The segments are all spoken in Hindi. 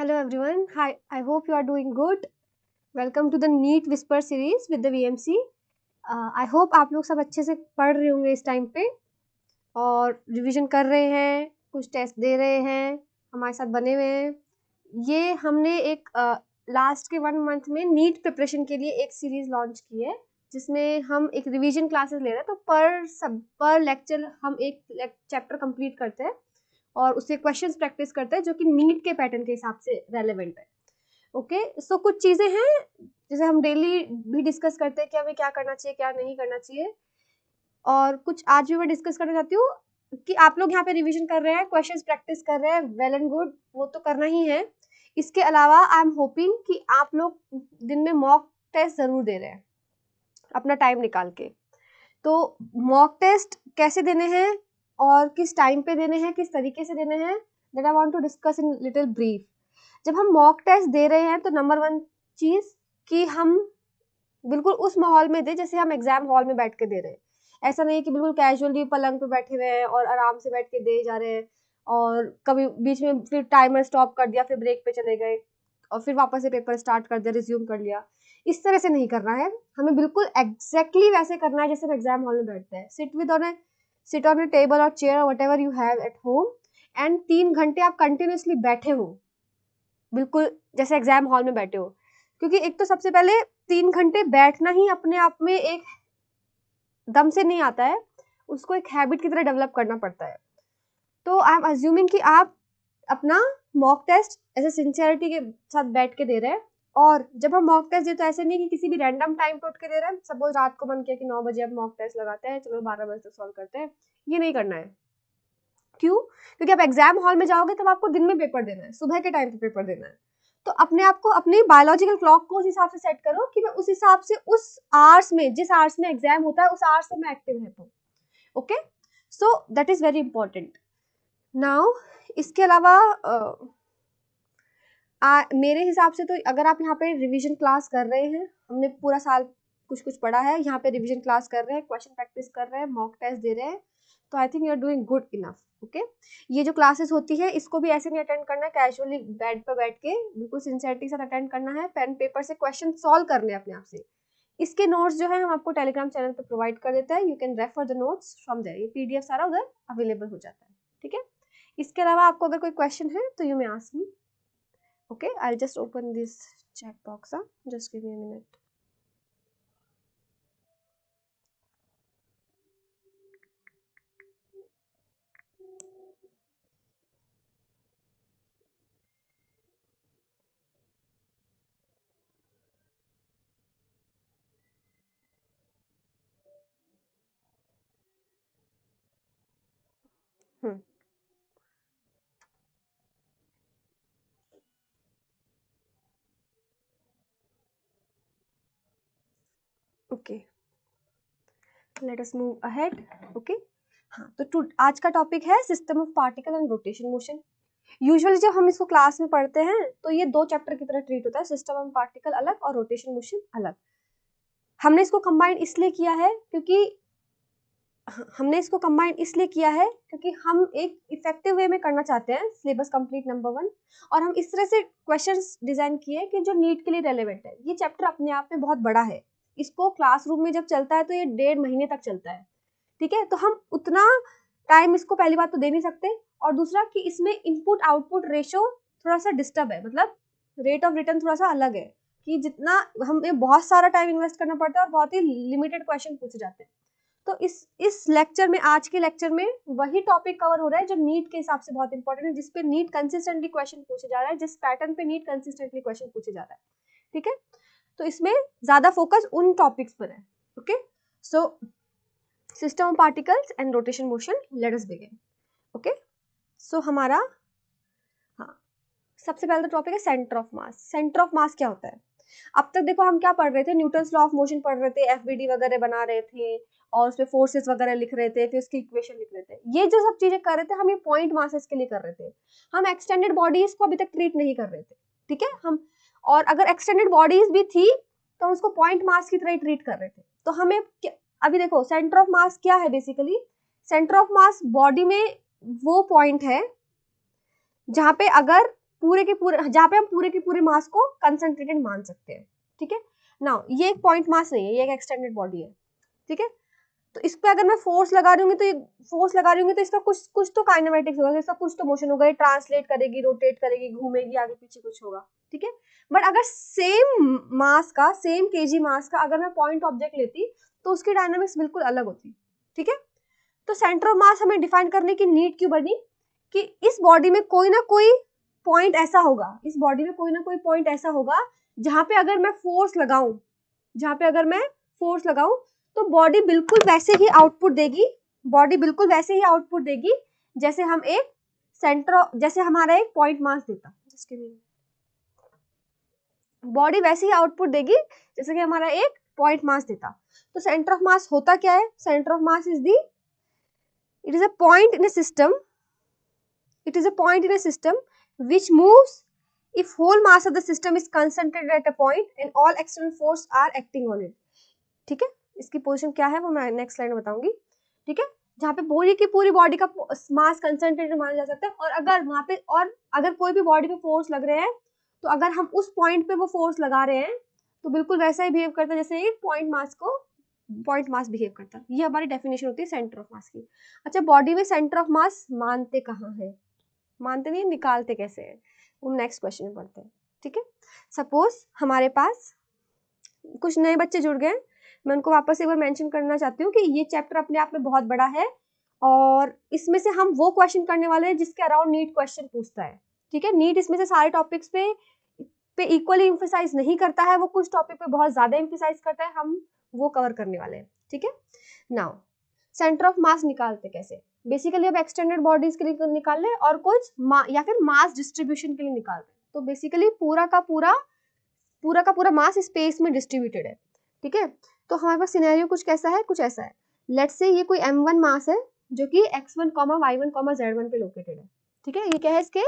Hello everyone hi I hope you are doing good welcome to the NEET whisper series with the VMC I hope आप लोग सब अच्छे से पढ़ रहे होंगे इस टाइम पे और रिवीजन कर रहे हैं कुछ टेस्ट दे रहे हैं हमारे साथ बने हुए हैं ये हमने एक लास्ट uh, के वन मंथ में नीट प्रिपरेशन के लिए एक सीरीज़ लॉन्च की है जिसमें हम एक रिवीजन क्लासेस ले रहे हैं तो पर सब पर लेक्चर हम एक चैप्टर कंप्लीट करते हैं और उससे क्वेश्चंस प्रैक्टिस करते हैं जो कि नीट के पैटर्न के हिसाब से रेलेवेंट है ओके okay? सो so, कुछ चीज़ें हैं जैसे हम डेली भी डिस्कस करते हैं कि हमें क्या करना चाहिए क्या नहीं करना चाहिए और कुछ आज भी मैं डिस्कस करना चाहती हूँ कि आप लोग यहाँ पे रिविजन कर रहे हैं क्वेश्चन प्रैक्टिस कर रहे हैं वेल एंड गुड वो तो करना ही है इसके अलावा आई एम होपिंग कि आप लोग दिन में मॉक टेस्ट ज़रूर दे रहे हैं अपना टाइम निकाल के तो मॉक टेस्ट कैसे देने हैं और किस टाइम पे देने हैं किस तरीके से देने हैं that I want to discuss in little brief जब हम मॉक टेस्ट दे रहे हैं तो नंबर वन चीज़ कि हम बिल्कुल उस माहौल में दें जैसे हम एग्जाम हॉल में बैठ के दे रहे हैं ऐसा नहीं कि बिल्कुल कैजुअली पलंग पे बैठे हुए हैं और आराम से बैठ के दे जा रहे हैं और कभी बीच में फिर टाइमर स्टॉप कर दिया फिर ब्रेक पे चले गए और फिर वापस से पेपर स्टार्ट कर दिया रिज्यूम कर लिया इस तरह से नहीं करना है हमें बिल्कुल एग्जैक्टली exactly वैसे करना है जैसे हम एग्जाम हॉल में बैठते हैं sit with on a sit on table और chair whatever you have at home and तीन घंटे आप कंटिन्यूसली बैठे हो बिल्कुल जैसे एग्जाम हॉल में बैठे हो क्योंकि एक तो सबसे पहले तीन घंटे बैठना ही अपने आप में एक दम से नहीं आता है उसको एक हैबिट की तरह डेवलप करना पड़ता है तो आई एम अज्यूमिंग कि आप अपना मॉक टेस्ट ऐसे सिंसियरिटी के साथ बैठ के दे रहे हैं और जब हम मॉक टेस्ट दे तो ऐसे नहीं कि किसी भी रैंडम टाइम पे उठ के दे रहे हैं सपोज रात को मन किया कि नौ बजे अब मॉक टेस्ट लगाते हैं चलो बारह बजे तक सॉल्व करते हैं ये नहीं करना है क्यों क्योंकि आप एग्जाम हॉल में जाओगे तब तो आपको दिन में पेपर देना है सुबह के टाइम पे पेपर देना है तो अपने आप को अपने बायोलॉजिकल क्लॉक को उस हिसाब से सेट करो कि मैं उस हिसाब से उस आर्स में जिस आर्स में एग्जाम होता है उस आर्स में मैं एक्टिव रहता हूँ okay so that is very important now इसके अलावा uh, आ, मेरे हिसाब से तो अगर आप यहाँ पे रिवीजन क्लास कर रहे हैं हमने पूरा साल कुछ कुछ पढ़ा है यहाँ पे रिवीजन क्लास कर रहे हैं क्वेश्चन प्रैक्टिस कर रहे हैं मॉक टेस्ट दे रहे हैं तो I think you are doing good enough okay ये जो क्लासेस होती है इसको भी ऐसे नहीं अटेंड करना कैजुअली बेड पर बैठ के बिल्कुल सिंसियरिटी के साथ अटेंड करना है पेन पेपर से क्वेश्चन सॉल्व करने अपने आप से इसके नोट्स जो है हम आपको टेलीग्राम चैनल पर प्रोवाइड कर देते हैं you can refer the notes from there ये पीडीएफ सारा उधर अवेलेबल हो जाता है ठीक है इसके अलावा आपको अगर कोई क्वेश्चन है तो you may ask me okay i'll just open this checkbox huh? just give me a minute Hmm. Okay let us move ahead okay हाँ तो आज का टॉपिक है system of particle and rotation motion usually जब हम इसको क्लास में पढ़ते हैं तो ये दो चैप्टर की तरह ट्रीट होता है सिस्टम ऑफ पार्टिकल अलग और रोटेशन मोशन अलग हमने इसको कंबाइन इसलिए किया है क्योंकि हमने इसको कंबाइन इसलिए किया है क्योंकि हम एक इफेक्टिव वे में करना चाहते हैं सिलेबस कंप्लीट नंबर वन और हम इस तरह से क्वेश्चंस डिजाइन किए कि जो नीट के लिए रेलेवेंट है ये चैप्टर अपने आप में बहुत बड़ा है इसको क्लासरूम में जब चलता है तो ये डेढ़ महीने तक चलता है ठीक है तो हम उतना टाइम इसको पहली बात तो दे नहीं सकते और दूसरा कि इसमें इनपुट आउटपुट रेशो थोड़ा सा डिस्टर्ब है मतलब रेट ऑफ रिटर्न थोड़ा सा अलग है कि जितना हमें बहुत सारा टाइम इन्वेस्ट करना पड़ता है और बहुत ही लिमिटेड क्वेश्चन पूछे जाते हैं तो इस इस लेक्चर में आज के लेक्चर में वही टॉपिक कवर हो रहा है जो नीट के हिसाब से बहुत इंपॉर्टेंट है जिसपे नीट कंसिस्टेंटली क्वेश्चन पूछे जा रहा है जिस पैटर्न पे नीट कंसिस्टेंटली क्वेश्चन पूछे जा रहा है ठीक है तो इसमें ज़्यादा फोकस उन टॉपिक्स पर है okay so system of particles and rotation motion let us begin okay so हमारा हाँ सबसे पहला टॉपिक तो है centre of mass centre of mass क्या होता है अब तक देखो हम क्या पढ़ रहे थे न्यूटन लॉ ऑफ मोशन पढ़ रहे थे एफ वगैरह बना रहे थे और उसमें फोर्सेस वगैरह लिख रहे थे फिर उसकी इक्वेशन लिख रहे थे ये जो सब चीजें कर रहे थे हम ये पॉइंट मासेस के लिए कर रहे थे हम एक्सटेंडेड बॉडीज को अभी तक ट्रीट नहीं कर रहे थे ठीक है हम और अगर एक्सटेंडेड बॉडीज भी थी तो हम उसको पॉइंट मास की तरह ट्रीट कर रहे थे तो हमें अभी देखो सेंटर ऑफ मास क्या है basically centre of mass body में वो पॉइंट है जहां पे अगर पूरे के पूरे जहां पे हम पूरे के पूरे मास को कंसंट्रेटेड मान सकते हैं ठीक है ना ये एक पॉइंट मास नहीं है ये एक एक्सटेंडेड बॉडी है ठीक है तो इस पर अगर मैं फोर्स लगा रही तो ये फोर्स लगा रही तो इसका कुछ कुछ तो काइनामेटिक्स होगा इसका कुछ तो मोशन होगा ये ट्रांसलेट करेगी रोटेट करेगी घूमेगी आगे पीछे कुछ होगा ठीक है बट अगर सेम मास का सेम केजी मास का अगर मैं पॉइंट ऑब्जेक्ट लेती तो उसकी डायनामिक्स बिल्कुल अलग होती ठीक है तो सेंटर ऑफ मास हमें डिफाइन करने की नीड क्यों बनी कि इस बॉडी में कोई ना कोई पॉइंट ऐसा होगा इस बॉडी में कोई ना कोई पॉइंट ऐसा होगा जहां पे अगर मैं फोर्स लगाऊं जहां पे अगर मैं फोर्स लगाऊं तो बॉडी बिल्कुल वैसे ही आउटपुट देगी बॉडी बिल्कुल वैसे ही आउटपुट देगी जैसे हम एक सेंटर जैसे हमारा एक पॉइंट मास देता बॉडी वैसे ही आउटपुट देगी जैसे कि हमारा एक पॉइंट मास देता तो सेंटर ऑफ मास होता क्या है centre of mass is the it is a point in a system it is a point in a system which moves if whole mass of the system is concentrated at a point and all external force are acting on it ठीक है इसकी पोजिशन क्या है वो मैं नेक्स्ट लाइन बताऊंगी ठीक है जहाँ पे बोरी की पूरी बॉडी का मास कंसनट्रेटेड माना जा सकता है और अगर वहाँ पे और अगर कोई भी बॉडी पे फोर्स लग रहे हैं तो अगर हम उस पॉइंट पे वो फोर्स लगा रहे हैं तो बिल्कुल वैसा ही बिहेव करता है जैसे पॉइंट मास को पॉइंट मास बिहेव करता है ये हमारी डेफिनेशन होती है सेंटर ऑफ मास की अच्छा बॉडी में सेंटर ऑफ मास मानते कहाँ है मानते नहीं निकालते कैसे है वो नेक्स्ट क्वेश्चन में पढ़ते हैं ठीक है सपोज हमारे पास कुछ नए बच्चे जुड़ गए मैं उनको वापस एक बार मेंशन करना चाहती हूँ कि ये चैप्टर अपने आप में बहुत बड़ा है और इसमें से हम वो क्वेश्चन करने वाले हैं जिसके अराउंड नीट क्वेश्चन पूछता है ठीक है नीट इसमें से सारे टॉपिक्स पे पे इक्वली इम्फोसाइज नहीं करता है वो कुछ टॉपिक पे बहुत ज़्यादा इम्फोसाइज करता है हम वो कवर करने वाले हैं ठीक है नाउ सेंटर ऑफ मास निकालते कैसे बेसिकली अब एक्सटेंडेड बॉडीज के लिए निकाल ले और कुछ मा, या फिर मास डिस्ट्रीब्यूशन के लिए निकाल लें तो बेसिकली पूरा का पूरा पूरा का पूरा मास स्पेस में डिस्ट्रीब्यूटेड है ठीक है तो हमारे पास सिनेरियो कुछ कैसा है कुछ ऐसा है लेट से ये कोई एम वन मास है जो कि X one comma Y one comma Z one पे लोकेटेड है ठीक है ये क्या है इसके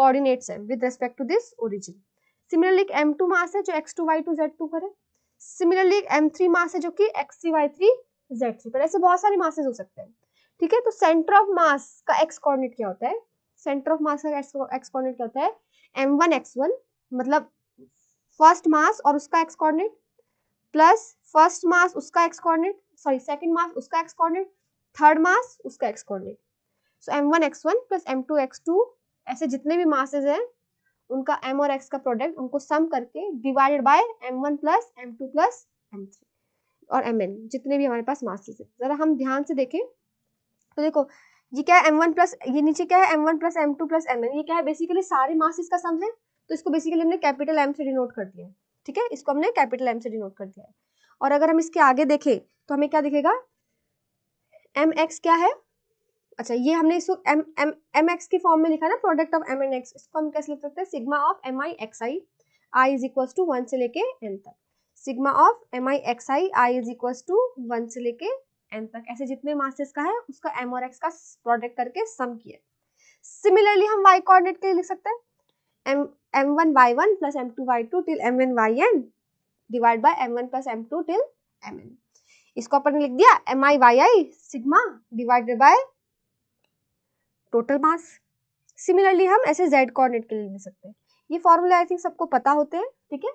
कोऑर्डिनेट्स है with respect to this origin similarly एक एम टू मास है जो X two Y two Z two पर है सिमिलरली एक एम थ्री मास है जो कि X three Y three Z three पर ऐसे बहुत सारे मासेज हो सकते हैं ठीक है तो सेंटर ऑफ मास का एक्स कोऑर्डिनेट क्या होता है सेंटर ऑफ मास का एक्स कोऑर्डिनेट क्या होता है एम वन एक्स वन मतलब फर्स्ट मास और उसका X coordinate plus first mass उसका X coordinate sorry second mass उसका एक्स कॉर्डिनेट थर्ड मास उसका X coordinate so M one x one plus M two x two ऐसे जितने भी मासेज हैं उनका एम और एक्स का प्रोडक्ट उनको सम करके divided by M one plus M two plus M three और एम एन जितने भी हमारे पास मासेज हैं जरा हम ध्यान से देखें तो देखो ये क्या है एम वन प्लस ये नीचे क्या है M one plus M two plus M N ये क्या है बेसिकली सारे मासेज का सम है तो इसको बेसिकली हमने कैपिटल एम से डिनोट कर दिया है ठीक है इसको हमने कैपिटल एम से डिनोट कर दिया है और अगर हम इसके आगे देखें तो हमें क्या दिखेगा एम एक्स क्या है अच्छा ये हमने इसको एम एम एम एक्स की फॉर्म में लिखा ना product of M N X इसको हम कैसे लिख सकते हैं sigma of M I x I I is equal to one से लेके एन तक sigma of M I x I I is equal to one से लेके एन तक ऐसे जितने मासेस का है उसका एम और एक्स का प्रोडक्ट करके सम किया सिमिलरली हम वाई कोऑर्डिनेट के लिए लिख सकते हैं m m1 1 plus m2 2 till mn n divided by m1 plus m2 till mn इसको अपन लिख दिया M I Y I sigma divided by total mass similarly हम ऐसे जेड कोऑर्डिनेट के लिए ले सकते हैं ये फॉर्मूला आई थिंक सबको पता होते हैं ठीक है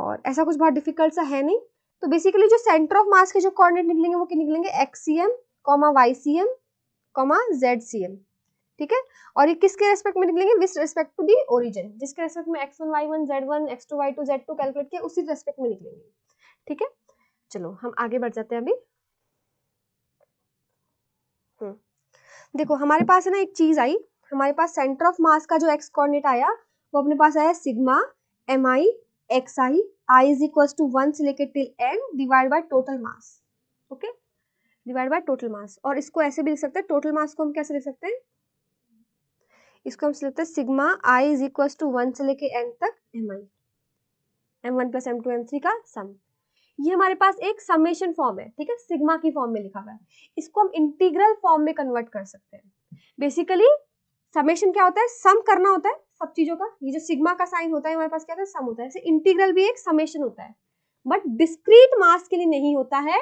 और ऐसा कुछ बहुत डिफिकल्ट सा है नहीं तो बेसिकली जो सेंटर ऑफ मास के जो कोऑर्डिनेट निकलेंगे वो क्या निकलेंगे एक्स सी एम कॉमा वाई सी M comma Z C M ठीक है और ये किसके रेस्पेक्ट में निकलेंगे with respect to the origin जिसके रेस्पेक्ट में X one Y one Z one X two Y two Z two calculate किया उसी रेस्पेक्ट में निकलेंगे ठीक है चलो हम आगे बढ़ जाते हैं अभी हम्म। देखो हमारे पास है ना एक चीज आई हमारे पास सेंटर ऑफ मास का जो एक्स कोऑर्डिनेट आया वो अपने पास आया sigma M I x I I is equal to one से लेकर till N divide by total mass okay divide by total mass और इसको ऐसे भी लिख सकते हैं टोटल मास को हम कैसे लिख सकते हैं इसको हम लेते हैं sigma I is equal to one से लेके एन तक M I M one plus M two M three का सम ये हमारे पास एक समेशन फॉर्म है ठीक है सिग्मा की फॉर्म में लिखा हुआ है इसको हम इंटीग्रल फॉर्म में कन्वर्ट कर सकते हैं बेसिकली समेशन क्या होता है सम करना होता है सब चीजों का ये जो सिग्मा का साइन होता है हमारे पास क्या होता है सम होता है इंटीग्रल भी एक समेशन होता है बट डिस्क्रीट मास के लिए नहीं होता है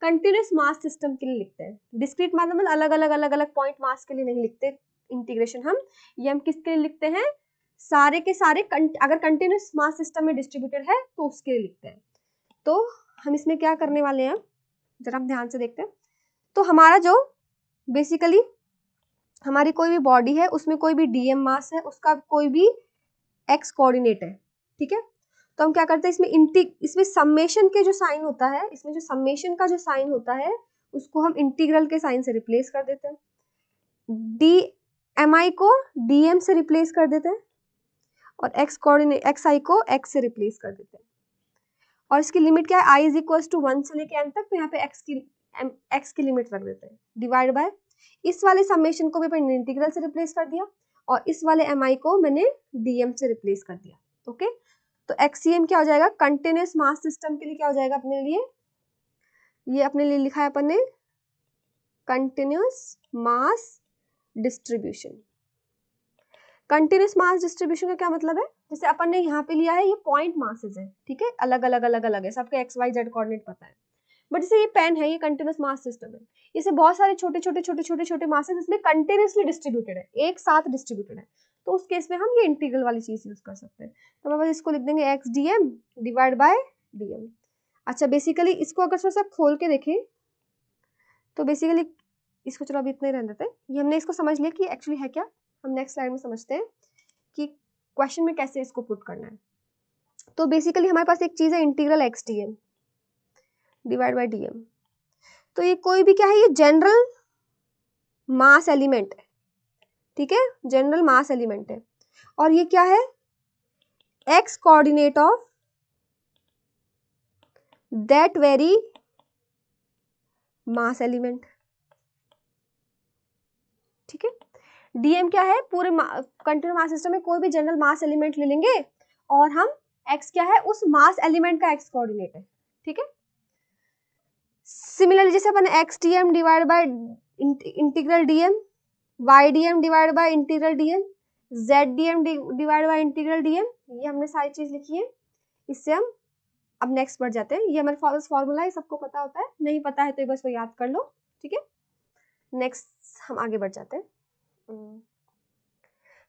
कंटिन्यूस मास सिस्टम के लिए लिखते हैं डिस्क्रीट मास मतलब अलग अलग अलग अलग पॉइंट मास के लिए नहीं लिखते इंटीग्रेशन हम ये हम किसके लिए लिखते हैं सारे के सारे अगर कंटिन्यूस मास सिस्टम में डिस्ट्रीब्यूटेड है तो उसके लिए लिखते हैं तो हम इसमें क्या करने वाले हैं जरा हम ध्यान से देखते हैं तो हमारा जो बेसिकली हमारी कोई भी बॉडी है उसमें कोई भी डीएम मास है उसका कोई भी एक्स कोऑर्डिनेट है ठीक है तो हम क्या करते हैं इसमें इंटी इसमें सम्मेशन के जो साइन होता है इसमें जो सम्मेशन का जो साइन होता है उसको हम इंटीग्रल के साइन से रिप्लेस कर देते हैं डी एम आई को डी एम से रिप्लेस कर देते हैं और एक्स कोऑर्डिनेट एक्स आई को एक्स से रिप्लेस कर देते हैं और इसकी लिमिट क्या है I is equal to one से लेके एन तक तो यहाँ पे एक्स की एक्स की लिमिट रख देते हैं डिवाइड बाय इस वाले समेशन को भी मैंने इंटीग्रल से रिप्लेस कर दिया और इस वाले एम आई को मैंने डी एम से रिप्लेस कर दिया ओके okay? तो एक्सीएम e क्या हो जाएगा कंटिन्यूस मास सिस्टम के लिए क्या हो जाएगा अपने लिए ये अपने लिए लिखा है अपन ने continuous mass distribution continuous mass distribution का क्या मतलब है जैसे अपन ने यहाँ पे लिया है ये पॉइंट मासेज है ठीक है अलग अलग अलग अलग है सबके एक्स वाई जेड कोऑर्डिनेट पता है बट जैसे ये पेन है ये कंटिन्यूस मास सिस्टम है इसे बहुत सारे छोटे छोटे छोटे छोटे छोटे मासेज इसमें कंटिन्यूसली डिस्ट्रीब्यूटेड है एक साथ डिस्ट्रीब्यूटेड है तो उस केस में हम ये इंटीग्रल वाली चीज यूज कर सकते हैं तो हम बस इसको लिख देंगे X D M divide by D M अच्छा बेसिकली इसको अगर थोड़ा सा खोल के देखें तो बेसिकली इसको चलो अभी इतना ही रहने देते हैं ये हमने इसको समझ लिया कि एक्चुअली है क्या हम नेक्स्ट स्लाइड में समझते हैं कि क्वेश्चन में कैसे इसको पुट करना है तो बेसिकली हमारे पास एक चीज़ है integral X D M divide by D M तो ये कोई भी क्या है ये जनरल मास एलिमेंट है ठीक है जनरल मास एलिमेंट है और ये क्या है X coordinate of that very mass element ठीक है डीएम क्या है पूरे कंटिन्यू मास सिस्टम में कोई भी जनरल मास एलिमेंट ले लेंगे और हम एक्स क्या है उस मास एलिमेंट का एक्स कोऑर्डिनेट है ठीक है सिमिलरली जैसे अपन X D M divide by integral DM Y D M divide by integral DM Z D M divide by integral DM ये हमने सारी चीज लिखी है इससे हम अब नेक्स्ट बढ़ जाते हैं ये हमारे फॉर्मूला है सबको पता होता है नहीं पता है तो एक बार इसको याद कर लो ठीक है नेक्स्ट हम आगे बढ़ जाते हैं हम्म।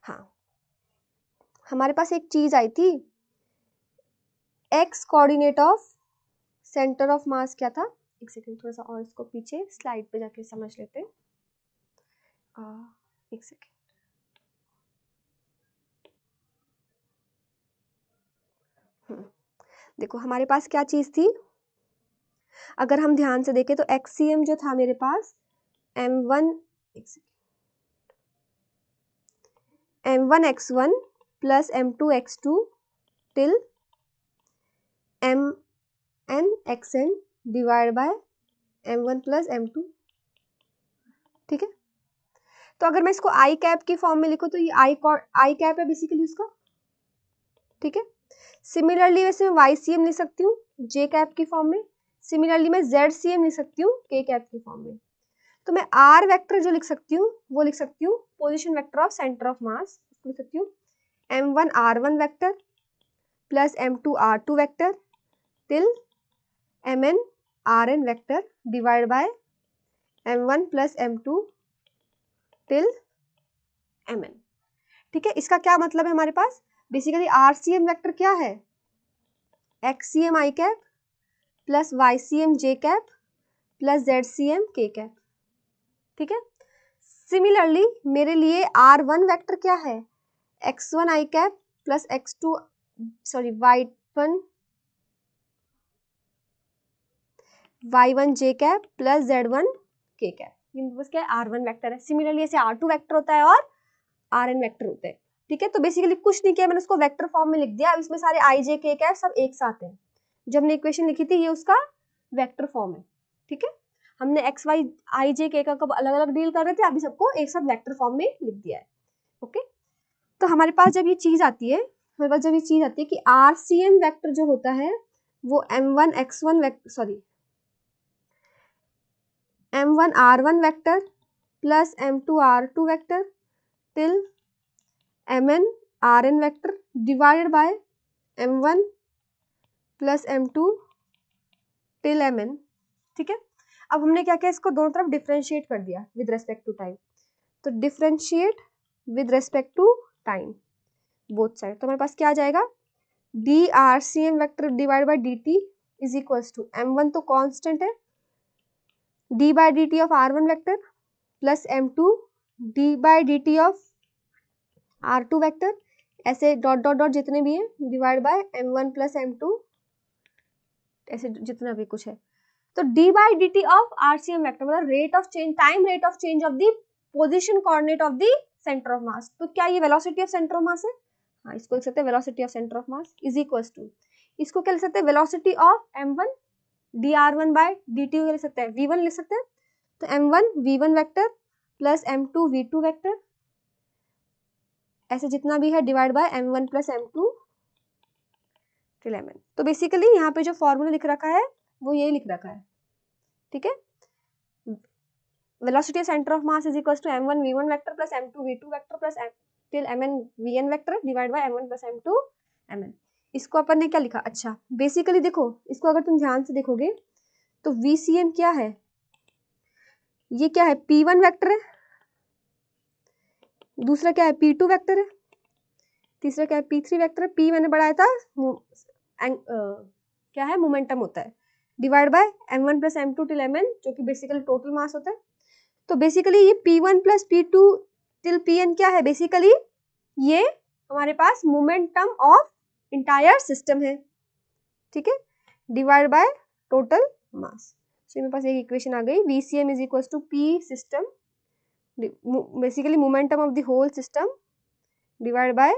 हाँ हमारे पास एक चीज़ आई थी X coordinate of centre of mass क्या था एक सेकेंड थोड़ा सा और इसको पीछे स्लाइड पे जाके समझ लेते हैं एक सेकेंड हम्म। देखो हमारे पास क्या चीज़ थी अगर हम ध्यान से देखें तो एक्सीएम जो था मेरे पास M M M one one one X plus two x two till M N X N divide by M one plus M two ठीक है तो अगर मैं इसको आई कैप के फॉर्म में लिखूँ तो ये आई आई कैप है बेसिकली उसका ठीक है सिमिलरली वैसे मैं वाई सी एम लिख सकती हूँ जे कैप के फॉर्म में सिमिलरली मैं जेड सी एम लिख सकती हूँ के कैप के फॉर्म में तो मैं आर वेक्टर जो लिख सकती हूँ वो लिख सकती हूँ position vector of centre of mass लिख सकती हूँ M one are one vector plus M two are two vector till M N R N vector divide by M one plus M two till M N ठीक है इसका क्या मतलब है हमारे पास basically R C M vector क्या है X C M I cap plus Y C M J cap plus Z C M के कैप ठीक है सिमिलरली मेरे लिए आर वन वैक्टर क्या है एक्स वन आई cap plus X two sorry Y one Y one J cap plus Z one K cap बस क्या है आर वन वैक्टर है सिमिलरली ऐसे आर टू वैक्टर होता है और आर एन वैक्टर होते हैं ठीक है तो बेसिकली कुछ नहीं किया मैंने उसको वेक्टर फॉर्म में लिख दिया अब इसमें सारे आई जे के कैप सब एक साथ है जो हमने इक्वेशन लिखी थी ये उसका वेक्टर फॉर्म है ठीक है हमने एक्स वाई आई जे के का कब अलग अलग डील कर रहे थे अभी सबको एक साथ वेक्टर फॉर्म में लिख दिया है ओके तो हमारे पास जब ये चीज़ आती है हमारे पास जब ये चीज़ आती है कि आर सी एम वैक्टर जो होता है वो M one x one sorry M one are one vector plus M two are two vector till M N R N vector divided by M one plus M two till M N ठीक है अब हमने क्या किया इसको दोनों तरफ डिफ्रेंशिएट कर दिया विद रेस्पेक्ट टू टाइम तो differentiate with respect to time both side तो हमारे पास क्या आ जाएगा D R C M vector divide by D T is equals to M one तो कॉन्स्टेंट है D by D T of R one vector plus M two D by D T of R two vector ऐसे डॉट डॉट डॉट जितने भी हैं divide by M one plus M two ऐसे जितना भी कुछ है तो D by D T of RCM vector मतलब rate of change time rate of change of the position coordinate of the centre of mass तो क्या ये velocity of centre of mass है हाँ इसको लिख सकते हैं velocity of centre of mass is equal to इसको क्या लिख सकते हैं velocity of M one D R one by D T लिख सकते हैं वी वन लिख सकते हैं तो M one V one vector plus M two V two vector ऐसे जितना भी है divide by M one plus M two till M तो बेसिकली यहाँ पे जो फॉर्मूला लिख रखा है वो यही लिख रखा है ठीक है velocity center of mass is equals to m1 v1 vector plus m2 v2 vector plus m till mn vn vector divided by m1 plus m2 mn इसको अपन ने क्या लिखा अच्छा बेसिकली देखो इसको अगर तुम ध्यान से देखोगे तो vcn क्या है ये क्या है p1 वेक्टर है दूसरा क्या है p2 वेक्टर है तीसरा क्या है p3 वेक्टर है p मैंने बढ़ाया था आ, क्या है मोमेंटम होता है divide by M one plus M two till M N जो कि बेसिकली टोटल मास होता है तो बेसिकली ये P one plus P two till P N क्या है बेसिकली ये हमारे पास मोमेंटम ऑफ इंटायर सिस्टम है ठीक है divide by total mass so मेरे पास एक इक्वेशन आ गई V C M is equal to P system basically momentum of the whole system divide by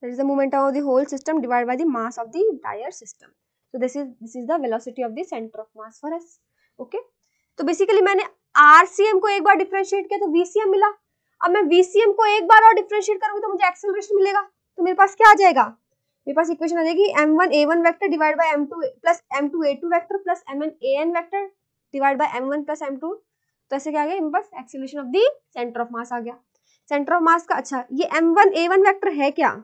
that is the momentum of the whole system divided by the mass of the entire system so this is this is the velocity of the center of mass for us okay तो बेसिकली मैंने आरसीएम को एक बार डिफ्रेंशिएट किया तो वीसीएम मिला अब मैं वीसीएम को एक बार और डिफ्रेंशिएट करूंगी तो मुझे एक्सेलरेशन मिलेगा तो मेरे पास क्या आ जाएगा मेरे पास इक्वेशन आ जाएगी M one A one vector divide by M two plus M two A two vector plus M N A N vector divide by M one plus M two तो ऐसे क्या आ गया मेरे पास acceleration of the centre of mass आ गया सेंटर ऑफ मास का अच्छा ये M one A one vector है क्या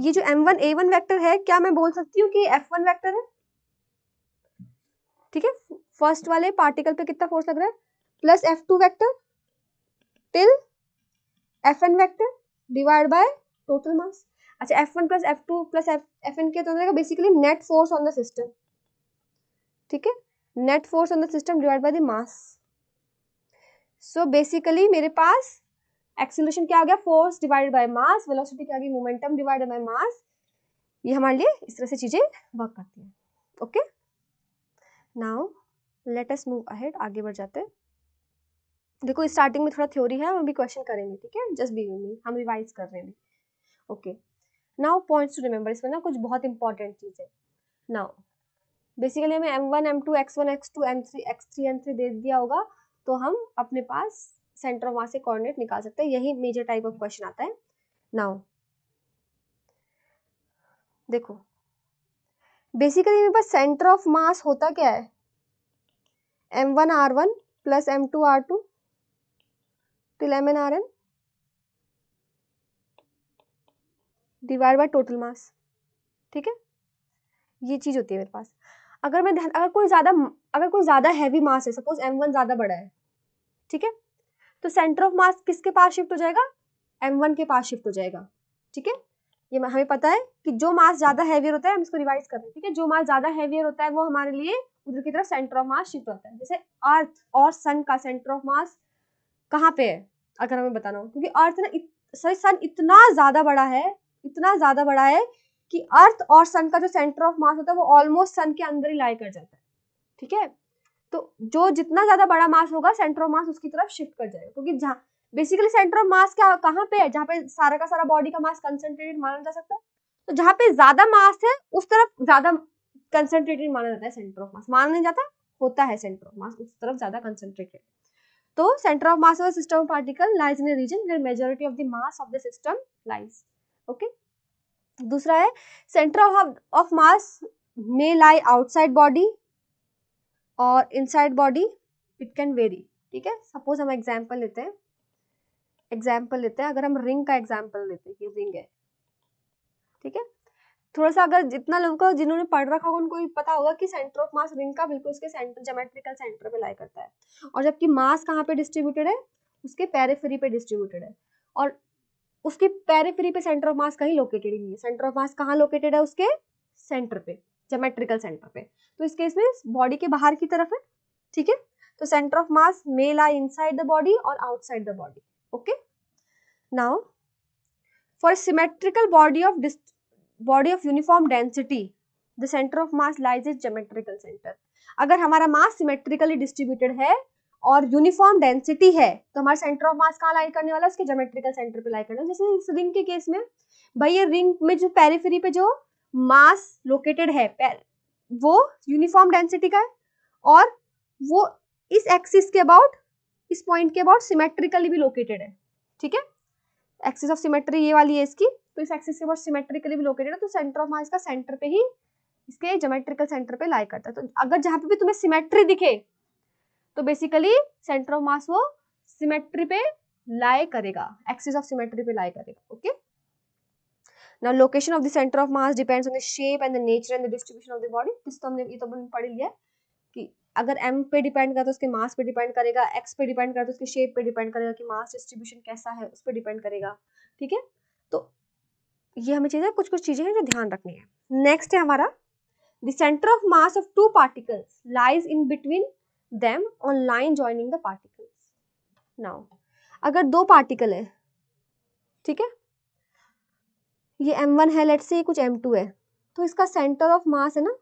ये जो M one A one vector है क्या मैं बोल सकती हूँ कि एफ वन वैक्टर है ठीक है फर्स्ट वाले पार्टिकल पे कितना फोर्स लग रहा है plus F two vector till F N vector divide by total mass अच्छा F one plus F two plus F F N क्या होता है basically net force on the system ठीक है net force on the system divide by the mass so basically मेरे पास एक्सिलेशन क्या हो गया force divided by mass velocity क्या होगी मोमेंटम डिवाइडेड बाय मास ये हमारे लिए इस तरह से चीजें वर्क करती हैं okay now let us move ahead आगे बढ़ जाते हैं देखो स्टार्टिंग में थोड़ा थ्योरी है हम भी क्वेश्चन करेंगे ठीक है जस्ट बी मी हम रिवाइज कर रहे हैं okay now points to remember इसमें ना कुछ बहुत इंपॉर्टेंट चीज़ है नाउ बेसिकली हमें M one M two X one X two M three x three M three दे दिया होगा तो हम अपने पास सेंटर ऑफ मास से कोऑर्डिनेट निकाल सकते हैं यही मेजर टाइप ऑफ क्वेश्चन आता है नाउ देखो बेसिकली मेरे पास सेंटर ऑफ मास होता क्या है M one are one plus M two are two till M N R N divide by total mass ठीक है ये चीज़ होती है मेरे पास अगर मैं अगर कोई ज़्यादा अगर कोई ज़्यादा हैवी मास है सपोज एम वन ज़्यादा बड़ा है ठीक है तो सेंटर ऑफ मास किसके पास शिफ्ट हो जाएगा एम के पास शिफ्ट हो जाएगा ठीक है ये हमें पता है कि जो मास ज्यादा हैवियर होता है हम इसको रिवाइज कर रहे हैं ठीक है जो मास ज्यादा हैवियर होता है वो हमारे लिए उधर की तरफ सेंटर ऑफ मास शिफ्ट होता है जैसे अर्थ और सन का सेंटर ऑफ मास कहाँ पे है अगर हमें बताना हो क्योंकि अर्थ ना सॉरी सन इतना ज्यादा बड़ा है इतना ज्यादा बड़ा है कि अर्थ और सन का जो सेंटर ऑफ मास होता है वो ऑलमोस्ट सन के अंदर ही लाई कर जाता है ठीक है तो जो जितना ज्यादा बड़ा मास होगा सेंटर ऑफ मास उसकी तरफ शिफ्ट कर जाएगा क्योंकि जहाँ बेसिकली सेंटर ऑफ मास क्या कहाँ पे है जहाँ पे सारा का सारा बॉडी का मास कंसेंट्रेटेड माना जा सकता है तो जहाँ पे ज्यादा मास है उस तरफ ज्यादा कंसेंट्रेटेड माना जाता है सेंटर ऑफ मास माना नहीं जाता होता है सेंटर ऑफ मास उस तरफ ज्यादा कंसेंट्रेटेड तो centre of mass of system of particle lies in region where majority of the mass of the system lies okay दूसरा है centre of of mass may lie outside body और inside body it can very ठीक है सपोज हम एग्जाम्पल लेते हैं एग्जाम्पल लेते हैं अगर हम रिंग का एग्जाम्पल लेते हैं ये रिंग है ठीक है थोड़ा सा अगर जितना लोगों को जिन्होंने पढ़ रखा होगा उनको पता होगा कि सेंटर ऑफ मास रिंग का बिल्कुल उसके सेंटर जोमेट्रिकल सेंटर पे लाई करता है और जबकि मास कहाँ पे डिस्ट्रीब्यूटेड है उसके पेरेफरी पे डिस्ट्रीब्यूटेड है और उसके पैरेफ्री पे सेंटर ऑफ मास कहीं लोकेटेड ही नहीं है सेंटर ऑफ मास कहाँ लोकेटेड है उसके सेंटर पे जोमेट्रिकल सेंटर पे तो इस केस में बॉडी के बाहर की तरफ है ठीक है तो centre of mass may lie inside the body और outside the body okay now for symmetrical body of of body of uniform density the center of mass lies its geometrical center अगर हमारा मास सिमेट्रिकली डिस्ट्रीब्यूटेड है और यूनिफॉर्म डेंसिटी है तो हमारे सेंटर ऑफ मास कहाँ लाई करने वाला है उसके जोमेट्रिकल सेंटर पे लाई करने जैसे इस रिंग के केस में भाई ये रिंग में जो पेरीफेरी पे जो मास लोकेटेड है वो यूनिफॉर्म डेंसिटी का है और वो इस एक्सिस के अबाउट इस पॉइंट के अबाउट सिमेट्रिकली भी लोकेटेड है ठीक है एक्सिस ऑफ सिमेट्री ये वाली है इसकी तो इस एक्सिस के अबाउट सिमेट्रिकली भी लोकेटेड है तो सेंटर ऑफ मास का सेंटर पे ही इसके जोमेट्रिकल सेंटर पे लाई करता है तो अगर जहां पे भी तुम्हें सिमेट्री दिखे तो बेसिकली सेंटर ऑफ मास वो सिमेट्री पे लाई करेगा एक्सिस ऑफ सिमेट्री पे लाई करेगा ओके okay? ना location of the centre of mass depends on the shape and the nature and the distribution of the body जिसको हमने ये तो हमने पढ़ लिया कि अगर एम पे डिपेंड करता है उसके मास पे डिपेंड करेगा एक्स पे डिपेंड करता है उसके शेप पे डिपेंड करेगा कि मास डिस्ट्रीब्यूशन कैसा है उस पर डिपेंड करेगा ठीक है तो ये हमें चीज़ें कुछ कुछ चीज़ें हैं जो ध्यान रखनी है नेक्स्ट है हमारा the centre of mass of two particles lies in between them on line joining the particles now अगर दो पार्टिकल है ठीक है ये एम वन है लेट से ये कुछ एम टू है तो इसका सेंटर ऑफ मास है ना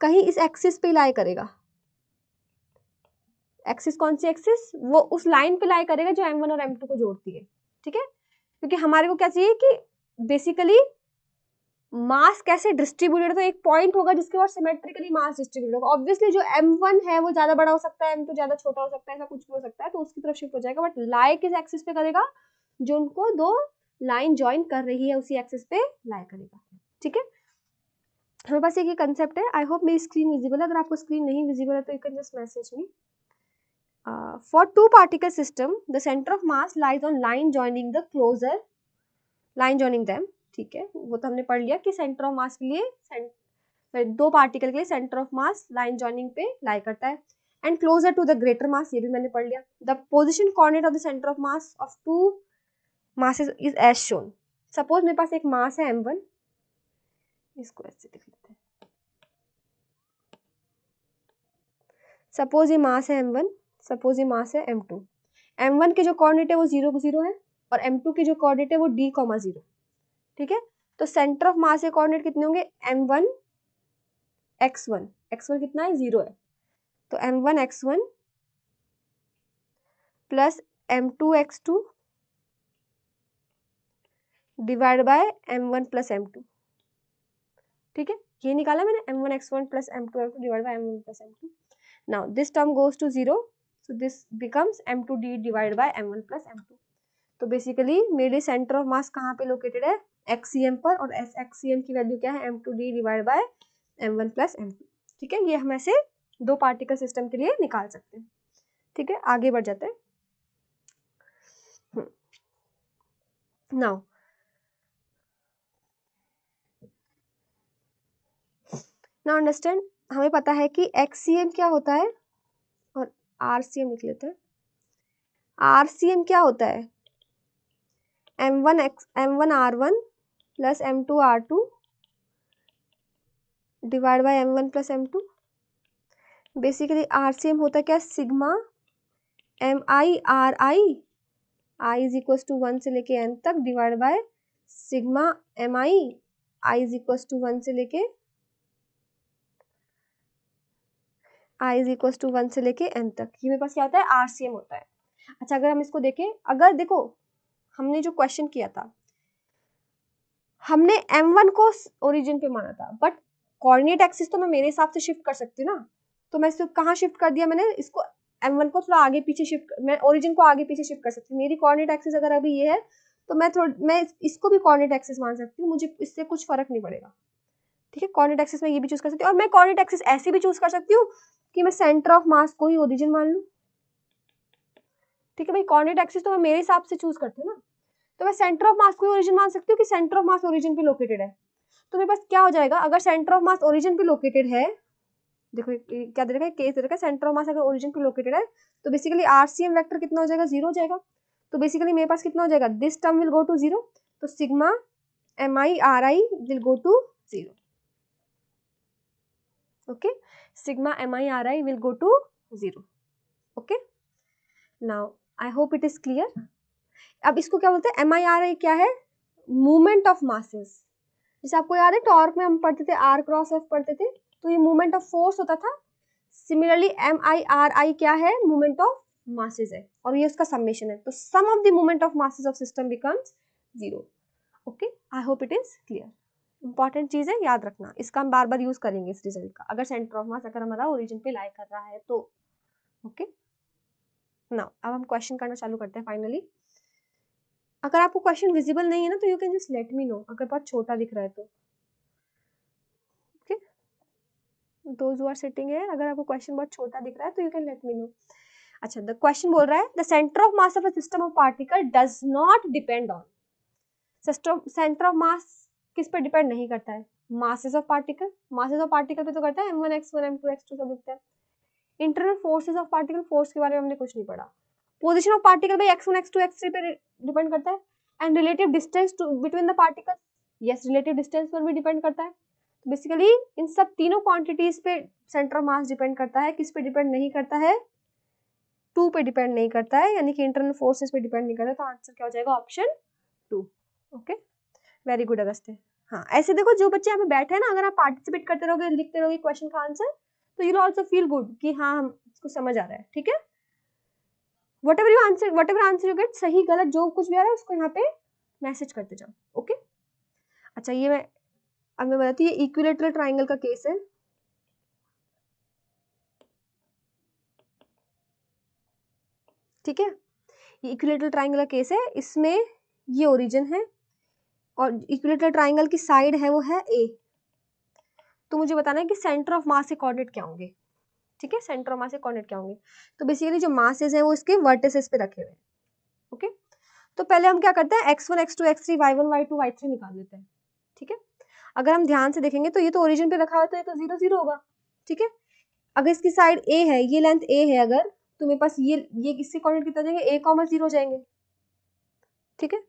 कहीं इस एक्सिस पे लाई करेगा एक्सिस कौन सी एक्सिस वो उस लाइन पे लाई करेगा जो एम वन और एम टू को जोड़ती है ठीक है क्योंकि हमारे को क्या चाहिए कि बेसिकली मास कैसे डिस्ट्रीब्यूटेड तो एक पॉइंट होगा जिसके बाद सिमेट्रिकली मास डिस्ट्रीब्यूट होगा ऑब्वियसली जो एम वन है वो ज्यादा बड़ा हो सकता है एम टू ज्यादा छोटा हो सकता है ऐसा कुछ भी हो सकता है तो उसकी तरफ शिफ्ट हो जाएगा बट लाई किस एक्सिस पे करेगा जो उनको दो लाइन ज्वाइन कर रही है उसी एक्सेस पे लाई करेगा ठीक है हमारे पास एक ये कंसेप्ट है आई होप मेरी स्क्रीन विजिबल है अगर आपको स्क्रीन नहीं विजिबल है तो you can just message me for two particle system the centre of mass lies on line joining the closer line joining them ठीक है वो तो हमने पढ़ लिया कि सेंटर ऑफ मास के लिए दो पार्टिकल के लिए centre of mass line joining पे लाई करता है and closer to the greater mass ये भी मैंने पढ़ लिया the position coordinate of the centre of mass of two masses is as shown suppose मेरे पास एक मास है एम वन इसको ऐसे लिख लेते हैं सपोज ये मास है एम वन सपोज ये मास है एम टू एम वन के जो कॉर्डिनेट है वो जीरो जीरो है और एम टू के जो कॉर्डिनेट है वो डी कॉमा जीरो ठीक है तो सेंटर ऑफ मास के कॉर्डिनेट कितने होंगे M one x one x one कितना है जीरो है तो M one x one plus M two x two divide by M one plus M two ठीक है ये निकाला मैंने M one x one plus M two divide by M one plus M two now this term goes to zero so this becomes M two D divide by M one plus M two तो बेसिकली मेरे सेंटर ऑफ मास कहाँ पे लोकेटेड है एक्स सी एम पर और एस एक्स सी एम की वैल्यू क्या है M two D divide by M one plus M two ठीक है ये हम ऐसे दो पार्टिकल सिस्टम के लिए निकाल सकते हैं ठीक है आगे बढ़ जाते हैं नाउ hmm. ना अंडरस्टैंड हमें पता है कि एक्स क्या होता है और आर लिख लेते हैं आर क्या होता है M one X M one are one plus M two are two divide by M one plus M two basically R C M होता क्या sigma M I R I I is equal to one से लेके एन तक divide by sigma M I I is equal to one से लेके I is equal to one से लेके एन तक ये मेरे पास क्या होता है आर सी एम होता है अच्छा अगर हम इसको देखें अगर देखो हमने जो क्वेश्चन किया था हमने एम वन को ओरिजिन पे माना था बट कोऑर्डिनेट एक्सिस तो मैं मेरे हिसाब से शिफ्ट कर सकती हूँ ना तो मैं इसको कहाँ शिफ्ट कर दिया मैंने इसको एम वन को थोड़ा आगे पीछे शिफ्ट मैं ओरिजिन को आगे पीछे शिफ्ट कर सकती हूँ मेरी कोऑर्डिनेट एक्सिस अगर अभी ये है तो मैं थोड़ा मैं इसको भी कोऑर्डिनेट एक्सिस मान सकती हूँ मुझे इससे कुछ फर्क नहीं पड़ेगा ठीक है कॉर्डिनेट एक्सिस में ये भी चूज कर सकती हूँ और मैं कॉर्डिनेट एक्सिस ऐसे भी चूज कर सकती हूँ कि मैं सेंटर ऑफ मास को ही ओरिजिन मान लूँ ठीक है भाई कॉर्डिनेट एक्सिस तो मैं मेरे हिसाब से चूज करती हूँ ना तो मैं सेंटर ऑफ मास को ओरिजिन मान सकती हूँ कि सेंटर ऑफ मास ओरिजिन पे लोकेटेड है तो मेरे पास क्या हो जाएगा अगर सेंटर ऑफ मास ओरिजिन पे लोकेटेड है देखो क्या देखा है केस दे रखा सेंटर ऑफ मास अगर ओरिजिन पे लोकेटेड है तो बेसिकली आरसीएम वेक्टर कितना हो जाएगा जीरो हो जाएगा तो बेसिकली मेरे पास कितना हो जाएगा this term will go to zero तो sigma M I R I will go to zero okay sigma miri will go to 0 okay now i hope it is clear अब इसको क्या बोलते हैं एम आई आई आर क्या है मूवमेंट ऑफ मासेस जैसे आपको याद है टॉर्क में हम पढ़ते थे आर क्रॉस एफ पढ़ते थे तो ये मूवमेंट ऑफ फोर्स होता था similarly M I R I क्या है मूवमेंट ऑफ मासेज है और ये उसका समेशन है तो sum of the movement of masses of system becomes zero okay I hope it is clear important चीज़ है याद रखना इसका हम बार बार यूज़ करेंगे इस रिजल्ट का अगर सेंटर ऑफ मास अगर हमारा ओरिजिन पे लाई कर रहा है तो ओके ना अब हम क्वेश्चन करना चालू करते हैं फाइनली अगर आपको क्वेश्चन विजिबल नहीं है ना तो you can just let me know अगर बहुत छोटा दिख रहा है तो ओके दोज आर सिटिंग है अगर आपको क्वेश्चन बहुत छोटा दिख रहा है तो you can let me know अच्छा द क्वेश्चन बोल रहा है the centre of mass of a system of particle does not depend on centre of mass किस पर डिपेंड नहीं करता है masses of particle masses of particle पे तो करता है M one x one M two x two सब दिखता है internal forces of particle force के बारे में हमने कुछ नहीं पढ़ा पोजिशन ऑफ पार्टिकल भाई X one X two X three पे डिपेंड करता है and relative distance to between the particle yes relative distance पर भी डिपेंड करता है बेसिकली तो इन सब तीनों क्वांटिटीज पे सेंटर ऑफ मास डिपेंड करता है किस पे डिपेंड नहीं करता है टू पे डिपेंड नहीं करता है यानी कि इंटरनल फोर्सेज पे डिपेंड नहीं करता तो आंसर क्या हो जाएगा option two okay okay? Very good अगस्त हाँ ऐसे देखो जो बच्चे यहाँ पे बैठे हैं ना अगर आप पार्टिसिपेट करते रहोगे लिखते रहोगे क्वेश्चन का आंसर तो यू ऑल्सो फील गुड कि हाँ हम इसको समझ आ रहा है ठीक है whatever you answer whatever answer you get सही गलत जो कुछ भी आ रहा है उसको यहाँ पे मैसेज करते जाओ ओके अच्छा ये मैं अब मैं बताती हूँ ये इक्विलेटरल ट्राइंगल का केस है ठीक है ये इक्विलेटरल ट्राइंगल का केस है इसमें ये ओरिजिन है और इक्विलेटरल ट्राइंगल की साइड है वो है ए तो मुझे बताना है कि सेंटर ऑफ मास के कोऑर्डिनेट क्या होंगे ठीक है सेंटर ऑफ मास के कोऑर्डिनेट क्या होंगे तो बेसिकली जो मासेस हैं वो इसके वर्टिसेस पे रखे हुए हैं ओके तो पहले हम क्या करते हैं X one X two X three Y one Y two Y three निकाल लेते हैं ठीक है अगर हम ध्यान से देखेंगे तो ये तो ओरिजिन पे रखा हुआ तो ये तो जीरो जीरो होगा ठीक है अगर इसकी साइड ए है ये लेंथ ए है अगर तो मेरे पास ये ये किससे कोऑर्डिनेट कितना जाएंगे ए कॉमर्स जीरो जाएंगे ठीक है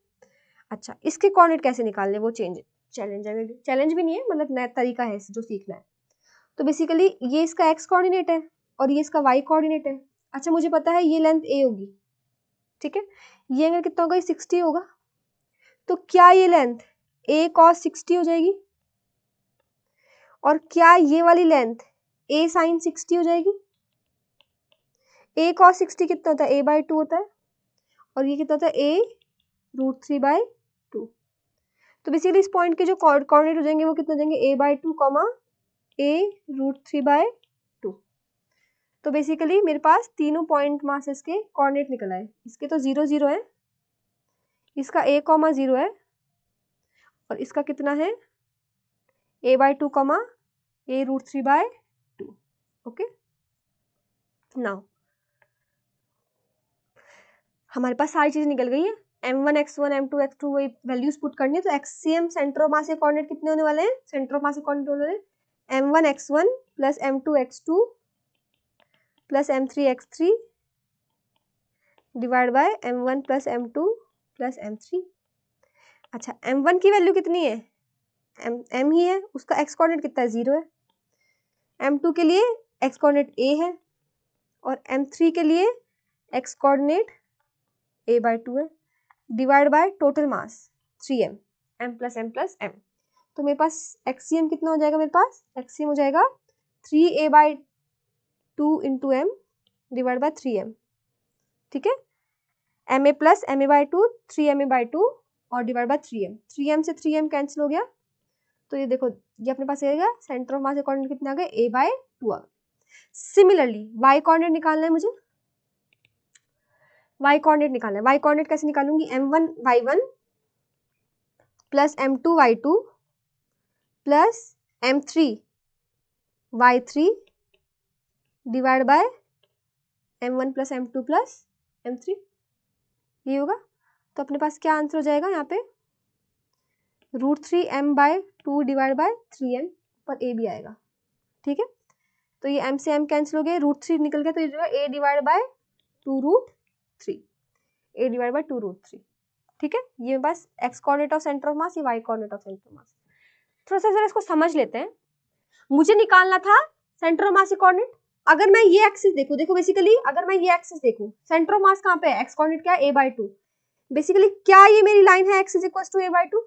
अच्छा इसके कॉर्डिनेट कैसे निकालने वो चेंज चैलेंज है चैलेंज भी नहीं है मतलब नया तरीका है जो सीखना है तो बेसिकली ये इसका एक्स कोऑर्डिनेट है और ये इसका वाई कोऑर्डिनेट है अच्छा मुझे पता है ये लेंथ ए होगी ठीक है ये एंगल कितना होगा ये सिक्सटी होगा तो क्या ये लेंथ ए कॉस सिक्सटी हो जाएगी और क्या ये वाली लेंथ ए साइन सिक्सटी हो जाएगी ए कॉस सिक्सटी कितना होता है ए बाई टू होता है और ये कितना होता है ए रूट थ्री बाई तो बेसिकली इस पॉइंट के जो कॉर्डिनेट हो जाएंगे वो कितने देंगे A by two comma A root three by two तो बेसिकली मेरे पास तीनों पॉइंट मासेस के कॉर्डिनेट निकल आए इसके तो ज़ीरो ज़ीरो है इसका ए कॉमा ज़ीरो है और इसका कितना है A by two comma A root three by two okay now हमारे पास सारी चीज़ें निकल गई है M one x one M two x two वही वैल्यूज पुट करनी है तो एक्स सी एम मास कॉर्डिनेट कितने होने वाले हैं मास कॉर्डिनेट होने वाले M one x one plus M two x two plus M three x three divide by M one plus M two plus M three अच्छा एम वन की वैल्यू कितनी है एम एम ही है उसका एक्स कॉर्डिनेट कितना है ज़ीरो है एम टू के लिए एक्स कॉर्डिनेट ए है और एम थ्री के लिए X coordinate A by two है divide by total mass three M M plus M plus M तो मेरे पास एक्सीएम कितना हो जाएगा मेरे पास एक्सीएम हो जाएगा three A by two into M divide by three M ठीक है M A plus M A by two three M A by two और divide by three M three M से थ्री एम कैंसिल हो गया तो ये देखो ये अपने पास आएगा सेंटर ऑफ मास कोऑर्डिनेट कितना आ गया ए बाय टू आ गया सिमिलरली वाई कोऑर्डिनेट निकालना है मुझे वाई कॉर्डिनेट निकालना है वाई कॉर्डिनेट कैसे निकालूंगी M one Y one plus M two Y two plus M three Y three divide by M one plus M two plus M three ये होगा तो अपने पास क्या आंसर हो जाएगा यहाँ पे root three M by two divide by three M पर ए भी आएगा ठीक है तो ये एम से एम कैंसिल हो गया रूट थ्री निकल गया तो ये जो है A divide by two root three A divide by two root three ठीक है ये बस X coordinate of centre of mass या Y coordinate of centre of mass थोड़ा सा जरा इसको समझ लेते हैं मुझे निकालना था सेंटर ऑफ मास कॉर्डिनेट अगर मैं ये एक्सिस देखू देखो बेसिकली अगर मैं ये एक्सिस देखू सेंटर ऑफ मास कहाँ पे एक्स कॉर्डिनेट क्या है ए बाई टू बेसिकली क्या ये मेरी लाइन है x is equal to a by two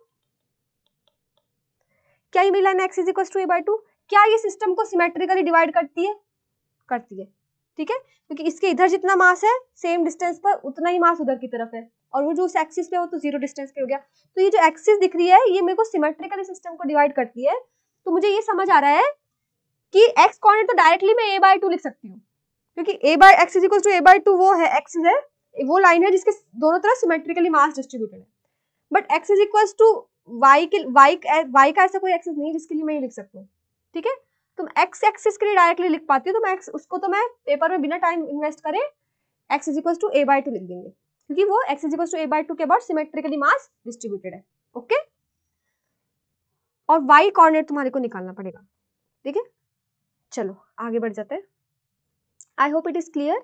क्या ये मेरी line x is equal to a by two क्या ये सिस्टम को सिमेट्रिकली डिवाइड करती है करती है ठीक है क्योंकि इसके इधर जितना मास है सेम डिस्टेंस पर उतना ही मास उधर की तरफ है और वो जो उस एक्सिस पे हो तो जीरो डिस्टेंस पे हो गया तो ये जो एक्सिस दिख रही है ये मेरे को सिमेट्रिकल सिस्टम को डिवाइड करती है तो मुझे ये समझ आ रहा है कि एक्स कॉर्नर तो डायरेक्टली मैं ए बाय टू लिख सकती हूँ क्योंकि a by x is equal to a by two वो है एक्सिस है वो लाइन है जिसके दोनों तरफ सिमेट्रिकली मास डिस्ट्रीब्यूटेड है but x is equal to y के वाई वाई का ऐसा कोई एक्सिस नहीं है जिसके लिए मैं ये लिख सकती हूँ ठीक है तुम एक्स एक्सिस के लिए डायरेक्टली लिख पाती हो तो मैं एक्स उसको तो मैं पेपर में बिना टाइम इन्वेस्ट करे x is equal to a by two लिख देंगे क्योंकि वो x is equal to a by two के बाद सिमेट्रिकली मास डिस्ट्रीब्यूटेड है ओके और वाई कॉर्डिनेट तुम्हारे को निकालना पड़ेगा ठीक है चलो आगे बढ़ जाते हैं I hope it is clear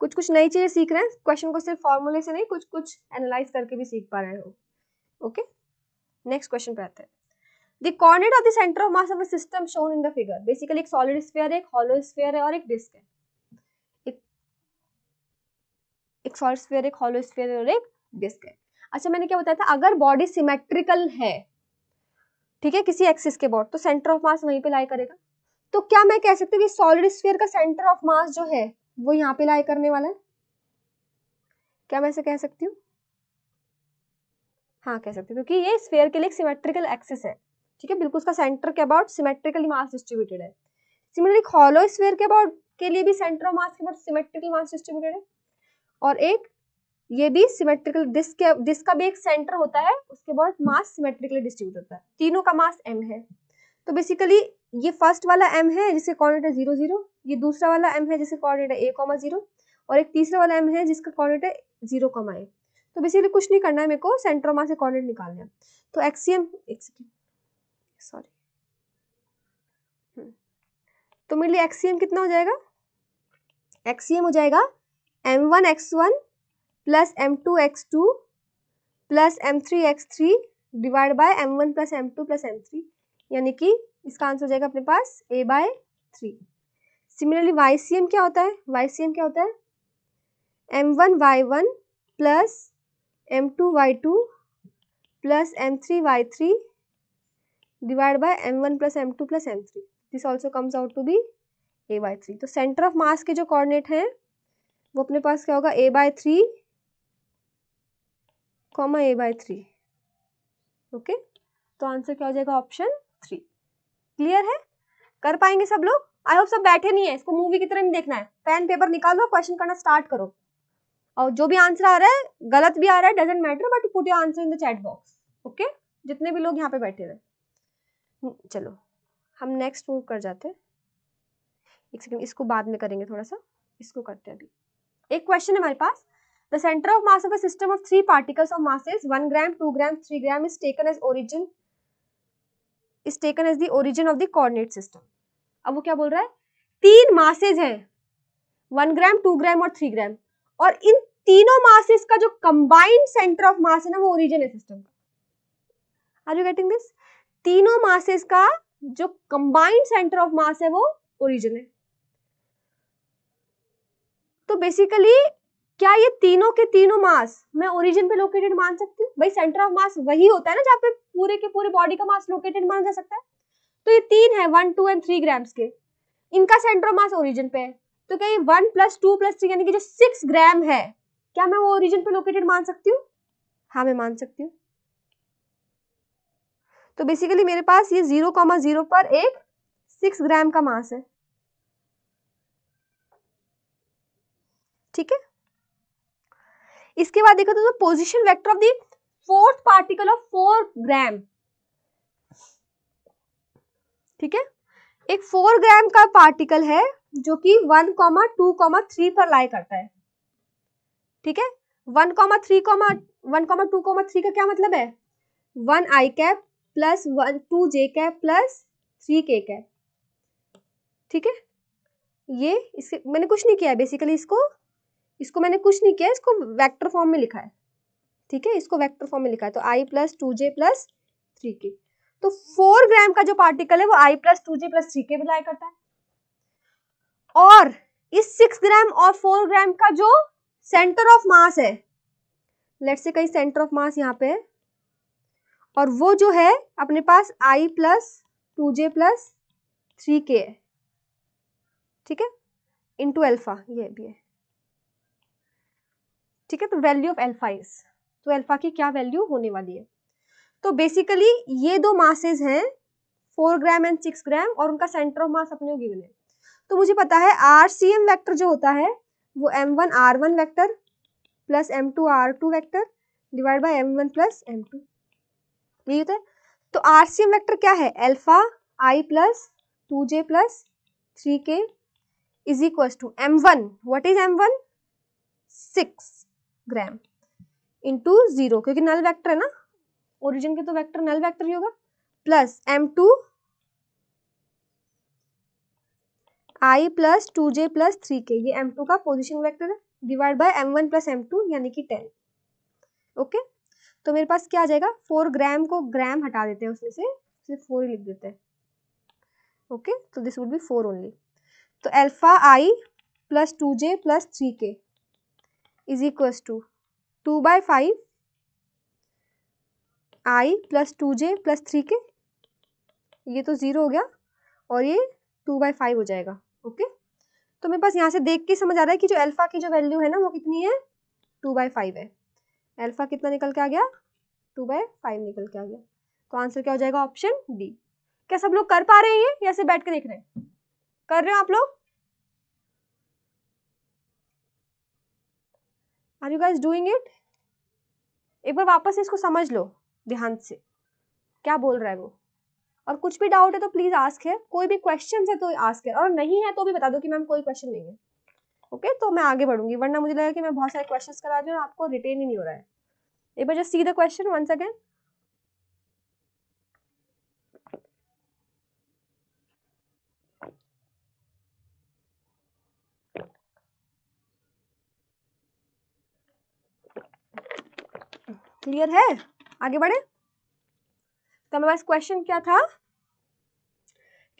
कुछ कुछ नई चीजें सीख रहे हैं क्वेश्चन को सिर्फ फॉर्मूले से नहीं कुछ कुछ एनालाइज करके भी सीख पा रहे हो ओके नेक्स्ट क्वेश्चन पे आते हैं the coordinate of the centre of mass of a system shown in the figure basically एक सॉलिड स्फीयर है एक हॉलो स्फीयर है और एक डिस्क है एक एक सॉलिड स्फीयर एक हॉलो स्फीयर और एक डिस्क है अच्छा मैंने क्या बताया था अगर बॉडी सिमेट्रिकल है ठीक है किसी एक्सिस के बॉड तो सेंटर ऑफ मास वहीं पे लाई करेगा तो क्या मैं कह सकती हूँ कि सॉलिड स्फीयर का सेंटर ऑफ मास जो है वो यहाँ पे लाई करने वाला है क्या मैं ऐसे कह सकती हूँ हाँ कह सकती हूँ क्योंकि ये स्फीयर के लिए सिमेट्रिकल एक्सिस है ठीक है बिल्कुल उसका सेंटर के अबाउट सिमेट्रिकली मास डिस्ट्रीब्यूटेड है सिमिलरली हॉलो स्वेयर के अबाउट के लिए भी सेंटर ऑफ मास के अबाउट सिमेट्रिकल मास डिस्ट्रीब्यूटेड है और एक ये भी सिमेट्रिकल डिस्क के डिस्क का भी एक सेंटर होता है उसके अबाउट मास सिमेट्रिकली डिस्ट्रीब्यूट होता है तीनों का मास एम है तो बेसिकली ये फर्स्ट वाला एम है जिसके कोऑर्डिनेट है जीरो जीरो ये दूसरा वाला एम है जिसके कोऑर्डिनेट है ए कॉमा जीरो और एक तीसरा वाला एम है जिसका कोऑर्डिनेट है जीरो कॉमा ए तो बेसिकली कुछ नहीं करना है मेरे को सेंटर ऑफ मास के कोऑर्डिनेट निकालना है तो एक्सीएम एक सेकेंड सॉरी hmm. तो मेरे लिए एक्सीएम कितना हो जाएगा एक्सीएम हो जाएगा M one x one plus M two x two plus M three x three divide by M one plus M two plus M three यानी कि इसका आंसर हो जाएगा अपने पास a by three similarly y C M क्या होता है वाई सी एम क्या होता है M one Y one plus M two Y two plus M three Y three divided by m1 plus m2 plus m3 this also comes out to be a by three तो सेंटर ऑफ मास के जो कोऑर्डिनेट हैं वो अपने पास क्या होगा a by three comma a by three okay तो आंसर क्या हो जाएगा ऑप्शन थ्री क्लियर है कर पाएंगे सब लोग आई होप सब बैठे नहीं है इसको मूवी की तरह नहीं देखना है पेन पेपर निकालो क्वेश्चन करना स्टार्ट करो और जो भी आंसर आ रहा है गलत भी आ रहा है doesn't matter but put your answer in the chat box okay जितने भी लोग यहाँ पे बैठे हुए चलो हम नेक्स्ट मूव कर जाते हैं एक सेकेंड इसको बाद में करेंगे थोड़ा सा इसको करते हैं अभी एक क्वेश्चन है हमारे पास the centre of mass of a system of three particles of masses one gram two gram three gram is taken as origin is taken as the origin of the coordinate system अब वो क्या बोल रहा है तीन मासेज हैं वन ग्राम टू ग्राम और थ्री ग्राम और इन तीनों मासेज का जो कंबाइंड सेंटर ऑफ मास है ना वो ओरिजिन है सिस्टम का आर यू गेटिंग दिस तीनों मासेस का जो कंबाइंड सेंटर ऑफ मास है वो ओरिजिन है तो बेसिकली क्या ये तीनों के तीनों मास मैं ओरिजिन पे लोकेटेड मान सकती हूँ भाई सेंटर ऑफ मास वही होता है ना जहाँ पे पूरे के पूरे बॉडी का मास लोकेटेड मान जा सकता है तो ये तीन है one two and three grams के इनका सेंटर ऑफ मास ओरिजिन पे है तो क्या ये one plus two plus three यानी कि जो सिक्स ग्राम है क्या मैं वो ओरिजिन पे लोकेटेड मान सकती हूँ हाँ मैं मान सकती हूँ तो बेसिकली मेरे पास ये जीरो कॉमा जीरो पर एक सिक्स ग्राम का मास है ठीक है इसके बाद देखो तो position vector of the fourth particle of four gram ठीक है एक फोर ग्राम का पार्टिकल है जो कि one comma two comma three पर लाई करता है ठीक है one comma three comma one comma two comma three का क्या मतलब है वन आई cap plus one two j cap plus three k cap ठीक है ये इसके मैंने कुछ नहीं किया है बेसिकली इसको इसको मैंने कुछ नहीं किया इसको वेक्टर फॉर्म में लिखा है ठीक है इसको वेक्टर फॉर्म में लिखा है तो आई plus two j plus three k तो फोर ग्राम का जो पार्टिकल है वो i plus two j plus three k बिलाई करता है और इस सिक्स ग्राम और फोर ग्राम का जो सेंटर ऑफ मास है लेट से कहीं सेंटर ऑफ मास यहाँ पे है और वो जो है अपने पास i plus two j plus three k है ठीक है इंटू एल्फा ये भी है ठीक है तो वैल्यू ऑफ एल्फा इज तो एल्फा की क्या वैल्यू होने वाली है तो बेसिकली ये दो मासेज हैं four gram and six gram और उनका सेंटर ऑफ मास अपने गिवन है तो मुझे पता है आर सी एम वैक्टर जो होता है वो M one are one vector plus M two are two vector divide by M one plus M two ठीक है तो आरसीएम वेक्टर क्या है alpha i plus two j plus three k is equal to M one what is m one six gram into zero क्योंकि नल वेक्टर है ना ओरिजिन के तो वेक्टर नल वेक्टर ही होगा plus M two i plus two j plus three k ये एम टू का पोजिशन वैक्टर है divide by M one plus M two यानी कि टेन ओके okay? तो मेरे पास क्या आ जाएगा फोर ग्राम को ग्राम हटा देते हैं उसमें से सिर्फ फोर ही लिख देते हैं ओके तो this would be four only तो alpha i plus two j plus three k is equal to two by five i plus two j plus three k ये तो ज़ीरो हो गया और ये टू बाई फाइव हो जाएगा ओके तो मेरे पास यहाँ से देख के समझ आ रहा है कि जो एल्फा की जो वैल्यू है ना वो कितनी है टू बाई फाइव है अल्फा कितना निकल के आ गया टू बाय फाइव निकल के आ गया तो आंसर क्या हो जाएगा ऑप्शन डी क्या सब लोग कर पा रहे हैं ये या सिर्फ बैठ के देख रहे हैं कर रहे हो आप लोग are you guys doing it एक बार वापस इसको समझ लो ध्यान से क्या बोल रहा है वो और कुछ भी डाउट है तो प्लीज आस्क है कोई भी क्वेश्चन है तो आस्क है और नहीं है तो भी बता दो कि मैम कोई क्वेश्चन नहीं है ओके तो मैं आगे बढ़ूंगी वरना मुझे लगा कि मैं बहुत सारे क्वेश्चंस करा रही हूँ और आपको रिटेन ही नहीं हो रहा है एक बार just see the question once again clear है आगे बढ़े तो हमारे पास क्वेश्चन क्या था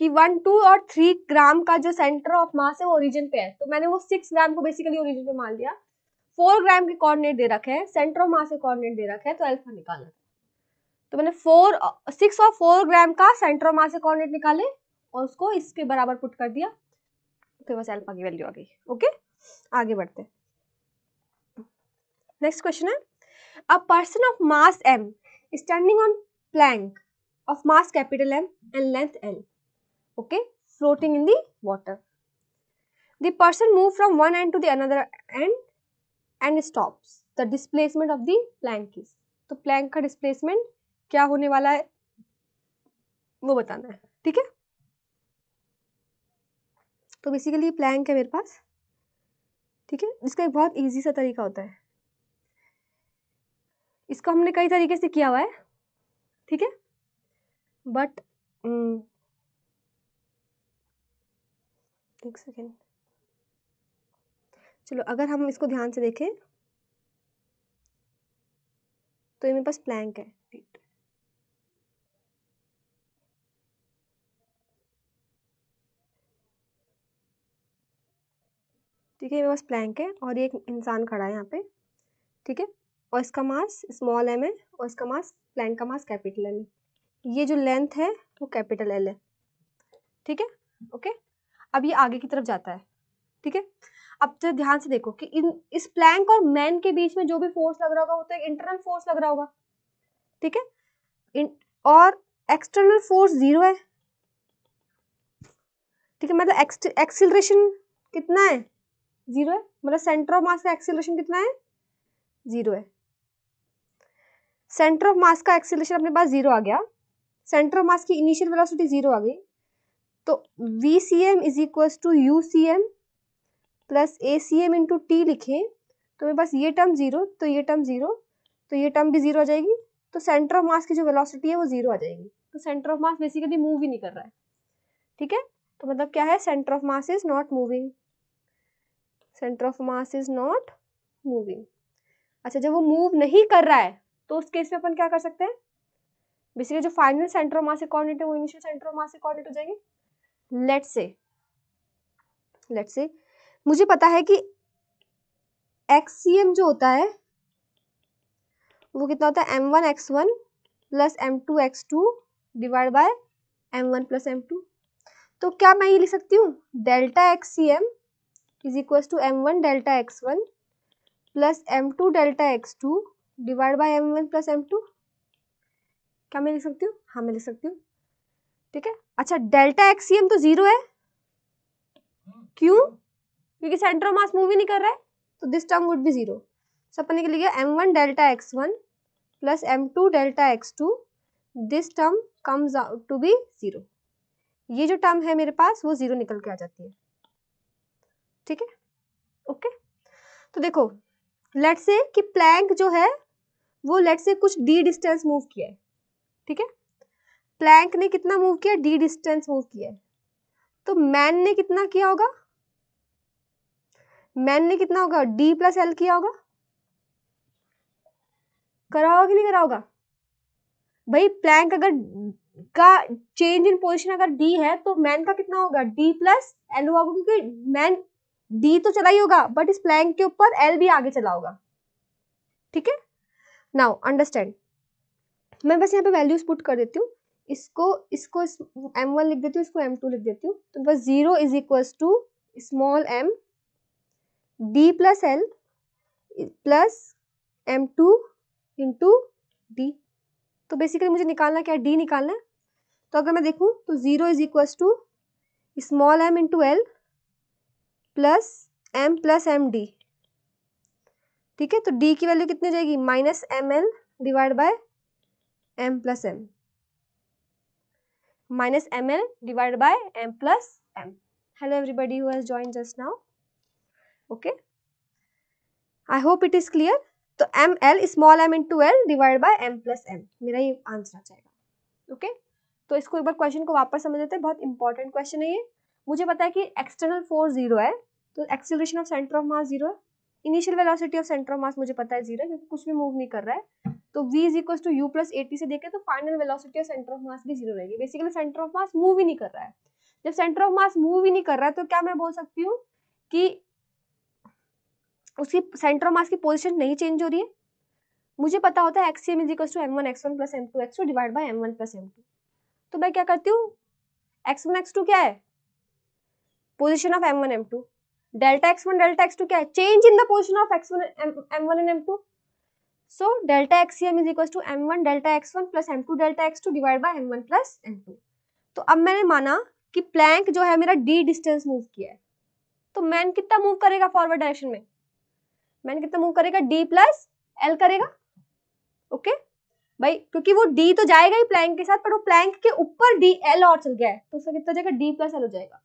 कि वन टू और थ्री ग्राम का जो सेंटर ऑफ मास है वो ओरिजिन पे है तो मैंने वो सिक्स ग्राम को बेसिकली ओरिजिन पे मान लिया फोर ग्राम के कोऑर्डिनेट दे रखे हैं सेंटर ऑफ मास के कोऑर्डिनेट दे रखे हैं तो अल्फा निकालना तो मैंने फोर सिक्स और फोर ग्राम का सेंटर ऑफ मास के कोऑर्डिनेट निकाले और उसको इसके बराबर पुट कर दिया तो बस एल्फा की वैल्यू आ गई ओके आगे बढ़ते नेक्स्ट क्वेश्चन है a person of mass m standing on plank of mass capital M and length l okay floating in the water the person move from one end to the another end and stops the displacement of the plank is तो plank ka displacement kya hone wala hai wo batana hai theek hai to basically ये प्लैंक है मेरे पास ठीक है इसका एक बहुत इजी सा तरीका होता है इसको हमने कई तरीके से किया हुआ है ठीक है बट एक सेकेंड चलो अगर हम इसको ध्यान से देखें तो ये मेरे पास प्लैंक है ठीक है मेरे पास प्लैंक है और ये एक इंसान खड़ा है यहाँ पे ठीक है और इसका मास स्मॉल एम है और इसका मास प्लैंक का मास कैपिटल एम है ये जो लेंथ है वो कैपिटल एल है ठीक है ओके अब ये आगे की तरफ जाता है ठीक है अब तो ध्यान से देखो कि इन इस प्लैंक और मैन के बीच में जो भी फोर्स लग रहा होगा वो तो एक इंटरनल फोर्स लग रहा होगा ठीक है और एक्सटर्नल फोर्स जीरो है ठीक है मतलब एक्सिलेशन कितना है जीरो है मतलब सेंटर ऑफ मास का एक्सिलेशन कितना है जीरो है सेंटर ऑफ मास का एक्सिलेशन अपने पास जीरो आ गया सेंटर ऑफ मास की इनिशियल वेलोसिटी जीरो आ गई तो v C M is equal to u c m plus a c m into t लिखें तो मेरे पास ये टर्म ज़ीरो तो ये टर्म ज़ीरो तो ये टर्म भी ज़ीरो आ जाएगी तो सेंटर ऑफ मास की जो वेलोसिटी है वो ज़ीरो आ जाएगी तो centre of mass basically move ही नहीं कर रहा है ठीक है तो मतलब क्या है centre of mass is not moving centre of mass is not moving अच्छा जब वो मूव नहीं कर रहा है तो उस केस में अपन क्या कर सकते हैं बेसिकली जो final centre of mass coordinate है वो initial centre of mass coordinate हो जाएगी लेट से लेट से मुझे पता है कि एक्सीएम जो होता है वो कितना होता है M one x one plus M two x two divide by M one plus M two तो क्या मैं ये लिख सकती हूँ delta x C M is equal to M one delta x one plus M two delta x two divide by M one plus M two क्या मैं लिख सकती हूँ हाँ मैं लिख सकती हूँ ठीक है अच्छा डेल्टा एक्सीएम तो जीरो है क्यों क्योंकि सेंटर ऑफ मास मूव ही नहीं कर रहा है तो this term would be zero सपने के लिए m one delta x one plus M two delta x two this term comes out to be zero ये जो टर्म है मेरे पास वो जीरो निकल के आ जाती है ठीक है ओके तो देखो लेट्स से कि प्लैंक जो है वो लेट्स से कुछ डी डिस्टेंस मूव किया है ठीक है प्लैंक ने कितना मूव किया डी डिस्टेंस मूव किया है तो मैन ने कितना किया होगा मैन ने कितना होगा डी प्लस एल किया होगा करा होगा कि नहीं करा होगा भाई प्लैंक अगर का चेंज इन पोजिशन अगर डी है तो मैन का कितना होगा डी प्लस एल हुआ होगा क्योंकि मैन डी तो चला ही होगा बट इस प्लैंक के ऊपर एल भी आगे चला होगा ठीक है नाउ अंडरस्टैंड मैं बस यहाँ पे वैल्यूज पुट कर देती हूँ इसको इसको एम वन लिख देती हूँ इसको एम टू लिख देती हूँ तो बस zero is equal to small m d plus l plus M two into d तो बेसिकली मुझे निकालना क्या है डी निकालना है तो अगर मैं देखूँ तो zero is equal to small m into l plus M plus M d ठीक है तो डी की वैल्यू कितनी जाएगी minus M L divide by m plus m minus ml divided by m plus m. Hello everybody who has joined just now. Okay. I hope it is clear. तो M l small m into l divide by m plus m मेरा ये आंसर आ जाएगा ओके okay? तो इसको एक बार क्वेश्चन को वापस समझ लेते हैं बहुत इंपॉर्टेंट क्वेश्चन है ये मुझे पता है कि एक्सटर्नल फोर्स जीरो है तो acceleration of centre of mass zero है initial velocity of centre of mass मुझे पता है जीरो क्योंकि कुछ भी मूव नहीं कर रहा है तो v is equal to u plus a t से देखें तो final velocity of centre of mass भी जीरो रहेगी basically centre of mass move ही नहीं कर रहा है जब सेंटर ऑफ मास मूव ही नहीं कर रहा है तो क्या मैं बोल सकती हूँ कि उसकी सेंटर ऑफ मास की पोजिशन नहीं चेंज हो रही है मुझे पता होता है x is equal to M one x one plus M two x two divide by M one plus M two तो मैं क्या करती हूँ एक्स वन एक्स टू क्या है position of M one M two delta x one delta x two क्या है change in the position of x one m one and m two so delta x m is equal to M one delta x one plus M two delta x two divide by M one plus M two तो अब मैंने माना कि प्लैंक जो है मेरा डी डिस्टेंस मूव किया है तो मैन कितना मूव करेगा फॉरवर्ड डायरेक्शन में मैन कितना मूव करेगा डी प्लस एल करेगा ओके okay? भाई क्योंकि वो डी तो जाएगा ही प्लैंक के साथ पर वो प्लैंक के ऊपर डी एल और चल गया है तो उसका कितना जाएगा डी प्लस एल हो जाएगा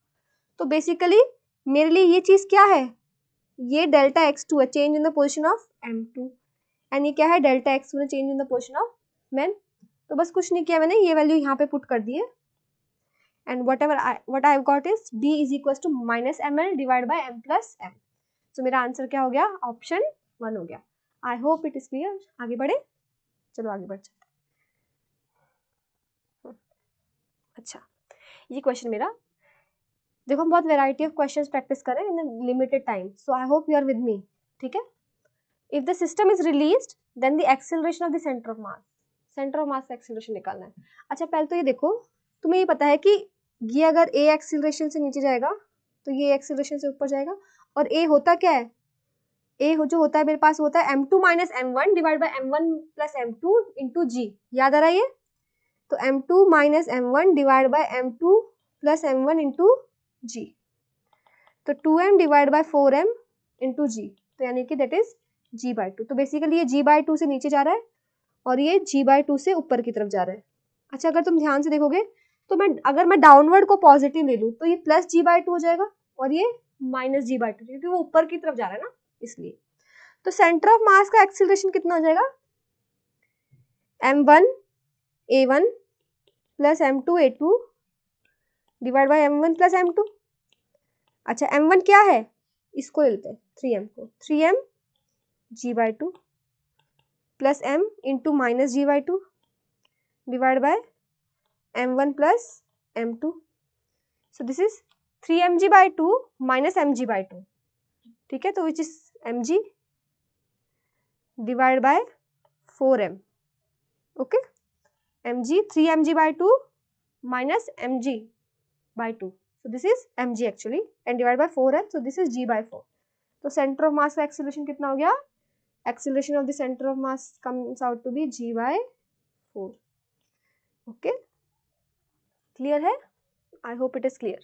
तो बेसिकली मेरे लिए ये चीज़ क्या है ये डेल्टा एक्स टू है change in the position of M two and ये क्या है डेल्टा एक्स टू ने change in the position of man तो बस कुछ नहीं किया मैंने ये वैल्यू यहाँ पे पुट कर दिए and whatever I what I got is D is equal to minus M L divide by M plus M so मेरा आंसर क्या हो गया ऑप्शन वन हो गया I hope it is clear आगे बढ़े चलो आगे बढ़ चलते अच्छा ये क्वेश्चन मेरा देखो हम बहुत वेराइटी ऑफ क्वेश्चन प्रैक्टिस करें in limited time so I hope you are with me ठीक है if the system is release then the acceleration of the centre of mass centre of mass acceleration निकालना है अच्छा पहले तो ये देखो तुम्हें ये पता है कि ये अगर ए एक्सेलरेशन से नीचे जाएगा तो ये एक्सेलरेशन से ऊपर जाएगा और ए होता क्या है ए हो जो होता है मेरे पास होता है M two minus M one divide by M one plus M two into G याद आ रहा है ये तो M two minus M one divide by M two plus M one into G तो two M divide by four M into G तो यानी कि that is G by two तो बेसिकली ये जी बाई टू से नीचे जा रहा है और ये जी बाई टू से ऊपर की तरफ जा रहा है अच्छा अगर तुम ध्यान से देखोगे तो मैं अगर मैं डाउनवर्ड को पॉजिटिव ले लूँ तो ये प्लस जी बाई टू हो जाएगा और ये माइनस जी बाई टू क्योंकि वो ऊपर की तरफ जा रहा है ना इसलिए तो सेंटर ऑफ मास का एक्सिलेशन कितना हो जाएगा M one A one plus M two A two divide by M one plus M two अच्छा एम वन क्या है इसको ले लेते हैं थ्री एम को three M G by two plus M into minus G by two divide by M one plus M two so this is three M G by two minus M G by two ठीक है तो which is M G divide by four M okay M G three M G by two minus M G by 2. So this is mg actually and divided by 4m. So this is g by 4. so center of mass acceleration kitna ho gaya acceleration of the center of mass comes out to be g by 4 okay clear hai i hope it is clear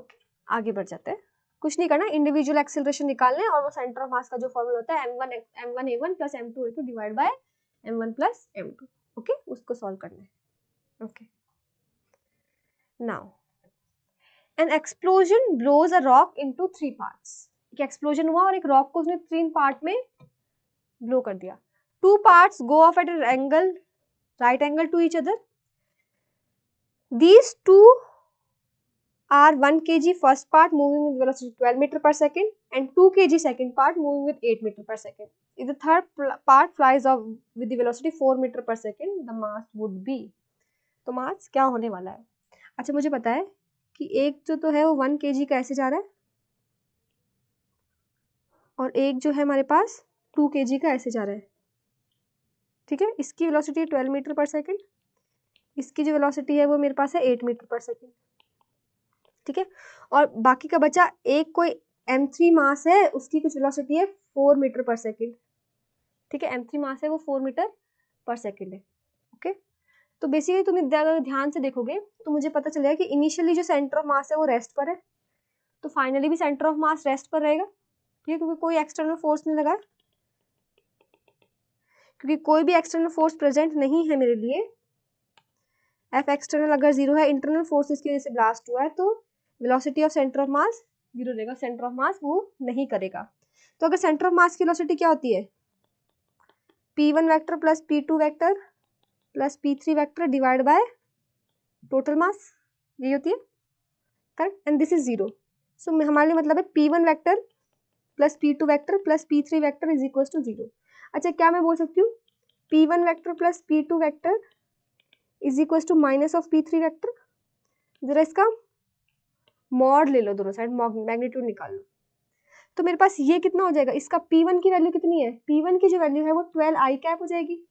okay aage आगे बढ़ जाते हैं कुछ नहीं करना इंडिविजुअल एक्सेलरेशन निकालने और वो सेंटर ऑफ मास का जो फॉर्मूला होता है m1 m1 a1 plus m2 a2 divide by m1 plus m2 okay okay? उसको सॉल्व करना है okay okay. now an explosion blows a rock into three parts एक explosion हुआ और एक rock को उसने तीन part में blow कर दिया two parts go off at an angle right angle to each other these two are 1 kg first part moving with velocity 12 meter per second and 2 kg second part moving with 8 meter per second. If the third part flies off with the velocity 4 meter per second, the mass would be. तो मास क्या होने वाला है अच्छा मुझे पता है कि एक जो तो है वो वन के जी का ऐसे जा रहा है और एक जो है हमारे पास टू के जी का ऐसे जा रहा है ठीक है इसकी वेलोसिटी है ट्वेल्व मीटर पर सेकेंड इसकी जो वेलोसिटी है वो मेरे पास है एट मीटर पर सेकेंड ठीक है और बाकी का बचा एक कोई एम थ्री मास है उसकी कुछ वेलोसिटी है फोर मीटर पर सेकेंड ठीक है एम थ्री मास है वो फोर मीटर पर सेकेंड है तो बेसिकली तुम अगर ध्यान से देखोगे तो मुझे पता चलेगा कि इनिशियली जो सेंटर ऑफ मास है वो रेस्ट पर है तो फाइनली भी सेंटर ऑफ मास रेस्ट पर रहेगा ठीक है क्योंकि कोई एक्सटर्नल फोर्स नहीं लगा क्योंकि कोई भी एक्सटर्नल फोर्स प्रेजेंट नहीं है मेरे लिए एफ एक्सटर्नल अगर जीरो है इंटरनल फोर्स की वजह से ब्लास्ट हुआ है तो velocity of centre of mass zero रहेगा सेंटर ऑफ मास वो नहीं करेगा तो अगर सेंटर ऑफ मास की वेलोसिटी क्या होती है P one vector plus P two vector plus P three vector divide by total mass ये होती है correct and this is zero so हमारे लिए मतलब है P one vector plus P two vector plus P three vector is equal to zero अच्छा क्या मैं बोल सकती हूँ P one vector plus P two vector is equal to minus of P three vector ज़रा इसका मॉड ले लो दोनों साइड मैग्नीट्यूड निकाल लो तो मेरे पास ये कितना हो जाएगा इसका पी वन की वैल्यू कितनी है पी वन की जो वैल्यू है वो ट्वेल्व आई कैप हो जाएगी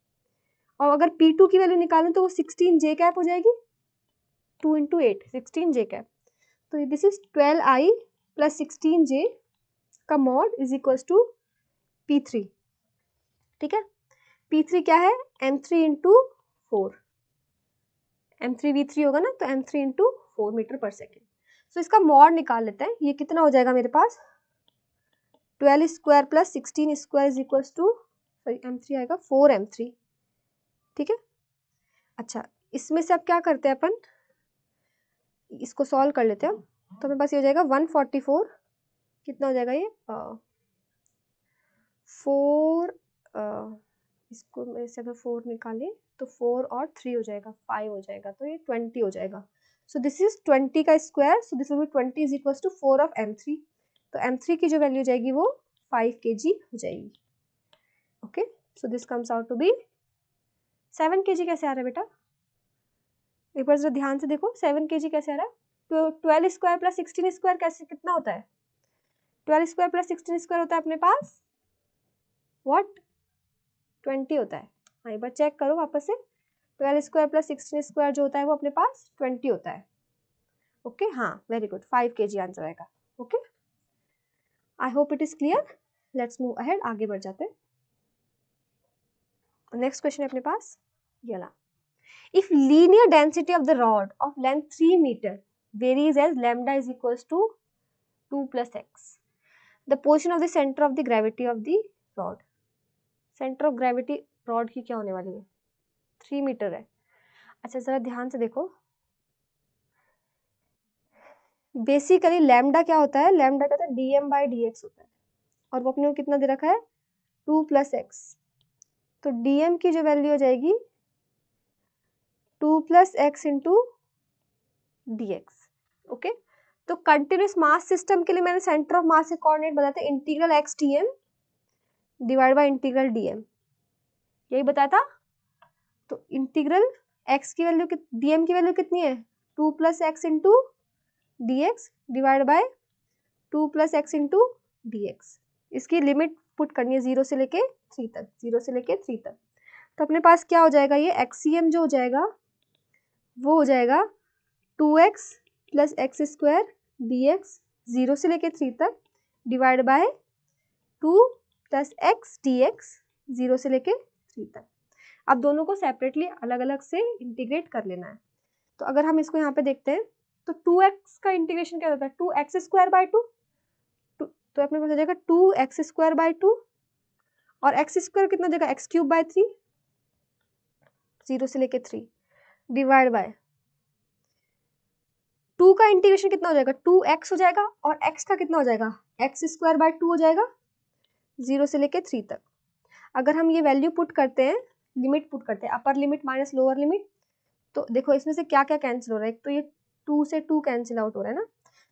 और अगर पी टू की वैल्यू निकालें तो वो सिक्सटीन जे कैप हो जाएगी two into eight sixteen J cap तो this is twelve I plus sixteen J का mod is equals to P three ठीक है पी थ्री क्या है M three into four M three V three होगा ना तो M three into four metre per second so इसका मॉड निकाल लेते हैं ये कितना हो जाएगा मेरे पास twelve square plus sixteen square is equals to sorry M three आएगा फोर एम थ्री ठीक है अच्छा इसमें से अब क्या करते हैं अपन इसको सॉल्व कर लेते हैं तो हमें पास ये हो जाएगा वन फोर्टी फोर कितना हो जाएगा ये फोर इसको मेरे से अगर फोर निकाले तो फोर और थ्री हो जाएगा फाइव हो जाएगा तो ये ट्वेंटी हो जाएगा सो दिस इज ट्वेंटी का square so this will be twenty is equal to four of M three तो एम थ्री की जो वैल्यू हो जाएगी वो फाइव के जी हो जाएगी okay so this comes out to be seven K G कैसे आ रहा है बेटा एक बार जरा ध्यान से देखो सेवन के जी कैसे आ रहा है तो twelve square plus sixteen square कैसे कितना होता है twelve square plus sixteen square होता है अपने पास वॉट ट्वेंटी होता है हाँ एक बार चेक करो वापस से twelve square plus sixteen square जो होता है वो अपने पास ट्वेंटी होता है ओके okay, हाँ very good five K G answer आएगा okay I hope it is clear let's move ahead आगे बढ़ जाते हैं नेक्स्ट क्वेश्चन है अपने पास if linear density of the rod of length three metre varies as lambda is equals to two plus X the position of the centre of the gravity of the rod centre of gravity rod की क्या होने वाली है थ्री मीटर है अच्छा जरा ध्यान से देखो बेसिकली लैम्डा क्या होता है लैम्डा क्या D M by D X होता है और वो अपने कितना दे रखा है टू प्लस एक्स तो डीएम की जो वैल्यू हो जाएगी two plus X into D X okay तो कंटिन्यूस मास सिस्टम के लिए मैंने सेंटर ऑफ मास के कोऑर्डिनेट बताया था integral X T M divide by integral D M यही बताया था तो इंटीग्रल एक्स की वैल्यू डी एम की वैल्यू कितनी है two plus X into D X divide by two plus X into D X इसकी लिमिट पुट करनी है जीरो से लेके थ्री तक जीरो से लेके थ्री तक तो अपने पास क्या हो जाएगा ये एक्सीएम जो हो जाएगा वो हो जाएगा two X plus X square D X zero से लेके थ्री तक divide by two plus X D X zero से लेके थ्री तक अब दोनों को सेपरेटली अलग अलग से इंटीग्रेट कर लेना है तो अगर हम इसको यहाँ पे देखते हैं तो टू एक्स का इंटीग्रेशन क्या होता है two X square by two तो अपने पास हो जाएगा two X square by two और एक्स स्क्वायर कितना जगह X cube by three zero से लेके थ्री डिवाइड बाय टू का इंटीग्रेशन कितना हो जाएगा टू एक्स हो जाएगा और एक्स का कितना हो जाएगा एक्स स्क्वायर बाय टू हो जाएगा जीरो से लेके थ्री तक अगर हम ये वैल्यू पुट करते हैं लिमिट पुट करते हैं upper limit minus lower limit तो देखो इसमें से क्या क्या कैंसिल हो रहा है एक तो ये टू से टू कैंसिल आउट हो रहा है ना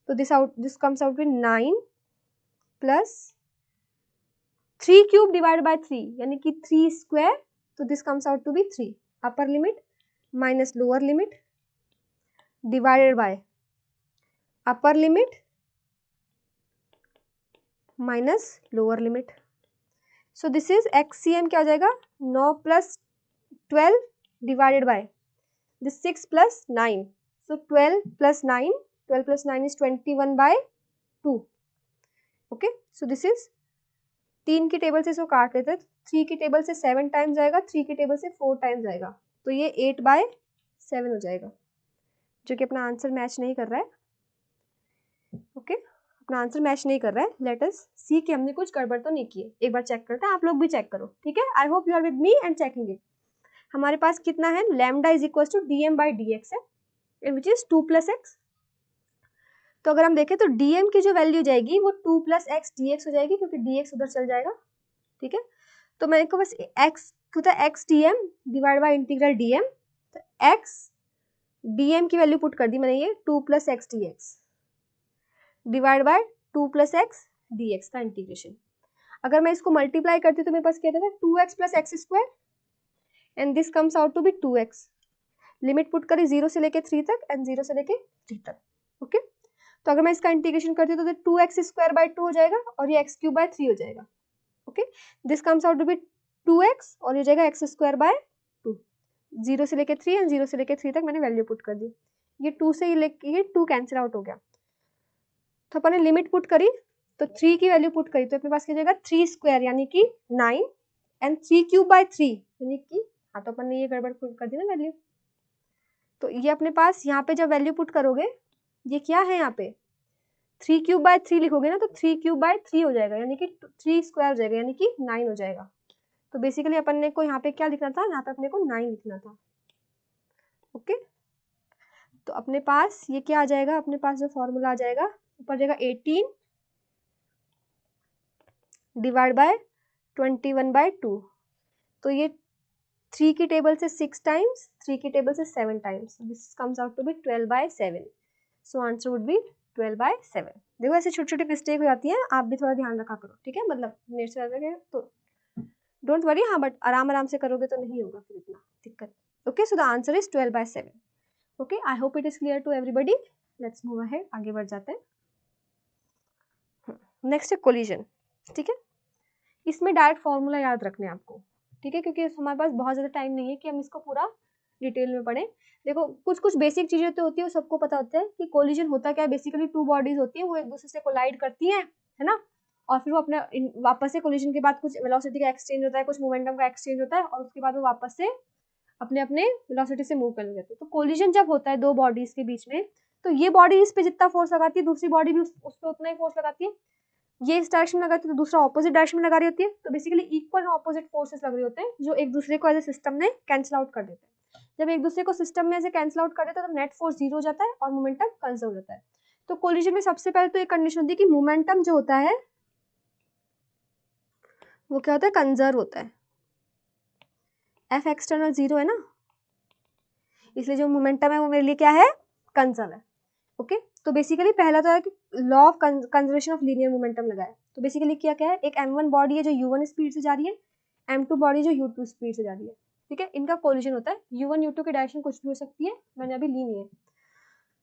तो this out this comes out with nine plus three cube divide by three यानी कि थ्री स्क्वायर तो this comes out to be three upper limit minus lower limit divided by upper limit minus lower limit so this is X C M क्या हो जाएगा नौ plus twelve divided by this six plus nine so twelve plus nine twelve plus nine is twenty one by two okay so this is तीन की टेबल से इसको काट लेते हैं थ्री की टेबल से सेवन टाइम्स आएगा थ्री की टेबल से फोर टाइम्स आएगा तो ये एट बाय सेवन हो जाएगा जो कि अपना आंसर मैच नहीं कर रहा है ओके okay? अपना आंसर मैच नहीं कर रहा है लेटस सी कि हमने कुछ गड़बड़ तो नहीं की एक बार चेक करते हैं आप लोग भी चेक करो ठीक है I hope you are with me and checking it हमारे पास कितना है lambda is equal to D M by D X है and which is two plus X तो अगर हम देखें तो डी एम की जो वैल्यू जाएगी वो two plus X D X हो जाएगी क्योंकि डी एक्स उधर चल जाएगा ठीक है तो मैंने को बस एक्स होता है X D M divide by integral D M तो एक्स डी एम की वैल्यू पुट कर दी मैंने ये two plus X D X divide by two plus X D X का इंटीग्रेशन अगर मैं इसको मल्टीप्लाई करती तो मेरे पास क्या था two X plus X square and this comes out to be two X limit put करी जीरो से लेके थ्री तक एंड जीरो से लेके थ्री तक ओके तो अगर मैं इसका इंटीग्रेशन करती हूँ तो two X square by two हो जाएगा और ये एक्स क्यूब बाय थ्री हो जाएगा okay this comes out to be two X और हो जाएगा X square by two zero से लेके थ्री एंड जीरो से लेके थ्री तक मैंने वैल्यू पुट कर दी ये टू से लेके ये टू कैंसिल आउट हो गया तो अपने लिमिट पुट करी तो थ्री की वैल्यू पुट करी तो अपने पास क्या जाएगा थ्री स्क्वायर यानी कि nine and three cube by three यानी कि हाँ तो अपन ने ये गड़बड़ पुट कर दी ना वैल्यू तो ये अपने पास यहाँ पे जब वैल्यू पुट करोगे ये क्या है यहाँ पे थ्री क्यूब बाय थ्री लिखोगे ना तो थ्री क्यूब बाय थ्री हो जाएगा यानी कि थ्री स्क्वायर हो जाएगा यानी कि नाइन हो जाएगा तो बेसिकली अपन ने को यहाँ पे क्या लिखना था यहाँ पे अपने को नाइन लिखना था ओके तो अपने पास ये क्या आ जाएगा अपने पास जो फॉर्मूला आ जाएगा ऊपर जाएगा eighteen divide by twenty one by two तो ये थ्री की टेबल से सिक्स टाइम्स थ्री की टेबल से seven times this comes out to be twelve by seven so answer would be twelve by seven देखो ऐसे छोटी छोटी मिस्टेक हो जाती है आप भी थोड़ा ध्यान रखा करो ठीक है मतलब मेरे से तो डोंट वरी हाँ बट आराम आराम से करोगे तो नहीं होगा फिर इतना दिक्कत okay so the answer is twelve by seven okay I hope it is clear to everybody let's move है आगे बढ़ जाते हैं नेक्स्ट hmm, है कोलिजन ठीक है इसमें डायरेक्ट फॉर्मूला याद रखने आपको ठीक है क्योंकि हमारे पास बहुत ज़्यादा टाइम नहीं है कि हम इसको पूरा डिटेल में पढ़ें देखो कुछ कुछ बेसिक चीज़ें तो होती है सबको पता होता है कि कोलिजन होता क्या है बेसिकली टू बॉडीज होती है वो एक दूसरे से कोलाइड करती हैं है ना और फिर वो अपने वापस से कोलिशन के बाद कुछ वेलोसिटी का एक्सचेंज होता है कुछ मोमेंटम का एक्सचेंज होता है और उसके बाद वो वापस से अपने अपने वेलोसिटी से मूव करने लेते हैं तो कोलिजन जब होता है दो बॉडीज के बीच में तो ये बॉडी इस पर जितना फोर्स लगाती है दूसरी बॉडी भी उस, पर उतना ही फोर्स लगाती है ये इस डायरेक्शन में लगाती है तो दूसरा ऑपोजिट डायरेक्शन में लगा रही होती है तो बेसिकली इक्वल ऑपोजिट फोर्सेस लग रहे होते हैं जो एक दूसरे को एज ए सिस्टम में कैंसिल आउट कर देते हैं जब एक दूसरे को सिस्टम में ऐसे कैंसिल आउट कर देते हैं तो नेट फोर्स जीरो हो जाता है और मोमेंटम कंजर्व होता है तो कोलिजन में सबसे पहले तो एक कंडीशन होती है कि मोमेंटम जो होता है वो क्या होता है कंजर्व होता है एफ एक्सटर्नल ज़ीरो है ना इसलिए जो मोमेंटम है वो मेरे लिए क्या है कंजर्व है ओके तो बेसिकली पहला तो है कि law of conservation of linear momentum लगाया तो बेसिकली क्या क्या है एक एम वन बॉडी है जो यू वन स्पीड से जा रही है एम टू बॉडी जो यू टू स्पीड से जा रही है ठीक है इनका कोलिजन होता है यू वन यू टू की डायरेक्शन कुछ भी हो सकती है मैंने अभी ली नहीं है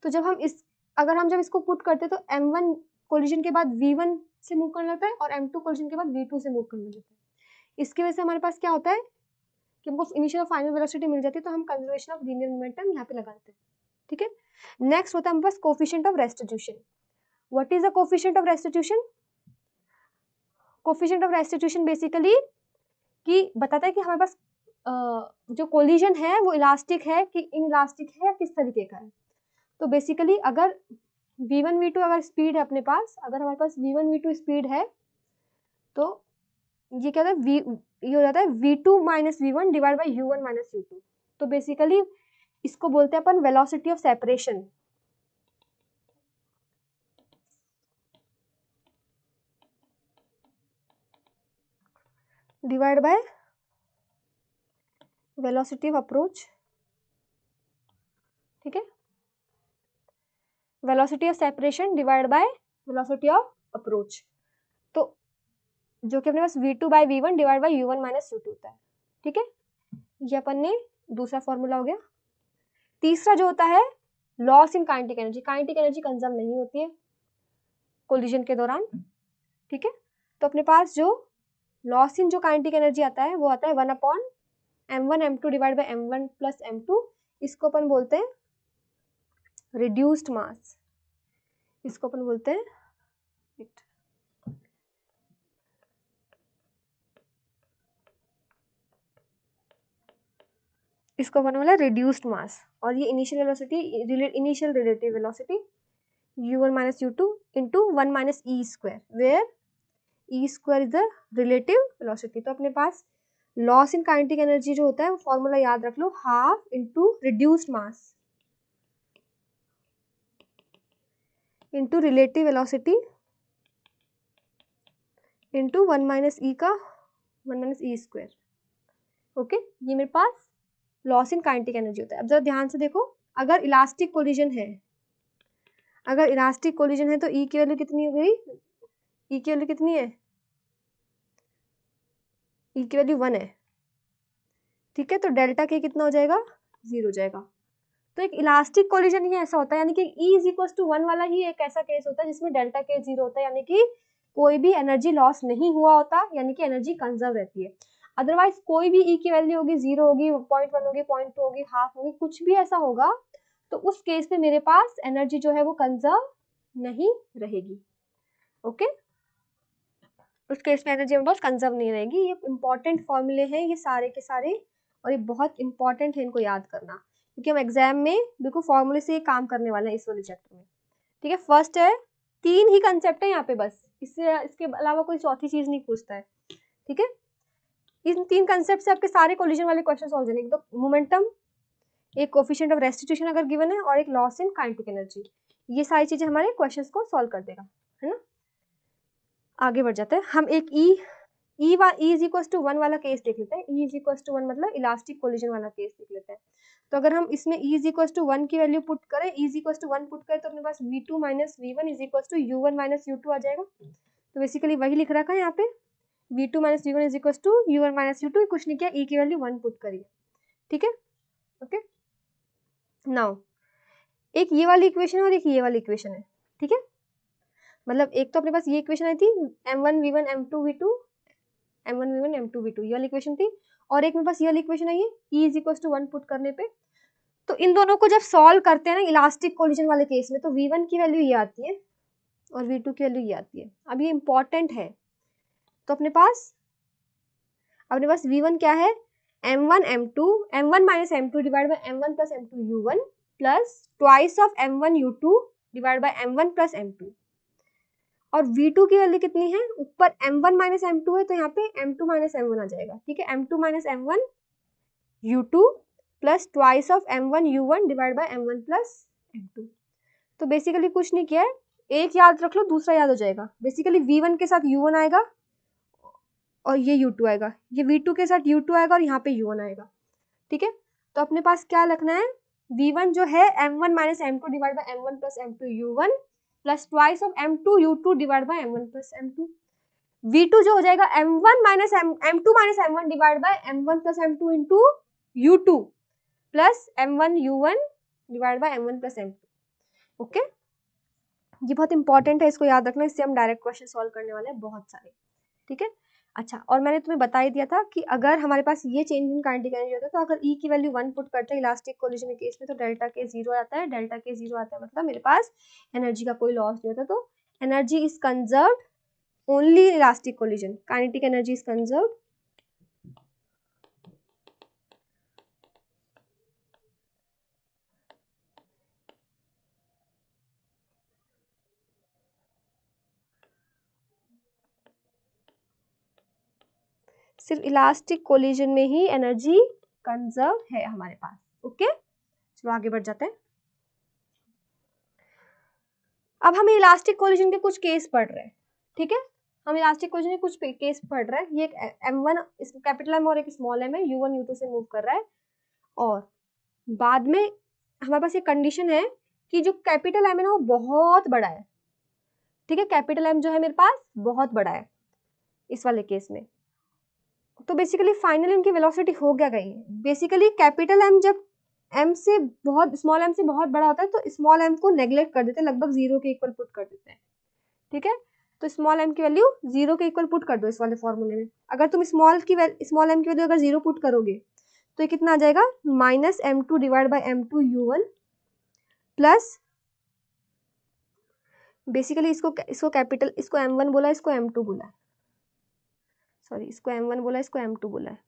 तो जब हम इस अगर हम जब इसको पुट करते हैं तो एम वन कोलिजन के बाद वी वन से मूव करने लगता है और एम टू कोलिजन के बाद वी टू से मूव करने लगता है इसकी वजह से हमारे पास क्या होता है कि हमको इनिशियल और फाइनल वेलोसिटी मिल जाती है तो हम कंजर्वेशन ऑफ लीनियर मोमेंटम यहाँ पे लगा देते हैं ठीक है नेक्स्ट होता है हमारे पास coefficient of restitution what is the coefficient of restitution coefficient of restitution basically कि बताता है कि हमारे पास जो कोलिजन है वो इलास्टिक है कि इन इलास्टिक है या किस तरीके का है तो बेसिकली अगर वी वन वी टू अगर स्पीड है अपने पास अगर हमारे पास V one V two speed है तो ये क्या होता है वी ये हो जाता है V two minus V one divide by U one minus U two तो बेसिकली इसको बोलते हैं अपन velocity of separation divide by velocity of approach ठीक है velocity of separation divide by velocity of approach तो जो कि अपने पास V two by V one divide by U one minus U two होता है ठीक है ये अपन ने दूसरा फॉर्मूला हो गया तीसरा जो होता है loss in kinetic energy kinetic energy conserve नहीं होती है कोलिजन के दौरान ठीक है तो अपने पास जो लॉस इन जो काइंटिक एनर्जी आता है वो आता है one upon M one M two divide by M one plus M two इसको अपन बोलते हैं रिड्यूस्ड मास इसको अपन बोलते हैं इसको अपन बोला रिड्यूस्ड मास और ये initial velocity initial relative velocity u1 one minus U two into one minus E square where E square is the relative velocity तो अपने पास लॉस इन काइनेटिक एनर्जी जो होता है वो फॉर्मूला याद रख लो half into reduced mass into relative velocity into one minus E का one minus E square okay ये मेरे पास लॉस इन काइनेटिक एनर्जी होता है अब जरा ध्यान से देखो अगर इलास्टिक कोलिजन है अगर इलास्टिक कोलिजन है तो ई e की वैल्यू कितनी हो गई ई e की वैल्यू कितनी है ई e की वैल्यू वन है ठीक है तो डेल्टा के कितना हो जाएगा जीरो हो जाएगा तो एक इलास्टिक कोलिजन ही ऐसा होता है यानी कि E is equal to one वाला ही एक ऐसा केस होता है जिसमें डेल्टा के जीरो होता है यानी कि कोई भी एनर्जी लॉस नहीं हुआ होता यानी कि एनर्जी कंजर्व रहती है अदरवाइज कोई भी ई e की वैल्यू होगी जीरो होगी पॉइंट वन होगी पॉइंट टू होगी हाफ होगी कुछ भी ऐसा होगा तो उस केस में मेरे पास एनर्जी जो है वो कंजर्व नहीं रहेगी ओके उस केस में एनर्जी हमारे पास कंजर्व नहीं रहेगी ये इंपॉर्टेंट फॉर्मूले हैं ये सारे के सारे और ये बहुत इंपॉर्टेंट है इनको याद करना क्योंकि हम एग्जाम में बिल्कुल फॉर्मूले से काम करने वाले हैं इस वाले चैप्टर में ठीक है फर्स्ट है तीन ही कंसेप्ट है यहाँ पे बस इससे इसके अलावा कोई चौथी चीज़ नहीं पूछता है ठीक है इन तीन कंसेप्ट से आपके सारे कोलिजन वाले क्वेश्चन सॉल्व जाएंगे एक तो मोमेंटम एक कोफिशियंट ऑफ रेस्टिट्यूशन अगर गिवन है और एक लॉस इन काइनेटिक एनर्जी ये सारी चीज़ें हमारे क्वेश्चन को सॉल्व कर देगा है ना आगे बढ़ जाते हैं हम एक E e E to one वाला केस देख लेते हैं E is equal to one मतलब इलास्टिक कोलिजन वाला केस देख लेते हैं तो अगर हम इसमें E is equal to one की वैल्यू पुट करें E is equal to one put करें तो अपने पास V two minus V one is equal to U one minus U two आ जाएगा तो बेसिकली वही लिख रखा है यहाँ पे V two minus V one is equal to U one minus U two कुछ नहीं किया ई e की वैल्यू वन पुट करिए ठीक है ओके नाउ एक ये वाली इक्वेशन और एक ये वाली इक्वेशन है ठीक है मतलब एक तो अपने पास ये इक्वेशन आई थी M one V one M two V two M one V one M two V two ये इक्वेशन थी और एक मेरे पास यल इक्वेशन आई है E is equal to one put करने पे तो इन दोनों को जब सॉल्व करते हैं ना इलास्टिक कोलिजन वाले केस में तो वी वन की वैल्यू ये आती है और वी टू की वैल्यू ये आती है अब ये इंपॉर्टेंट है तो अपने पास अपने पास वी वन क्या है M one M two M one minus M two divide by M one plus M two U one plus twice of M one U two divide by M one plus M two और V2 की वैल्यू कितनी है ऊपर M1 वन माइनस एम है तो यहाँ पे M2 टू माइनस एम आ जाएगा ठीक है M2 two minus M one U two plus twice of M1 one U one divide by M one plus M two तो बेसिकली कुछ नहीं किया है एक याद रख लो दूसरा याद हो जाएगा बेसिकली V1 के साथ U1 आएगा और ये U2 आएगा ये V2 के साथ U2 आएगा और यहाँ पे U1 आएगा ठीक है तो अपने पास क्या रखना है V1 जो है M1 one minus M two divide by M one plus M two U one plus twice of M two U two divide by M one plus M two V two जो हो जाएगा M one minus M M two minus M one divide by M one plus M two into U two plus M one U one divide by M one plus M two okay ये बहुत इंपॉर्टेंट है इसको याद रखना इससे हम डायरेक्ट क्वेश्चन सॉल्व करने वाले हैं बहुत सारे ठीक है अच्छा और मैंने तुम्हें बता ही दिया था कि अगर हमारे पास ये चेंज इन काइनेटिक एनर्जी होता है तो अगर ई e की वैल्यू वन पुट करते हैं इलास्टिक कोलिजन केस में तो डेल्टा के जीरो आता है डेल्टा के जीरो आता है मतलब मेरे पास एनर्जी का कोई लॉस नहीं होता तो energy is conserve only elastic collision kinetic energy is conserve सिर्फ इलास्टिक कोलिजन में ही एनर्जी कंजर्व है हमारे पास ओके चलो आगे बढ़ जाते हैं अब हम इलास्टिक कोलिजन के कुछ केस पढ़ रहे हैं ठीक है हम इलास्टिक कोलिजन के कुछ केस पढ़ रहे हैं ये एक एम वन कैपिटल एम और एक स्मॉल एम है यू वन यू टू से मूव कर रहा है और बाद में हमारे पास ये कंडीशन है कि जो कैपिटल एम है ना वो बहुत बड़ा है ठीक है कैपिटल एम जो है मेरे पास बहुत बड़ा है इस वाले केस में तो बेसिकली फाइनल इनकी वेलोसिटी हो गया गई बेसिकली कैपिटल एम जब एम से बहुत स्मॉल एम से बहुत बड़ा होता है तो स्मॉल एम को नेग्लेक्ट कर देते हैं लगभग जीरो के इक्वल पुट कर देते हैं ठीक है तो स्मॉल एम की वैल्यू जीरो के इक्वल पुट कर दो इस वाले फॉर्मूले में अगर तुम स्मॉल की स्मॉल एम की वैल्यू अगर जीरो पुट करोगे तो ये कितना आ जाएगा minus M two divide by M two U one plus basically इसको इसको कैपिटल इसको एम वन बोला इसको एम टू बोला सॉरी इसको एम वन बोला इसको एम टू बोला है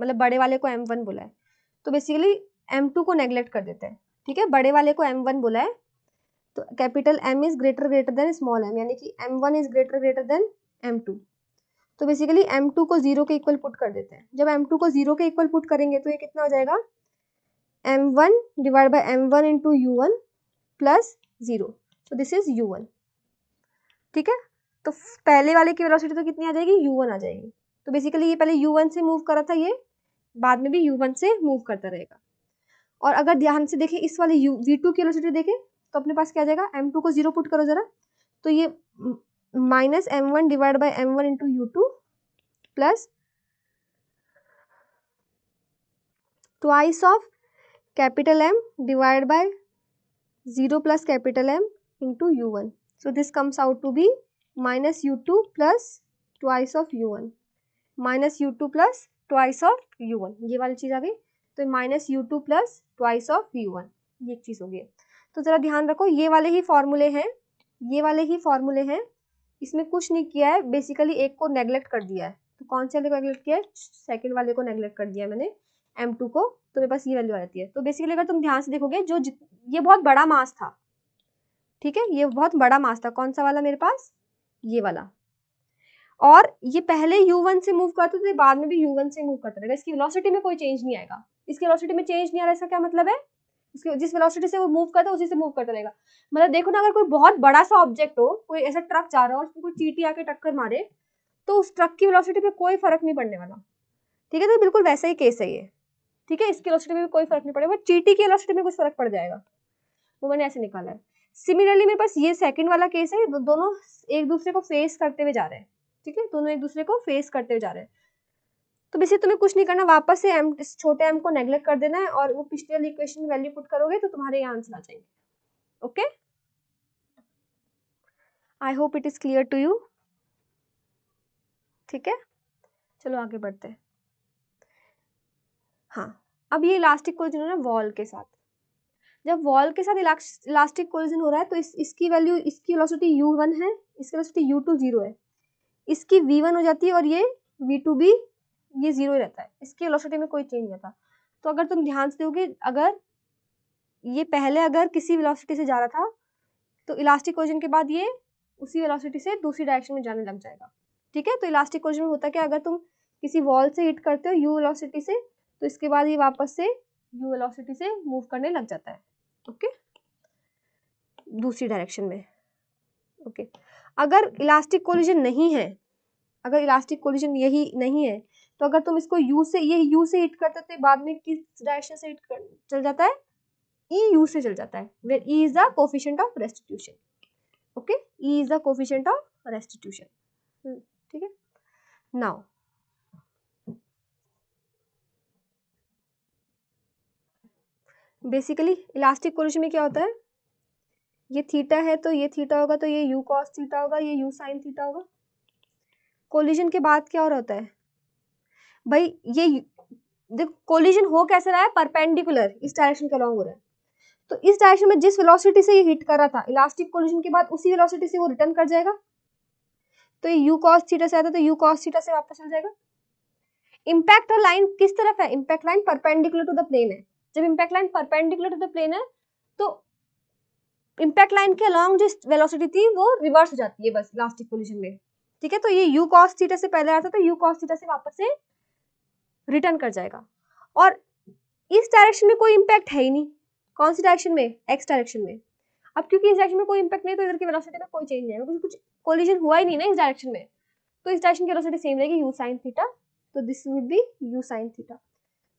मतलब बड़े वाले को एम वन बोला है तो बेसिकली एम टू को नेग्लेक्ट कर देते हैं ठीक है बड़े वाले को एम वन बोला है तो capital M is greater greater than small M यानी कि M one is greater greater than M two तो बेसिकली एम टू को जीरो के इक्वल पुट कर देते हैं जब एम टू को जीरो के इक्वल पुट करेंगे तो ये कितना हो जाएगा M one divide by M one into U one plus zero तो दिस इज यू वन ठीक है तो पहले वाले की वेलोसिटी तो कितनी आ जाएगी यू वन आ जाएगी तो बेसिकली ये पहले यू वन से मूव करा था ये बाद में भी यू वन से मूव करता रहेगा और अगर ध्यान से देखें इस वाले यू वी टू की वेलोसिटी देखें तो अपने पास क्या जाएगा एम टू को जीरो पुट करो जरा तो ये minus M one divide by M one into U two plus twice of capital M divide by zero plus capital M into U one so this comes out to be minus u2 plus twice of u1 minus U two plus twice of U one ये वाली चीज़ आ गई तो minus U two plus twice of U one ये एक चीज़ हो गई तो ज़रा ध्यान रखो ये वाले ही फॉर्मूले हैं ये वाले ही फॉर्मूले हैं इसमें कुछ नहीं किया है बेसिकली एक को नेग्लेक्ट कर दिया है तो कौन से वाले को नेग्लेक्ट किया है सेकेंड वाले को नेग्लेक्ट कर दिया मैंने एम टू को तो मेरे पास ये वैल्यू आ जाती है तो बेसिकली अगर तुम ध्यान से देखोगे जो ये बहुत बड़ा मास था ठीक है ये बहुत बड़ा मास था कौन सा वाला मेरे पास ये वाला और ये पहले u1 से मूव करते थे बाद में भी u1 से मूव करते रहेगा इसकी वेलोसिटी में कोई चेंज नहीं आएगा इसकी वेलोसिटी में चेंज नहीं आ रहा इसका क्या मतलब है इसके जिस वेलोसिटी से वो मूव करता है उसी से मूव करता रहेगा मतलब देखो ना अगर कोई बहुत बड़ा सा ऑब्जेक्ट हो कोई ऐसा ट्रक जा रहा हो उसमें कोई चीटी आके टक्कर मारे तो उस ट्रक की वेलोसिटी पे कोई फर्क नहीं पड़ने वाला ठीक है तो बिल्कुल वैसा ही केस है ये ठीक है इसकी वेलोसिटी में भी कोई फर्क नहीं पड़ेगा चीटी की वेलोसिटी में कुछ फर्क पड़ जाएगा वो मैंने ऐसे निकाला है सिमिलरली मेरे पास ये सेकंड वाला केस है दो, दोनों एक दूसरे को फेस करते हुए जा रहे हैं ठीक है दोनों एक दूसरे को फेस करते हुए जा रहे हैं तो बेसिकली तुम्हें कुछ नहीं करना वापस से एम छोटे एम को नेग्लेक्ट कर देना है और वो पिछले वाली इक्वेशन में वैल्यू पुट करोगे तो तुम्हारे यहाँ आंसर आ जाएंगे okay I hope it is clear to you ठीक है चलो आगे बढ़ते हैं हाँ अब ये इलास्टिक को जिन्होंने वॉल के साथ जब वॉल के साथ इलास्टिक कोलिजन हो रहा है तो इस इसकी वैल्यू इसकी वेलोसिटी यू वन है इसकी वेलोसिटी यू टू जीरो है इसकी वी वन हो जाती है और ये वी टू भी ये जीरो ही रहता है इसकी वेलोसिटी में कोई चेंज नहीं आता तो अगर तुम ध्यान से दोगे अगर ये पहले अगर किसी वेलोसिटी से जा रहा था तो इलास्टिक कोलिजन के बाद ये उसी वेलोसिटी से दूसरी डायरेक्शन में जाने लग जाएगा ठीक है तो इलास्टिक कोलिजन में होता क्या अगर तुम किसी वॉल से हिट करते हो यू वेलोसिटी से तो इसके बाद ये वापस से यू वेलोसिटी से मूव करने लग जाता है ओके दूसरी डायरेक्शन में ओके अगर इलास्टिक कोलिजन नहीं है अगर इलास्टिक कोलिजन यही नहीं है तो अगर तुम इसको यू से ये यू से हिट करते थे बाद में किस डायरेक्शन से हिट कर चल जाता है ई e यू से चल जाता है where E is the coefficient of restitution okay E is the coefficient of restitution ठीक है नाउ बेसिकली इलास्टिक कोलिशन में क्या होता है ये थीटा है तो ये थीटा होगा तो ये यू कॉस थीटा होगा ये यू साइन थीटा होगा कोलिजन के बाद क्या और होता है भाई ये देखो कोलिजन हो कैसे रहा है परपेंडिकुलर इस डायरेक्शन के अलॉन्ग हो रहा है तो इस डायरेक्शन में जिस वेलोसिटी से ये हिट कर रहा था इलास्टिक कोलिजन के बाद उसी वेलोसिटी से वो रिटर्न कर जाएगा तो ये यू कॉस थीटा से आता तो यू कॉस थीटा से वापस चल जाएगा इम्पैक्ट और लाइन किस तरफ है impact line perpendicular to the plane है जब impact line perpendicular to the plane है तो इम्पैक्ट लाइन के अलॉन्ग जो वेलोसिटी थी वो रिवर्स हो जाती है बस इलास्टिक पोजिशन में ठीक है तो ये यू कॉस थीटा से पहले आता था तो यू कॉस थीटा से वापस से रिटर्न कर जाएगा और इस डायरेक्शन में कोई इम्पैक्ट है ही नहीं कौन सी डायरेक्शन में एक्स डायरेक्शन में अब क्योंकि इस डायरेक्शन में कोई इम्पैक्ट नहीं तो इधर की वेलोसिटी में कोई चेंज नहीं है क्योंकि कुछ कोलिजन हुआ ही नहीं ना इस डायरेक्शन में तो इस डायरेक्शन की वेलोसिटी सेम रहेगी यू साइन थीटा तो this would be U sine theta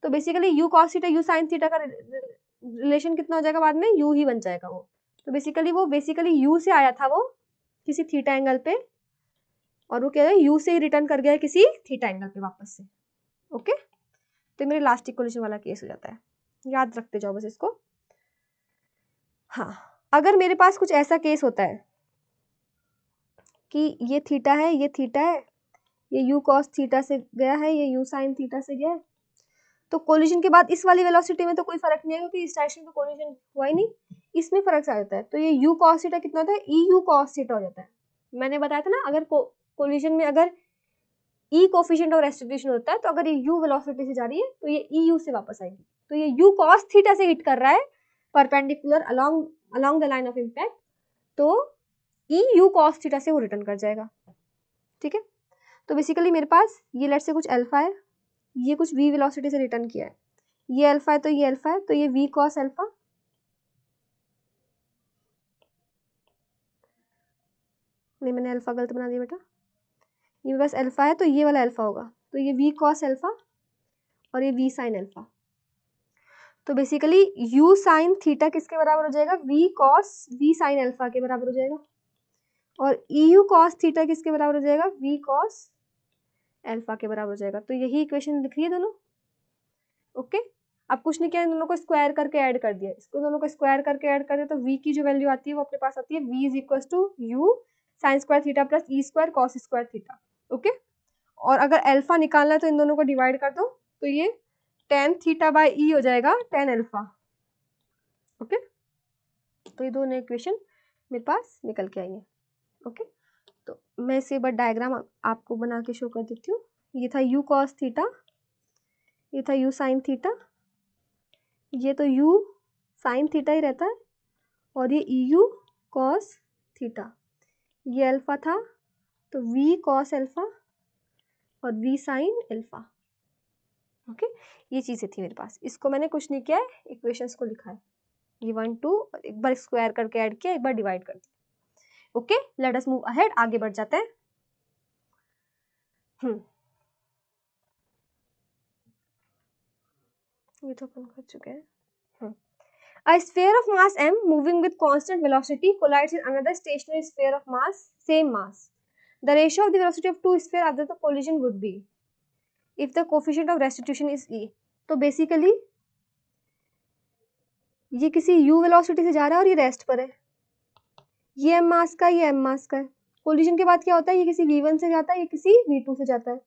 तो basically U cos theta U sine theta का रिलेशन कितना हो जाएगा बाद में यू ही बन जाएगा वो तो बेसिकली वो बेसिकली यू से आया था वो किसी थीटा एंगल पे और वो क्या है यू से ही रिटर्न कर गया किसी थीटा एंगल पे वापस से ओके तो मेरे लास्ट इक्वेशन वाला केस हो जाता है याद रखते जाओ बस इसको हाँ अगर मेरे पास कुछ ऐसा केस होता है कि ये थीटा है ये थीटा है ये यू कॉस थीटा से गया है ये यू साइन थीटा से गया है तो कोलिजन के बाद इस वाली वेलोसिटी में तो कोई फर्क नहीं है क्योंकि इस डायरेक्शन कोलिजन हुआ ही नहीं इसमें फर्क आ जाता है तो ये यू कॉस्टा कितना होता है ई यू कॉस्टा हो जाता है मैंने बताया था ना अगर कोलिजन में अगर ई कोफिशियंट और रेस्टिट्यूशन होता है तो अगर ये यू वेलोसिटी से जा रही है तो ये ई यू से वापस आएगी तो ये यू कॉस थीटा से हिट कर रहा है perpendicular along along the line of impact तो ई यू कॉस थीटा से वो रिटर्न कर जाएगा ठीक है तो बेसिकली मेरे पास ये लेट से कुछ अल्फा है ये कुछ वी वेलोसिटी से रिटर्न किया है ये अल्फा है तो ये अल्फा है तो ये वी कॉस अल्फा नहीं मैंने अल्फा गलत बना दिया बेटा ये बस अल्फा है तो ये वाला अल्फा होगा तो ये वी कॉस अल्फा और ये वी साइन अल्फा तो बेसिकली u साइन थीटा किसके बराबर हो जाएगा v cos v sine alpha के बराबर हो जाएगा और eu कॉस थीटा किसके बराबर हो जाएगा v कॉस अल्फ़ा के बराबर हो जाएगा तो यही इक्वेशन दिख रही है दोनों ओके अब कुछ नहीं किया दोनों को स्क्वायर करके ऐड कर दिया इसको दोनों को स्क्वायर करके ऐड कर दिया तो वी की जो वैल्यू आती है वो अपने पास आती है V is equal to U sine square theta plus E square cos square theta okay और अगर एल्फा निकालना है तो इन दोनों को डिवाइड कर दो तो ये टेन थीटा बाय ई हो जाएगा टेन एल्फा ओके तो ये दोनों इक्वेशन मेरे पास निकल के आई है ओके okay? तो मैं इसे बार डायग्राम आपको बना के शो कर देती हूँ ये था यू कॉस थीटा ये था यू साइन थीटा ये तो यू साइन थीटा ही रहता है और ये ई यू कॉस थीटा ये अल्फ़ा था तो वी कॉस अल्फ़ा और वी साइन अल्फ़ा ओके ये चीज़ें थी मेरे पास इसको मैंने कुछ नहीं किया है इक्वेशंस को लिखा है ये वन टू एक बार स्क्वायर करके ऐड किया एक बार डिवाइड कर दिया okay let us move ahead आगे बढ़ जाते हैं ये तो ओपन कर चुके हैं A sphere of mass m moving with constant velocity collides with another stationary sphere of mass same mass. The ratio of the velocity of two sphere after the collision would be if the coefficient of restitution is e. तो बेसिकली ये किसी u वेलोसिटी से जा रहा है और ये रेस्ट पर है ये एम मास का ये एम मास का है कोलिजन के बाद क्या होता है ये किसी वी वन से जाता है ये किसी वी टू से जाता है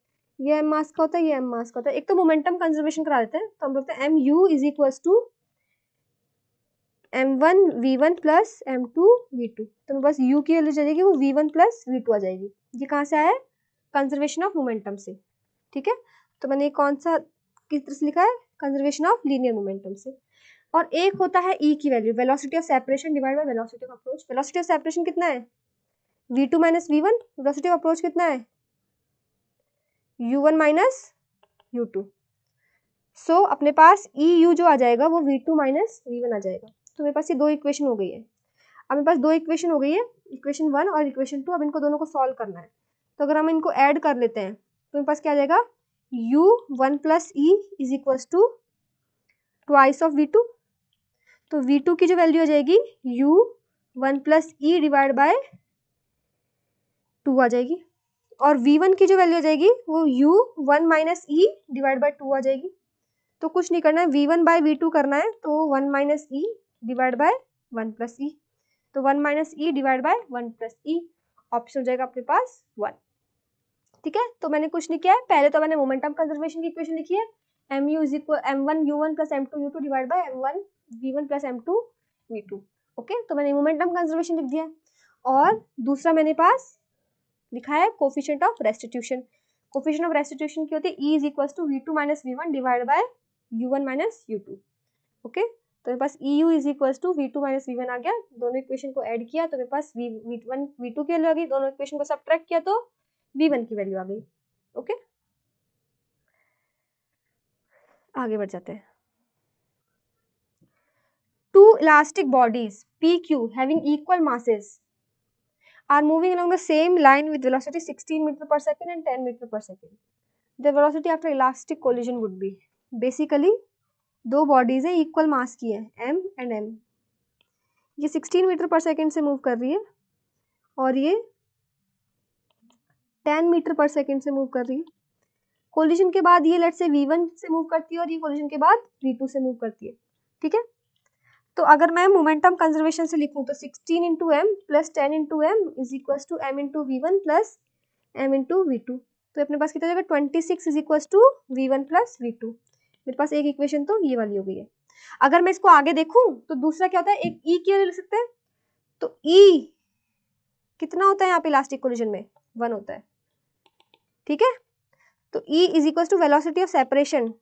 ये एम मास का होता है ये एम मास का होता है एक तो मोमेंटम कंजर्वेशन करा देते हैं तो हम बोलते हैं M U is equal to M one V one plus M two V two तो बस पास यू की वैल्यू जाएगी वो V one plus V two आ जाएगी ये कहाँ से आया है कंजर्वेशन ऑफ मोमेंटम से ठीक है तो मैंने कौन सा किस तरह से लिखा है कंजर्वेशन ऑफ लीनियर मोमेंटम से और एक होता है ई e की value velocity of separation divide by velocity of approach velocity of separation कितना है V two minus V one velocity of approach कितना है U one minus U two so अपने पास ई e, यू जो आ जाएगा वो V two minus V one आ जाएगा तो मेरे पास ये दो इक्वेशन हो गई है अब मेरे पास दो इक्वेशन हो गई है इक्वेशन वन और इक्वेशन टू अब इनको दोनों को सॉल्व करना है तो अगर हम इनको ऐड कर लेते हैं तो मेरे पास क्या आ जाएगा U one plus E is equals to twice of V two तो v2 की जो वैल्यू हो जाएगी U one plus E divide by two आ जाएगी और वी वन की जो वैल्यू हो जाएगी वो U one minus E divide by two आ जाएगी तो कुछ नहीं करना है वी वन बाय वी करना है तो one minus E divide by one plus E तो one minus E divide by one plus E option हो जाएगा अपने पास वन ठीक है तो मैंने कुछ नहीं किया है पहले तो मैंने मोमेंटम कंजर्वेशन की इक्वेशन लिखी है M U is equal M one U one plus M two U two divide by M one V one plus M two V two okay तो मैंने मोमेंटम कंजर्वेशन लिख दिया और दूसरा मैंने पास लिखा है coefficient of restitution coefficient of restitution की होती है E is equal to V two minus V one divide by U one minus U two okay तो मेरे पास E U is equal to V two minus V one आ गया दोनों इक्वेशन को ऐड किया तो मेरे पास V V one V two की वैल्यू आ गई दोनों इक्वेशन को सब्ट्रैक्ट किया तो वी वन की वैल्यू आ गई ओके आगे बढ़ जाते हैं Two elastic bodies PQ having equal masses are moving along the same line with velocity 16 meter per second and 10 meter per second. The velocity after elastic collision would be basically दो बॉडीज हैं इक्वल मास की है एम एंड एम ये 16 मीटर पर सेकंड से मूव कर रही है और ये 10 मीटर पर सेकंड से मूव कर रही है कोलिजन के बाद ये लेट से वी वन से मूव करती है और ये कोलिजन के बाद वी टू से मूव करती है ठीक है तो अगर मैं मोमेंटम कंजर्वेशन से लिखूँ तो sixteen into M plus ten into M is equal to M into V one plus M into V two तो अपने पास कितना twenty six is equal to V one plus V two मेरे पास एक इक्वेशन तो ये वाली हो गई है अगर मैं इसको आगे देखूँ तो दूसरा क्या होता है एक ई e की लिख सकते हैं तो ई e, कितना होता है यहाँ पे इलास्टिक कोलिजन में वन होता है ठीक है तो E is equal to velocity of separation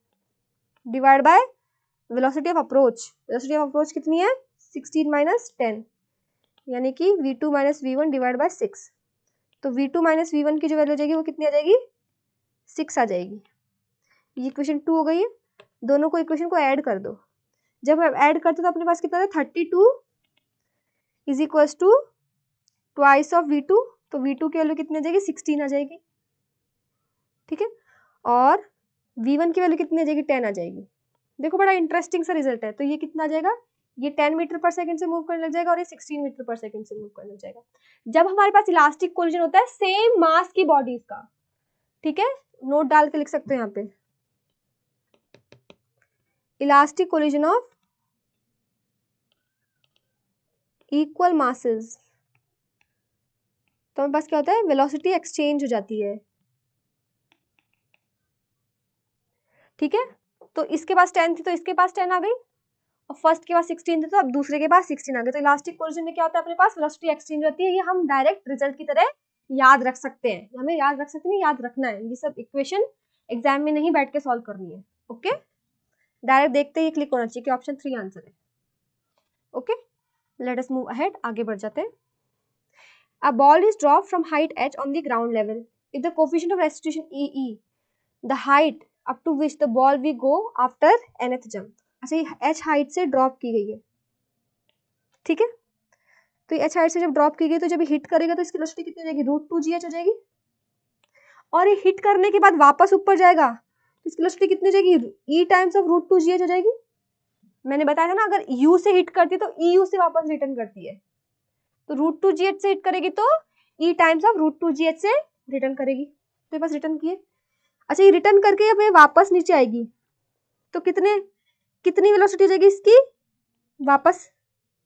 divide by velocity of approach velocity of approach कितनी है सिक्सटीन माइनस टेन यानी कि V two minus V one divide by six तो V two minus V one की जो वैल्यू हो जाएगी वो कितनी आ जाएगी सिक्स आ जाएगी ये इक्वेशन टू हो गई है दोनों को इक्वेशन को ऐड कर दो जब ऐड करते तो अपने पास कितना था thirty two is equals to twice of V two तो वी टू की वैल्यू कितनी आ जाएगी सिक्सटीन आ जाएगी ठीक है और वी वन की वैल्यू कितनी आ जाएगी टेन आ जाएगी देखो बड़ा इंटरेस्टिंग सा रिजल्ट है तो ये कितना आ जाएगा ये 10 मीटर पर सेकंड से मूव करने लग जाएगा और ये 16 मीटर पर सेकंड से मूव करने लग जाएगा जब हमारे पास इलास्टिक कोलिजन होता है सेम मास की बॉडीज का ठीक है नोट डाल के लिख सकते हो यहाँ पे elastic collision of equal masses तो हमारे पास क्या होता है वेलोसिटी एक्सचेंज हो जाती है ठीक है तो इसके पास टेन थी तो इसके पास टेन आ गई और फर्स्ट के पास सिक्सटीन थी तो अब दूसरे के पास सिक्सटीन आ गई तो इलास्टिक कोलिजन में क्या होता है अपने पास वेलोसिटी एक्सचेंज रहती है ये हम डायरेक्ट रिजल्ट की तरह याद रख सकते हैं हमें याद रख सकते हैं याद रखना है ये सब इक्वेशन एग्जाम में नहीं बैठ के सॉल्व करनी है ओके डायरेक्ट देखते ही क्लिक होना चाहिए कि ऑप्शन थ्री आंसर है okay let us move ahead आगे बढ़ जाते हैं a ball is drop from height H on the ground level if the coefficient of restitution E E the height up to which the ball we go after nth jump अच्छा ये एच हाइट से ड्रॉप की गई है ठीक है तो ये एच हाइट से जब ड्रॉप की गई तो जब हिट करेगा तो इसकी रोशनी कितनी हो जाएगी रूट टू जी एच हो जाएगी और ये हिट करने के बाद वापस ऊपर जाएगा तो इसकी रोशनी कितनी हो जाएगी E times of root two G H हो जाएगी मैंने बताया था ना अगर यू से हिट करती है तो ई यू से वापस रिटर्न करती है तो रूट टू जी एच से हिट करेगी तो E times of root two G H से रिटर्न करेगी तो ये पास रिटर्न किए अच्छा ये रिटर्न करके ये वापस नीचे आएगी तो कितने कितनी वेलोसिटी हो जाएगी इसकी वापस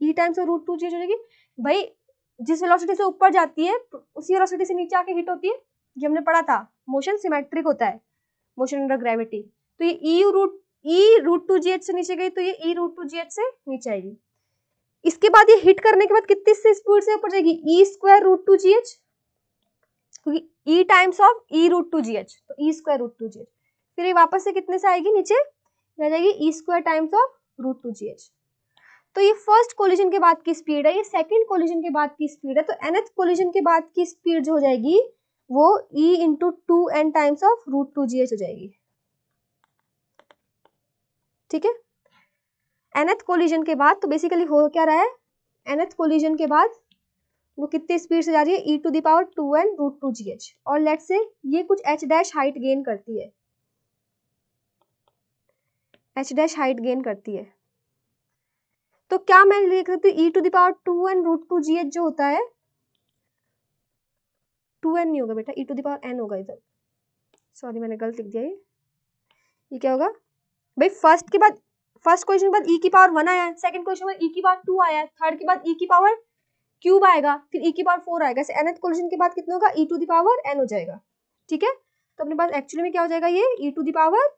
ई e टाइम्स और रूट टू चेंज हो जाएगी भाई जिस वेलोसिटी से ऊपर जाती है उसी वेलोसिटी से नीचे आके हिट होती है ये हमने पढ़ा था मोशन सिमेट्रिक होता है मोशन अंडर ग्रेविटी तो ये E root E root two G H से नीचे गई तो ये E root two G H से नीचे आएगी इसके बाद ये हिट करने के बाद कितनी से स्पीड से ऊपर जाएगी E square root two G H क्योंकि E times of E root two G H तो E square root two G H फिर ये वापस से कितने से आएगी नीचे आ जाएगी E square times of root two G H तो ये फर्स्ट कोलिजन के बाद की स्पीड है ये सेकंड कोलिजन के बाद की स्पीड है तो एनथ कोलिजन के बाद की स्पीड जो हो जाएगी वो E into two N times of root two G H हो जाएगी ठीक है एनथ कोलिजन के बाद तो बेसिकली हो क्या रहा है एनथ कोलिजन के बाद वो कितनी स्पीड से जा रही है E to the power two N root two G H और लेट से ये कुछ एच डैश हाइट गेन करती है एच डैश हाइट गेन करती है तो क्या मैं लिख सकती हूँ E to the power two and root two G H जो होता है टू एन नहीं होगा बेटा ई टू दावर एन होगा इधर सॉरी मैंने गलत लिख दिया ये ये क्या होगा भाई फर्स्ट के बाद फर्स्ट क्वेश्चन के बाद ई e की पावर वन आया सेकंड क्वेश्चन के बाद ई e की पावर टू आया थर्ड के बाद ई e की पावर क्यूब आएगा फिर ई की पावर फोर आएगा ऐसे एनथ कोलिजन के बाद कितना होगा ई टू दावर एन हो जाएगा ठीक है तो अपने पास एक्चुअली में क्या हो जाएगा ये ई टू दावर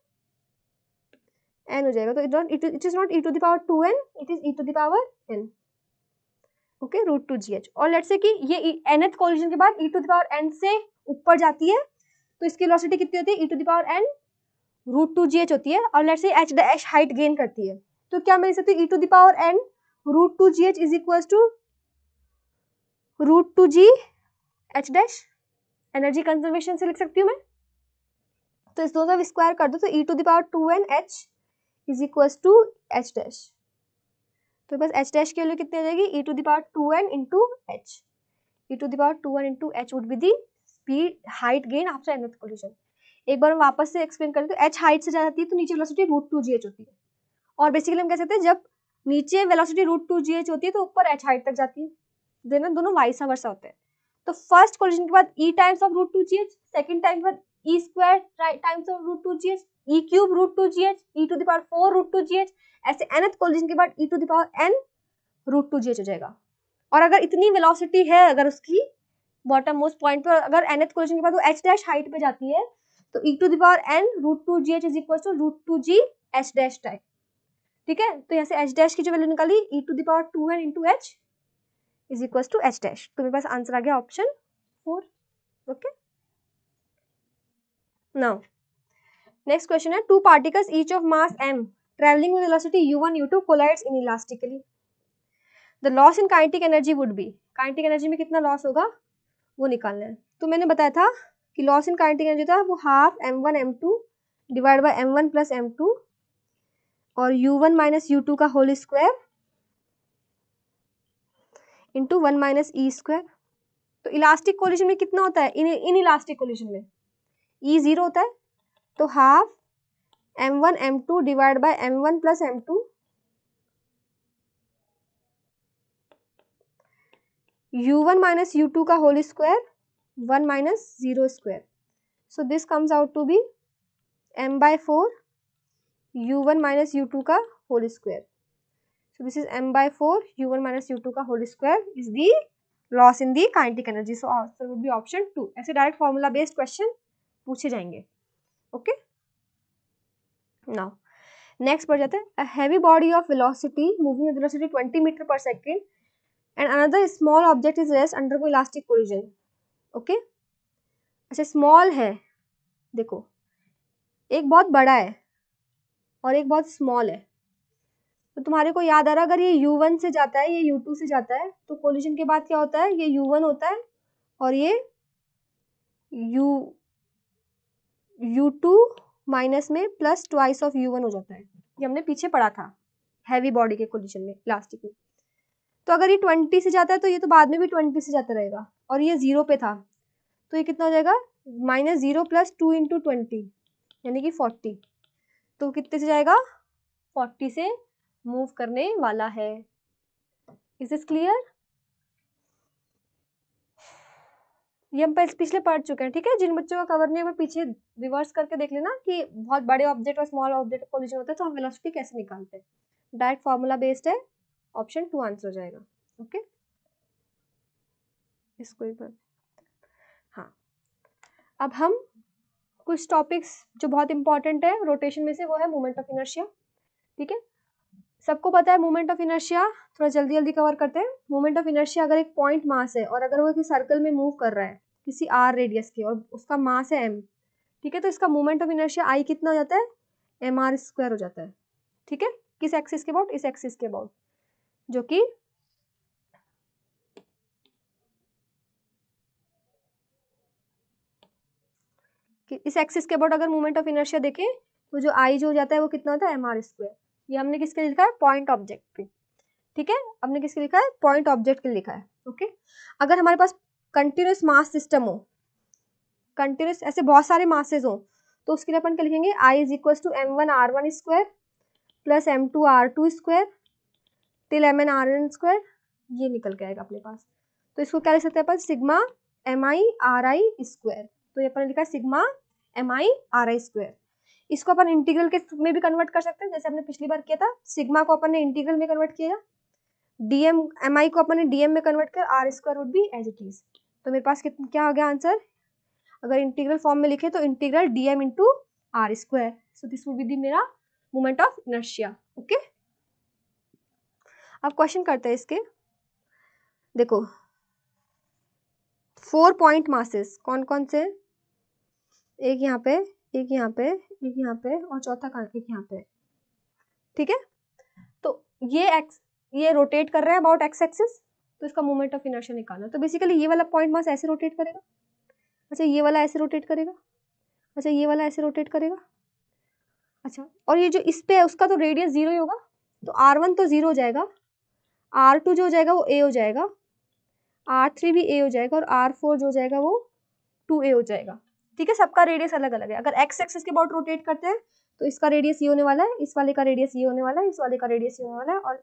एन हो जाएगा तो it not it it is not E to the power two N it is E to the power N okay root two G H और लेट से कि ये एनथ e, कोलिजन के बाद ई टू दावर एन से ऊपर जाती है तो इसकी वेलोसिटी कितनी होती है E to the power N root two G H होती है और लेट से एच डैश हाइट गेन करती है तो क्या मिल सकती है E to the power N root two G H is equal to root two G H dash energy conservation से लिख सकती हूँ मैं तो इस दोनों का स्क्वायर कर दो तो E to the power two N H is equal to H dash तो बस एच डैश के लिए कितनी आ जाएगी E to the power two N into H E to the power two N into H would be the speed height gain after nth collision एक बार हम वापस से एक्सप्लेन करें तो एच हाइट से जाती है तो नीचे velocity root two G H होती है और बेसिकली हम कह सकते हैं जब नीचे velocity root two G H होती है तो ऊपर एच हाइट तक जाती है देना दोनों वाइस वर्षा होते हैं तो फर्स्ट कोलिजन के बाद E times of root two G H second time के बाद E square times of root two G H E cube root two G H E to the power four root two G H ऐसे एनथ कोलिजन के बाद E to the power N root two G H हो जाएगा और अगर इतनी वेलोसिटी है अगर उसकी बॉटम मोस्ट पॉइंट पर अगर एनथ कोलिजन के बाद वो एच डैश हाइट पे जाती है तो E to the power N root two G H is equal to root two G H dash type ठीक है तो यहाँ से एच डैश की जो वैल्यू निकाली E to the power two N into H is equal to H dash तुम्हे पास आंसर आ गया option four okay now next question है two particles each of mass M travelling विदिटी U one U two collides inelastically the loss in kinetic energy would be kinetic energy में कितना लॉस होगा वो निकालना है तो मैंने बताया था कि लॉस इन काइंटिक एनर्जी था वो half M one M two divide by M one plus M two और U one minus U two का whole square into one minus E square तो इलास्टिक कोल्यूशन में कितना होता है इन इन इलास्टिक कोल्यूशन में ई e जीरो होता है तो half M one M two divide by M one plus M two U one minus U two का whole square one minus zero square so this comes out to be M by four U one minus U two का whole square So this is m by 4 u1 minus u2 का whole square is the loss in the kinetic energy. So answer would be option 2. ऐसे direct formula based question पूछे जाएंगे. Okay. Now next बढ़ जाते हैं. A heavy body of velocity moving with velocity 20 meter per second and another small object is rest undergo elastic collision. Okay. अच्छा small है. देखो. एक बहुत बड़ा है और एक बहुत स्मॉल है तो तुम्हारे को याद आ रहा अगर ये U1 से जाता है ये U2 से जाता है तो कोलिजन के बाद क्या होता है ये U1 होता है और ये U U2 माइनस में प्लस ट्वाइस ऑफ U1 हो जाता है ये हमने पीछे पढ़ा था हैवी बॉडी के कोलिजन में प्लास्टिक में तो अगर ये ट्वेंटी से जाता है तो ये तो बाद में भी ट्वेंटी से जाता रहेगा और ये जीरो पे था तो ये कितना हो जाएगा minus zero plus two into twenty यानी कि फोर्टी तो कितने से जाएगा फोर्टी से मूव करने वाला है इज इज क्लियर ये हम पिछले पढ़ चुके हैं ठीक है जिन बच्चों का कवर नहीं है पीछे रिवर्स करके देख लेना कि बहुत बड़े ऑब्जेक्ट और स्मॉल ऑब्जेक्ट कोलिजन होता है तो हम वेलोसिटी कैसे निकालते हैं डायरेक्ट फॉर्मूला बेस्ड है ऑप्शन टू आंसर हो जाएगा ओके इसको ही हाँ अब हम कुछ टॉपिक्स जो बहुत इंपॉर्टेंट है रोटेशन में से वो है मोमेंट ऑफ इनर्शिया ठीक है सबको पता है मूवमेंट ऑफ इनर्शिया थोड़ा जल्दी जल्दी कवर करते हैं मूवमेंट ऑफ इनर्शिया अगर एक पॉइंट मास है और अगर वो किसी सर्कल में मूव कर रहा है किसी आर रेडियस के और उसका मास है एम ठीक है तो इसका मूवमेंट ऑफ इनर्शिया आई कितना हो जाता है एम आर स्क्वायर हो जाता है ठीक है किस एक्सिस के अबाउट इस एक्सिस के अबाउट जो कि इस एक्सिस के अबाउट अगर मूवमेंट ऑफ इनर्शिया देखें तो जो आई जो हो जाता है वो कितना होता है एम आर स्क्वायर ये हमने किसके लिए लिखा है पॉइंट ऑब्जेक्ट पे ठीक है हमने किसके लिखा है पॉइंट ऑब्जेक्ट के लिखा है ओके अगर हमारे पास कंटिन्यूस मास सिस्टम हो कंटिन्यूस ऐसे बहुत सारे मासेज हो तो उसके लिए अपन क्या लिखेंगे I is equal to M one are one square plus M two are two square till M N R N square ये निकल के आएगा अपने पास तो इसको क्या लिख सकते हैं अपन sigma M I R I square तो ये अपन लिखा sigma M I R I square इसको अपन इंटीग्रल के में भी कन्वर्ट कर सकते हैं जैसे हमने पिछली बार किया था सिग्मा को अपन ने इंटीग्रल में कन्वर्ट किया डीएम एम को अपन ने डीएम में कन्वर्ट कर R square would be as it is तो मेरे पास कितना क्या हो गया आंसर अगर इंटीग्रल फॉर्म में लिखे तो integral D M into R square so this would be the मेरा मोमेंट ऑफ इनर्शिया ओके अब क्वेश्चन करते हैं इसके देखो फोर पॉइंट मासेस कौन कौन से एक यहाँ पे एक यहाँ पे एक यहाँ पे और चौथा कान यहाँ पे ठीक है तो ये एक्स ये रोटेट कर रहा है अबाउट एक्स एक्सिस तो इसका मोमेंट ऑफ इनर्शिया निकालना तो बेसिकली ये वाला पॉइंट मास ऐसे रोटेट करेगा अच्छा ये वाला ऐसे रोटेट करेगा अच्छा ये वाला ऐसे रोटेट करेगा अच्छा और ये जो इस पे है उसका तो रेडियस जीरो ही होगा तो आर वन तो जीरो हो जाएगा आर टू जो हो जाएगा वो ए हो जाएगा आर थ्री भी ए हो जाएगा और आर फोर जो हो जाएगा वो टू ए हो जाएगा ठीक है सबका रेडियस अलग अलग है अगर एक्स एक्सिस के बाउट रोटेट करते हैं तो इसका रेडियस ये होने वाला है इस वाले का रेडियस ये होने वाला है इस वाले का रेडियस ये होने वाला है और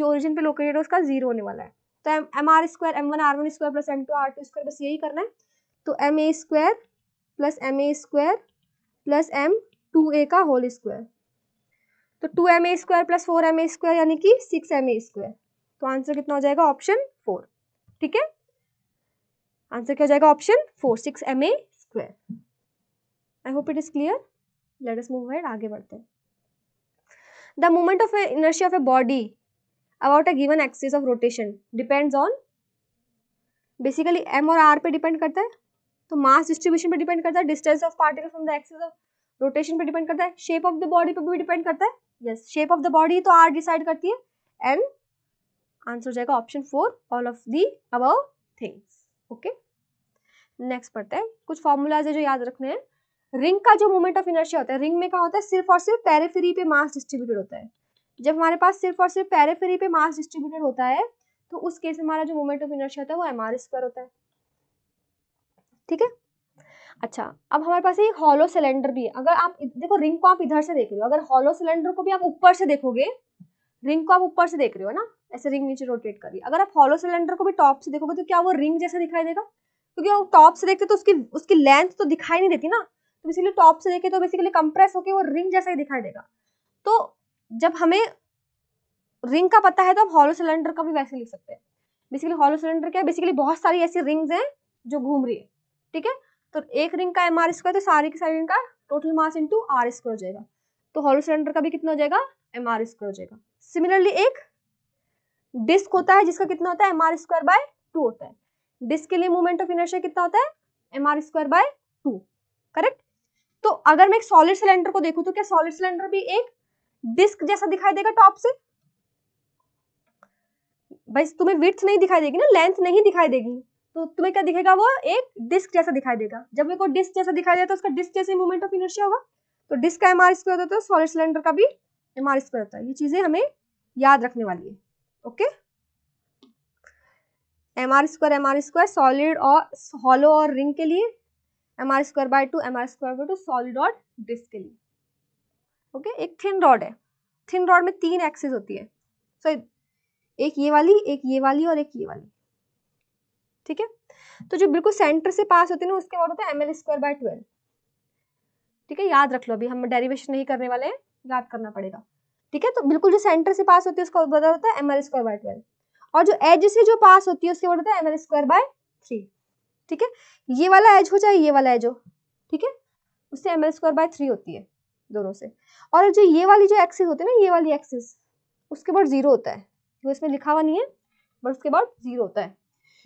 जो ओरिजिन पे लोकेटेड है उसका जीरो होने वाला है तो M M R square M one are one square plus M two are two square बस यही करना है तो M A square plus M A square plus M two A का होल स्क्वायर तो two M A square plus four M A square यानी कि सिक्स एम ए स्क्वायर तो आंसर कितना हो जाएगा ऑप्शन फोर ठीक है आंसर क्या हो जाएगा option four six M A square I hope it is clear let us move head आगे बढ़ते हैं the moment of inertia of a body about a given axis of rotation depends on basically M और आर पे डिपेंड करता है तो मास डिस्ट्रीब्यूशन पे डिपेंड करता है distance of particle from the axis of rotation पे डिपेंड करता है शेप ऑफ द बॉडी पे भी डिपेंड करता है yes shape of the body तो आर डिसाइड करती है एंड आंसर हो जाएगा option four all of the above things okay next पढ़ते हैं कुछ फॉर्मूलाज है जो याद रखने हैं रिंग का जो मोमेंट ऑफ इनर्शिया होता है रिंग में क्या होता है सिर्फ और सिर्फ पैरेफेरी पे मास डिस्ट्रीब्यूटेड होता है जब हमारे पास सिर्फ और सिर्फ पैरेफेरी पे मास डिस्ट्रीब्यूटेड होता है तो उस केस में हमारा जो मोमेंट ऑफ इनर्शिया होता है वो एम आर स्क्वायर होता है ठीक है अच्छा अब हमारे पास ये हॉलो सिलेंडर भी है अगर आप देखो रिंग को आप इधर से देख रहे हो अगर हॉलो सिलेंडर को भी आप ऊपर से देखोगे रिंग को आप ऊपर से देख रहे हो ना ऐसे रिंग नीचे रोटेट करिए अगर आप हॉलो सिलेंडर को भी टॉप से देखोगे तो क्या वो रिंग जैसा दिखाई देगा क्योंकि हम टॉप से देखते तो उसकी उसकी लेंथ तो दिखाई नहीं देती ना तो बेसिकली टॉप से देखे तो बेसिकली कंप्रेस होकर वो रिंग जैसा ही दिखाई देगा तो जब हमें रिंग का पता है तो आप हॉलो सिलेंडर का भी वैसे लिख सकते हैं बेसिकली हॉलो सिलेंडर क्या बेसिकली बहुत सारी ऐसी रिंग्स हैं जो घूम रही है ठीक है तो एक रिंग का एम आर स्क्वायर तो सारी की सारी रिंग का total mass into R square हो जाएगा तो हॉलो सिलेंडर का भी कितना हो जाएगा एम आर स्क्वायर हो जाएगा सिमिलरली एक डिस्क होता है जिसका कितना होता है M R square by two होता है डिस्क के लिए मोमेंट ऑफ इनर्शिया कितना होता है M R square by two correct तो अगर मैं एक सॉलिड सिलेंडर को देखूं तो क्या सॉलिड सिलेंडर भी एक डिस्क जैसा दिखाई देगा टॉप से बस तुम्हें विथ नहीं दिखाई देगी ना लेंथ नहीं दिखाई देगी तो तुम्हें क्या दिखेगा वो एक डिस्क जैसा दिखाई देगा जब मेरे को डिस्क जैसा दिखाई देता है तो उसका डिस्क जैसे मूवमेंट ऑफ इनर्शिया होगा तो डिस्क का एम आर स्क्वायर होता है सॉलिड तो सिलेंडर का भी एम आर स्क्वायर होता है ये चीजें हमें याद रखने वाली है okay okay? M R square M R square solid और हॉलो और रिंग के लिए M R square by two M R square by two solid और डिस्क के लिए ओके okay? एक थिन रॉड है थिन रॉड में तीन एक्सेस होती है सो so, एक ये वाली एक ये वाली और एक ये वाली ठीक है तो जो बिल्कुल सेंटर से पास होती है ना उसके बाद होता है M L square by twelve ठीक है याद रख लो अभी हम डेरिवेशन नहीं करने वाले हैं याद करना पड़ेगा ठीक है तो बिल्कुल जो सेंटर से पास होती है उसका बदल मतलब होता है M L square by twelve और जो एज से जो पास होती है उसके बाद होता है M L square by three ठीक है ये वाला एज हो चाहे ये वाला एज हो ठीक है उससे M L square by three होती है दोनों से और जो ये वाली जो एक्सिस होती है ना ये वाली एक्सिस उसके बाद जीरो होता है जो तो इसमें लिखा हुआ नहीं है बट उसके बाद जीरो होता है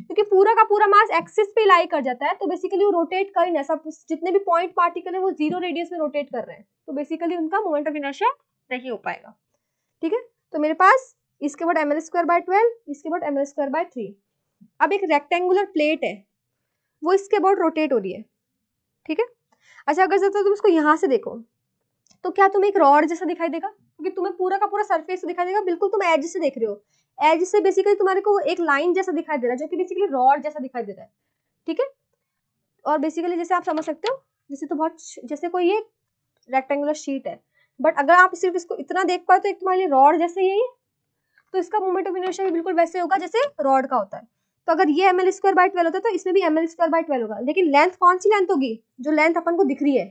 क्योंकि पूरा का पूरा मास एक्सिस पे लाई कर जाता है तो बेसिकली वो रोटेट कर ही ना सब जितने भी पॉइंट पार्टिकल है वो जीरो रेडियस में रोटेट कर रहे हैं तो बेसिकली उनका मोमेंट ऑफ इनर्शिया नहीं हो पाएगा ठीक है तो मेरे पास इसके बाद M L square by twelve इसके बाद M L square by three अब एक रेक्टेंगुलर प्लेट है वो इसके अबाउट रोटेट हो रही है ठीक है अच्छा अगर जब तुम इसको यहाँ से देखो तो क्या तुम्हें एक रॉड जैसा दिखाई देगा क्योंकि तुम्हें पूरा का पूरा सरफेस दिखाई देगा बिल्कुल तुम एज से देख रहे हो एज से बेसिकली तुम्हारे को एक लाइन जैसा दिखाई दे रहा है जो कि बेसिकली रॉड जैसा दिखाई दे रहा है ठीक है और बेसिकली जैसे आप समझ सकते हो जैसे तो बहुत जैसे कोई ये रेक्टेंगुलर शीट है बट अगर आप सिर्फ इसको इतना देख पाए तो एक तुम्हारे लिए रॉड जैसे ही है तो इसका मोमेंट ऑफ इनर्शिया भी बिल्कुल वैसे होगा जैसे रॉड का होता है तो अगर ये M L square by twelve होता है तो इसमें भी M L square by twelve होगा लेकिन लेंथ कौन सी लेंथ होगी जो लेंथ अपन को दिख रही है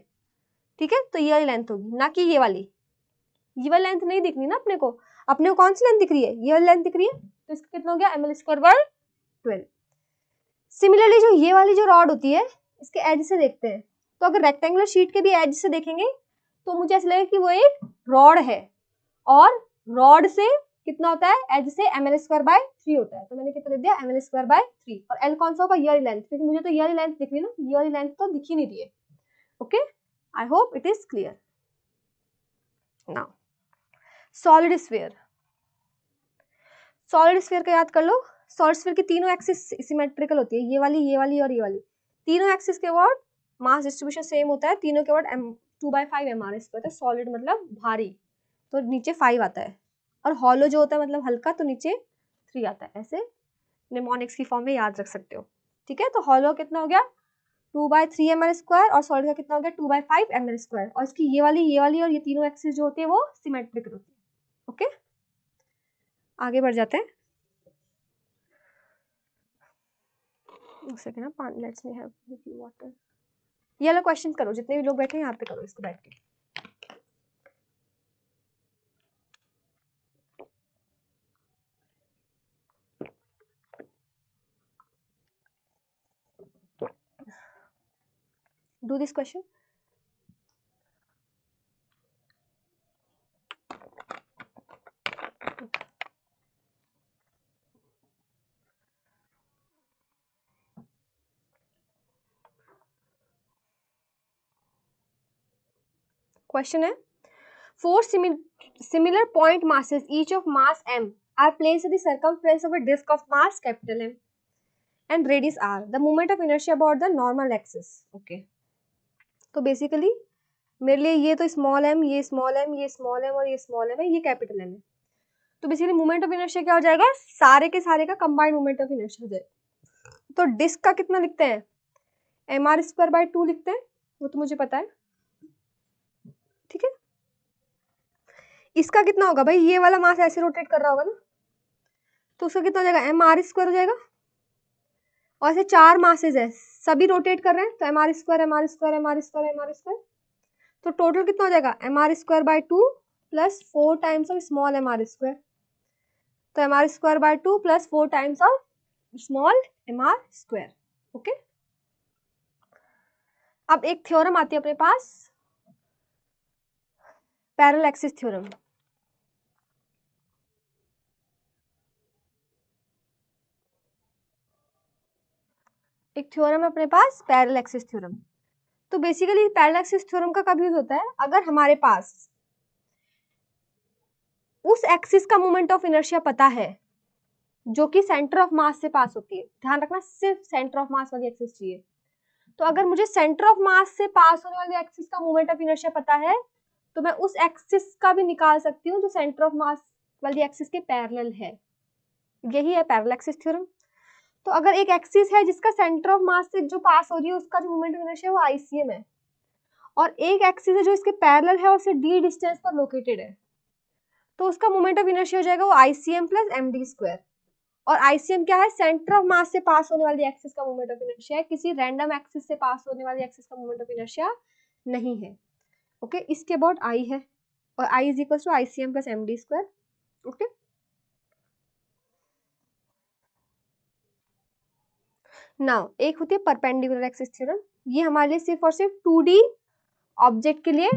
ठीक है तो ये वाली लेंथ होगी ना कि ये वाली ये वाली लेंथ नहीं दिख रही ना अपने को अपने को कौन सी लेंथ दिख रही है ये वाली लेंथ दिख रही है तो इसका कितना हो गया M L square by twelve similarly जो ये वाली जो रॉड होती है इसके एज से देखते हैं तो अगर रेक्टेंगुलर शीट के भी एज से देखेंगे तो मुझे ऐसा लगेगा कि वो एक रॉड है और रॉड से कितना होता है एज से M L square by three होता है तो मैंने कितना दे दिया M L square by three और एल कौन सा होगा ईयर लेंथ क्योंकि मुझे तो ईयर लेंथ दिख रही ना ईयर लेंथ तो दिख ही नहीं रही है okay I hope it is clear now solid sphere solid sphere का याद कर लो सॉलिड स्फीयर की तीनों एक्सिस सिमेट्रिकल होती है ये वाली ये वाली और ये वाली तीनों एक्सिस के वर्ड मास डिस्ट्रीब्यूशन सेम होता है तीनों के वर्ड M two by five M R square solid मतलब भारी तो नीचे फाइव आता है और हॉलो जो होता है मतलब हल्का तो नीचे थ्री आता है ऐसे निमोनिक्स की फॉर्म में याद रख सकते हो ठीक है तो हॉलो कितना हो गया two by three M L square और सॉलिड का कितना हो गया two by five M L square और इसकी ये वाली ये वाली और ये तीनों एक्सिस जो होते हैं वो सिमेट्रिक होती है ओके आगे बढ़ जाते हैं सेकेंड पानी लेट्स मी हैव वाटर ये वाला क्वेश्चन करो जितने भी लोग बैठे हैं यहाँ पे करो इसको बैठ के do this question? Question is: four simi similar point masses each of mass m are placed at the circumference of a disk of mass capital M and radius r. The moment of inertia about the normal axis. Okay. तो बेसिकली मेरे लिए ये तो स्मॉल एम ये स्मॉल एम ये स्मॉल एम और ये स्मॉल एम है ये कैपिटल एम है तो बेसिकली मूवमेंट ऑफ इनर्शिया क्या हो जाएगा सारे के सारे का कंबाइंड मूवमेंट ऑफ इनर्शिया हो जाएगा तो डिस्क का कितना लिखते हैं M R square by two लिखते हैं वो तो मुझे पता है ठीक है इसका कितना होगा भाई ये वाला मास ऐसे रोटेट कर रहा होगा ना तो उसका कितना हो जाएगा एम आर स्क्वायर हो जाएगा और ऐसे चार मासेज है सभी रोटेट कर रहे हैं तो M R square M R square M R square M R square तो टोटल कितना हो जाएगा M R square by two plus four times of small M R square तो M R square by two plus four times of small M R square okay अब एक थ्योरम आती है अपने पास पैरल एक्सिस थ्योरम एक थ्योरम है अपने पास पैरल एक्सिस थ्योरम तो बेसिकली पैरल एक्सिस थ्योरम का कब यूज होता है अगर हमारे पास उस एक्सिस का मोमेंट ऑफ इनर्शिया पता है जो कि सेंटर ऑफ मास से पास होती है ध्यान रखना सिर्फ सेंटर ऑफ मास वाली एक्सिस चाहिए तो अगर मुझे सेंटर ऑफ मास से पास होने वाली एक्सिस का मोमेंट ऑफ इनर्शिया पता है तो मैं उस एक्सिस का भी निकाल सकती हूँ जो सेंटर ऑफ मास वाली एक्सिस के पैरेलल है यही है पैरेलल एक्सिस थ्योरम तो अगर एक एक्सिस है जिसका सेंटर ऑफ मास से जो पास हो रही है उसका जो मोमेंट ऑफ इनर्शिया वो आईसीएम है और एक एक्सिस है जो इसके पैरेलल है और सिर्फ डी डिस्टेंस पर लोकेटेड है तो उसका मोमेंट ऑफ इनर्शिया हो जाएगा वो ICM plus M D square और आईसीएम क्या है सेंटर ऑफ मास से पास होने वाली एक्सिस का मोमेंट ऑफ इनर्शिया है किसी रैंडम एक्सिस से पास होने वाली एक्सिस का मोमेंट ऑफ इनर्शिया नहीं है ओके इसके अबाउट आई है और I is equal to ICM plus M D square okay now एक होती है परपेंडिकुलर एक्सिस थ्योरम ये हमारे लिए सिर्फ और सिर्फ टू ऑब्जेक्ट के लिए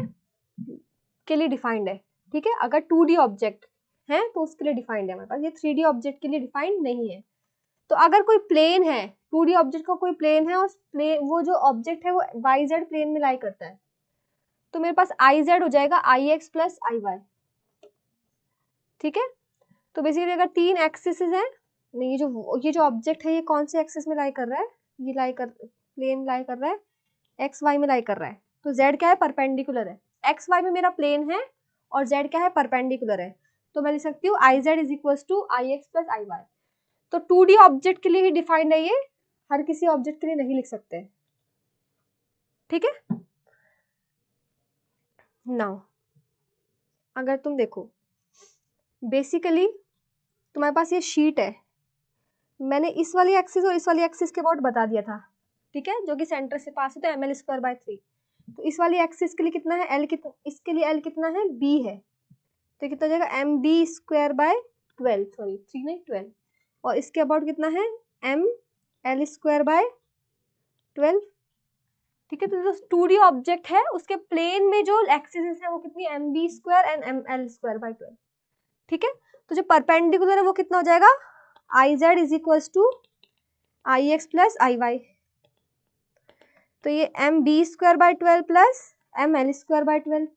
के लिए डिफाइंड है ठीक है अगर टू ऑब्जेक्ट है तो उसके लिए डिफाइंड है हमारे पास ये थ्री ऑब्जेक्ट के लिए डिफाइंड नहीं है तो अगर कोई प्लेन है टू ऑब्जेक्ट का कोई प्लेन है और प्लेन वो जो ऑब्जेक्ट है वो वाई जेड प्लेन में लाई करता है तो मेरे पास आई जेड हो जाएगा I x plus I Y ठीक है तो बेसिकली अगर तीन एक्सिस हैं नहीं ये जो ये जो ऑब्जेक्ट है ये कौन से एक्सेस में लाई कर रहा है ये लाई कर प्लेन लाई कर रहा है एक्स वाई में लाई कर रहा है तो जेड क्या है परपेंडिकुलर है एक्स वाई में मेरा प्लेन है और जेड क्या है परपेंडिकुलर है तो मैं लिख सकती हूँ I Z is equal to I x plus I Y तो टू डी ऑब्जेक्ट के लिए ही डिफाइंड है ये हर किसी ऑब्जेक्ट के लिए नहीं लिख सकते ठीक है नाउ अगर तुम देखो बेसिकली तुम्हारे पास ये शीट है मैंने इस वाली एक्सिस और इस वाली एक्सिस के वोट बता दिया था ठीक है जो कि सेंटर से पास है तो M L square by three तो इस वाली एक्सिस के लिए कितना है एल कितना इसके लिए एल कितना है बी है तो कितना जाएगा M B square by twelve sorry three नहीं ट्वेल्व और इसके अबाउट कितना है M L square by twelve ठीक है तो जो टू डी ऑब्जेक्ट है उसके प्लेन में जो एक्सिस है वो कितनी M B square and M L square by twelve ठीक है तो जो परपेंडिकुलर है वो कितना हो जाएगा I Z is equals to I x plus I Y तो ये M B square by twelve plus M L square by twelve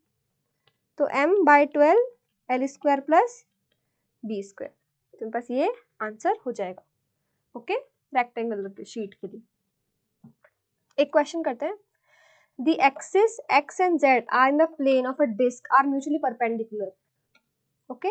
तो M by twelve L square plus B square तो बस ये आंसर हो जाएगा ओके रेक्टेंगल शीट के लिए एक क्वेश्चन करते हैं the axis x and z are in the plane of a disc are mutually perpendicular okay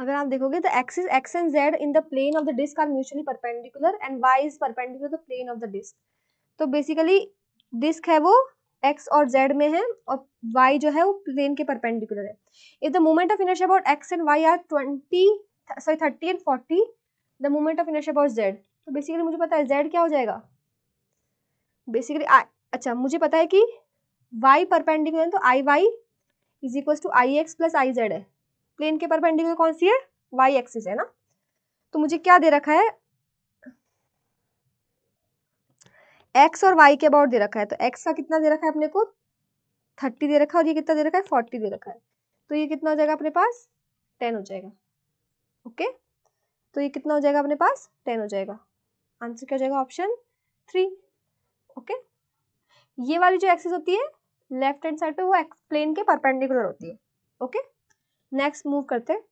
अगर आप देखोगे तो axis X and Z in the plane of the disc are mutually perpendicular and Y is perpendicular the plane of the disc तो बेसिकली डिस्क है वो एक्स और जेड में है और वाई जो है वो प्लेन के परपेंडिकुलर है if the moment of inertia about X and Y are twenty sorry thirty and forty the moment of inertia about Z तो बेसिकली मुझे पता है जेड क्या हो जाएगा बेसिकली अच्छा मुझे पता है कि वाई परपेंडिकुलर तो I Y is equal to I x plus I Z है प्लेन के परपेंडिकुलर कौन सी है वाई एक्सिस है ना तो मुझे क्या दे रखा है एक्स और वाई के अबाउट दे रखा है तो एक्स का कितना दे रखा है अपने को थर्टी दे रखा है और ये कितना दे रखा है फोर्टी दे रखा है तो ये कितना हो जाएगा अपने पास टेन हो जाएगा ओके तो ये कितना हो जाएगा अपने पास टेन हो जाएगा आंसर क्या हो जाएगा ऑप्शन थ्री ओके ये वाली जो एक्सिस होती है लेफ्ट हैंड साइड पे वो एक्स प्लेन के परपेंडिकुलर होती है ओके okay? नेक्स्ट मूव करते हैं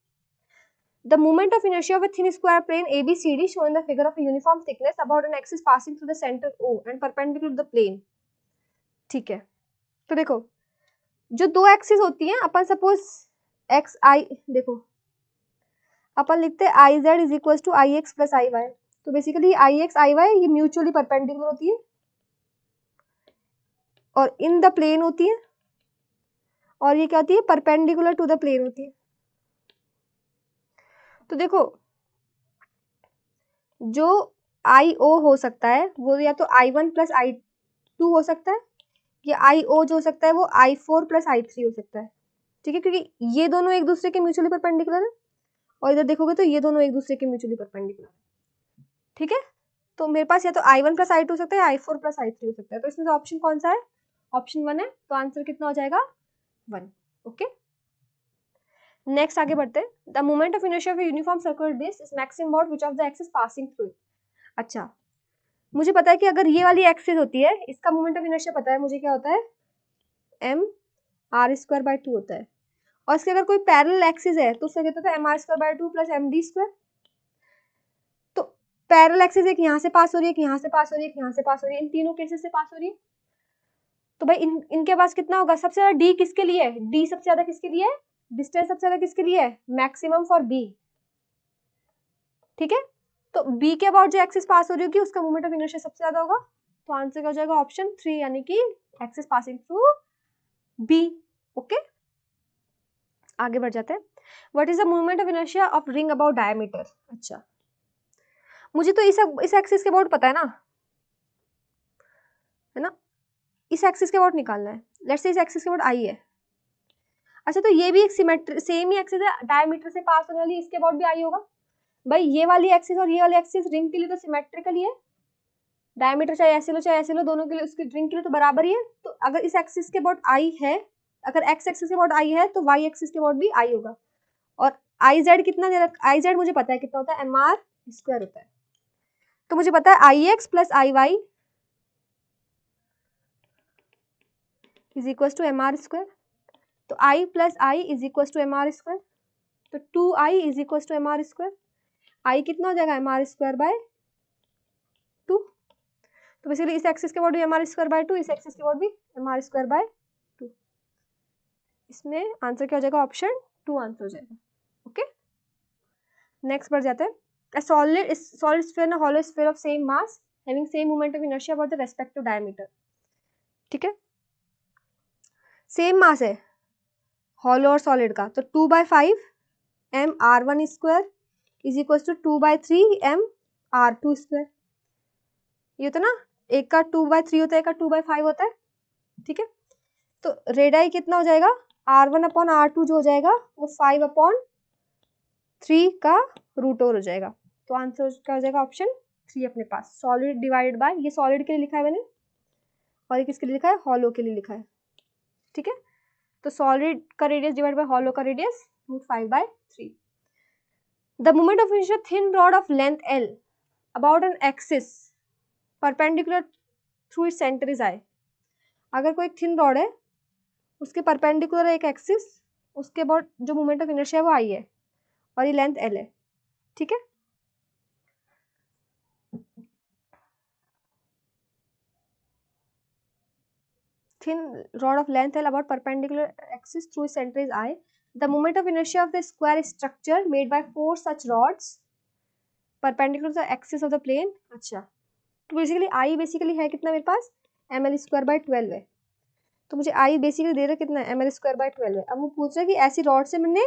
the movement of inertia with thin square plane A B C D show in the figure of uniform thickness about an axis passing through the centre O and perpendicular the plane ठीक है तो देखो जो दो एक्सिस होती हैं अपन सपोज एक्स आई देखो अपन लिखते हैं I Z is equal to I x plus I Y तो basically I x I y ये म्यूचुअली परपेंडिकुलर होती है और इन द प्लेन होती है और ये क्या होती है परपेंडिकुलर टू द प्लेन होती है तो देखो जो आई ओ हो सकता है वो या तो I one plus I two हो सकता है या आई ओ जो हो सकता है वो I four plus I three हो सकता है ठीक है क्योंकि ये दोनों एक दूसरे के म्यूचुअली परपेंडिकुलर है और इधर देखोगे तो ये दोनों एक दूसरे के म्यूचुअली परपेंडिकुलर है ठीक है तो मेरे पास या तो I one plus I two हो सकता है I four plus I three हो सकता है तो इसमें ऑप्शन कौन सा है ऑप्शन वन है तो आंसर कितना हो जाएगा वन ओके नेक्स्ट आगे बढ़ते हैं the movement of inertia of uniform circular disc is maximum about which of the axis passing through अच्छा मुझे पता है कि अगर ये वाली एक्सिस होती है इसका मूवमेंट ऑफ इनर्शिया पता है मुझे क्या होता है M R square by two होता है और इसके अगर कोई पैरल एक्सिस है तो उससे कहते हैं M R square by two plus M D square तो पैरल एक्सिस एक यहाँ से पास हो रही है एक यहाँ से पास हो रही है एक यहाँ से पास हो रही है इन तीनों केसेस से पास हो रही है तो भाई इन इनके पास कितना होगा सबसे ज्यादा डी किसके लिए डी सबसे ज्यादा किसके लिए डिस्टेंस सबसे ज्यादा किसके लिए मैक्सिमम फॉर बी ठीक है तो बी के अबाउट जो एक्सिस पास हो रही होगी उसका मूवमेंट ऑफ इनर्शिया सबसे ज्यादा होगा तो आंसर क्या हो जाएगा ऑप्शन थ्री यानी कि axis passing through B okay आगे बढ़ जाते हैं what is the movement of inertia of ring about diameter अच्छा मुझे तो इस इस एक्सिस के अबाउट पता है ना है ना इस एक्सिस के अबाउट निकालना है लेट्स से इस एक्सिस के अबाउट आई है अच्छा तो ये भी एक सिमेट्री सेम ही एक्सिस है डायमीटर से पास होने वाली इसके अबाउट भी आई होगा भाई ये वाली एक्सिस और ये वाली एक्सिस रिंग के लिए तो सिमेट्रिकली है डायमीटर चाहे ऐसे लो चाहे ऐसे लो दोनों के लिए उसके रिंग के लिए तो बराबर ही है तो अगर इस एक्सिस के अबाउट आई है अगर एक्स एक्सिस के अबाउट आई है तो वाई एक्सिस के अबाउट भी आई होगा और आई जेड कितना दे रखा आई जेड मुझे पता है कितना होता है एम आर स्क्वायर होता है तो मुझे पता है I x plus I Y is equal to M R square तो आई plus I is equal to M R square तो two I is equal to M R square I कितना हो जाएगा M R square by two तो बेसिकली इस एक्सिस के वर्ड भी M R square by two इस एक्सिस के वर्ड भी M R square by two इसमें आंसर क्या हो जाएगा ऑप्शन टू आंसर हो जाएगा ओके नेक्स्ट बढ़ जाते हैं ए सॉलिड सॉलिड sphere ना hollow hollow of same mass having same moment of inertia about the respective diameter ठीक है सेम मास है हॉलो और सॉलिड का तो two by five M R one square is equal to two by three M R two square ये होता तो है ना एक का टू बाई थ्री होता है एक का टू बाई फाइव होता है ठीक है तो रेडाई कितना हो जाएगा R one upon R two जो हो जाएगा वो फाइव अपॉन थ्री का रूट ओवर हो जाएगा तो आंसर क्या हो जाएगा ऑप्शन थ्री अपने पास सॉलिड डिवाइडेड बाय ये सॉलिड के लिए लिखा है मैंने और ये किसके लिए लिखा है हॉलो के लिए लिखा है ठीक है तो सॉलिड का रेडियस डिवाइड बाय हॉलो का radius root five by three the moment of inertia thin rod of length L about an axis perpendicular through it centre is I अगर कोई थिन रॉड है उसके परपेंडिकुलर एक एक्सिस उसके अबाउट जो मोमेंट ऑफ इनर्शिया है वो आई है और ये लेंथ एल है ठीक है thin rod of length L about perpendicular axis through center is I. The moment of inertia of the square structure made by four such rods perpendicular to the axis of the plane. अच्छा तो बेसिकली आई बेसिकली है कितना मेरे पास M L square by twelve है तो मुझे आई बेसिकली दे रहा कितना M L square by twelve है अब वो पूछ रहा है कि ऐसी रॉड से मैंने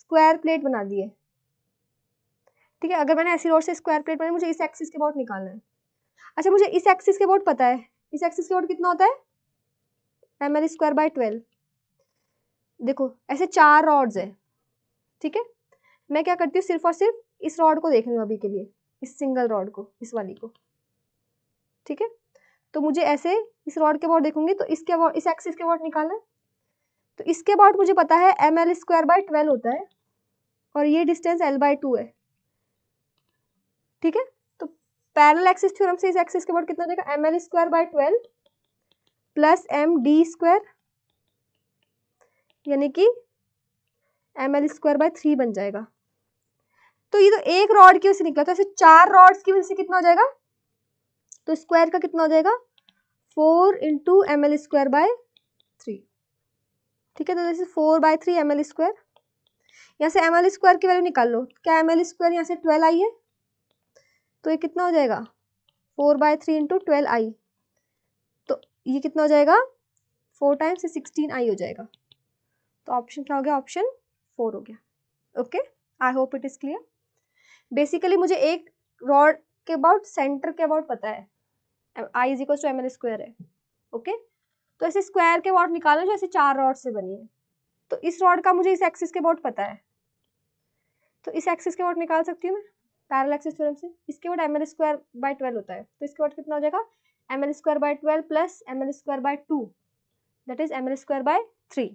स्क्वायर प्लेट बना दी है ठीक है अगर मैंने ऐसी रॉड से स्क्वायर प्लेट बनाई मुझे इस एक्सिस के अबाउट निकालना है अच्छा मुझे इस एक्सिस के अबाउट पता है इस एक्सिस के अबाउट कितना होता है प्राइमरी स्क्वायर बाय ट्वेल्व देखो ऐसे चार रॉड्स है ठीक है मैं क्या करती हूँ सिर्फ और सिर्फ इस रॉड को देख रही हूँ अभी के लिए इस सिंगल रॉड को इस वाली को ठीक है तो मुझे ऐसे इस रॉड के अबाउट देखूंगी तो इसके अबाउट इस एक्सिस के अबाउट निकालना है तो इसके अबाउट मुझे पता है M L square by twelve होता है और ये डिस्टेंस एल बाय टू है ठीक है तो पैरल एक्सिस थ्योरम से इस एक्सिस के अबाउट कितना देगा M L square by twelve plus M D square यानी कि M L square by three बन जाएगा तो ये तो एक रॉड की वजह से निकला तो ऐसे चार रॉड्स की वजह से कितना हो जाएगा तो स्क्वायर का कितना हो जाएगा four into M L square by three ठीक है तो जैसे four by three M L square यहाँ से एम एल स्क्वायर की वैल्यू निकाल लो क्या एम एल स्क्वायर यहाँ से ट्वेल्व आई है तो ये कितना हो जाएगा four by three into twelve I ये कितना हो जाएगा फोर टाइम्स सिक्सटीन आई हो जाएगा तो ऑप्शन क्या हो गया ऑप्शन फोर हो गया okay I hope it is clear basically मुझे एक रॉड के अबाउट सेंटर के अबाउट पता है I is equal to M L square है ओके तो ऐसे स्क्वायर के अबाउट निकालना जो ऐसे चार रॉड से बनी है तो इस रॉड का मुझे इस एक्सिस के अबाउट पता है तो इस एक्सिस के अबाउट निकाल सकती हूँ मैं पैरल एक्सिस थ्योरम से इसके बाद M L square by twelve होता है तो इसके बाद कितना हो जाएगा ml square by 12 plus ml square by 2 that is ml square by 3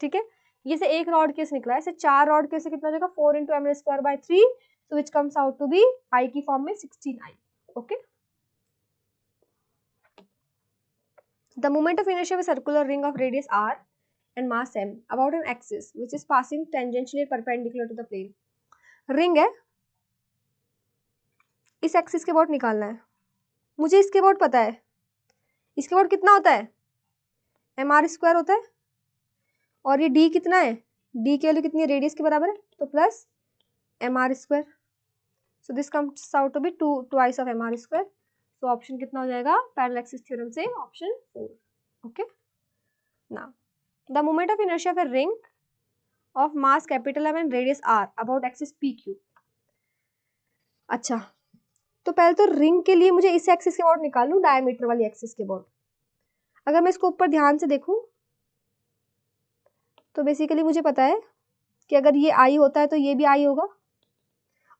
ठीक है ये से एक रॉड केस निकला है इसे चार रॉड केस से कितना हो जाएगा four into M L square by three so which comes out to be I की फॉर्म में sixteen I okay The moment of inertia of a circular ring of radius r and mass m about an axis which is passing tangentially perpendicular to the plane. Ring है इस एक्सिस के अबाउट निकालना है मुझे इसके वोट पता है इसके वोट कितना होता है एम आर स्क्वायर होता है और ये डी कितना है डी के वैल्यू कितनी है रेडियस के बराबर है तो plus M R square so this comes out to be two twice of M R square so option कितना हो जाएगा पैरलैक्सिस थ्योरम से ऑप्शन फोर ओके ना the moment of inertia of a ring of mass capital M and radius R about axis P Q अच्छा तो पहले तो रिंग के लिए मुझे इस एक्सिस के अबाउट निकाल लूँ डायमीटर वाली एक्सिस के बोर्ड अगर मैं इसको ऊपर ध्यान से देखू तो बेसिकली मुझे पता है कि अगर ये आई होता है तो ये भी आई होगा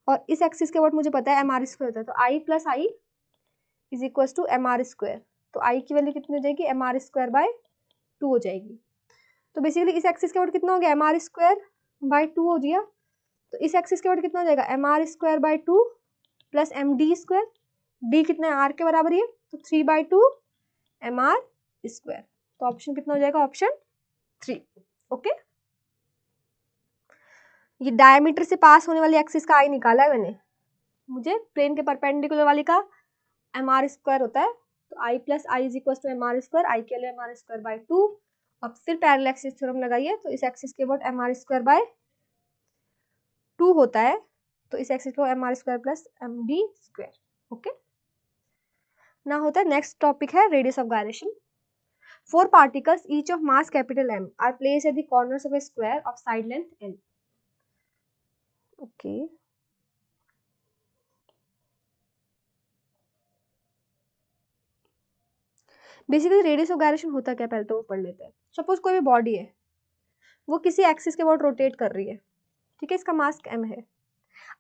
और इस एक्सिस के अबाउट मुझे पता है एम आर स्क्वायर होता है तो आई plus I is equal to M R square तो आई की वैल्यू कितनी हो जाएगी M R square by two हो जाएगी तो बेसिकली इस एक्सिस के अबाउट कितना हो गया M R square by two हो गया तो इस एक्सिस के अबाउट कितना हो जाएगा M R square by two plus M D square D कितना है आर के बराबर ये तो three by two M R square तो ऑप्शन कितना हो जाएगा ऑप्शन थ्री ओके ये डायमीटर से पास होने वाली एक्सिस का आई निकाला है मैंने मुझे प्लेन के परपेंडिकुलर वाली का एम आर स्क्वायर होता है तो आई plus I is equal to M R square I के लिए M R square by two अब फिर पैरल एक्सिस थ्योरम लगाइए तो इस एक्सिस के बाद M R square by two होता है तो इस एक्सिस को M R square plus M B square okay ना होता है नेक्स्ट टॉपिक है radius of gyration four particles each of mass capital M are place at the corners of a square of side length L okay basically radius of gyration होता क्या पहले तो वो पढ़ लेते हैं सपोज कोई भी बॉडी है वो किसी एक्सिस के अबाउट रोटेट कर रही है ठीक है इसका मास एम है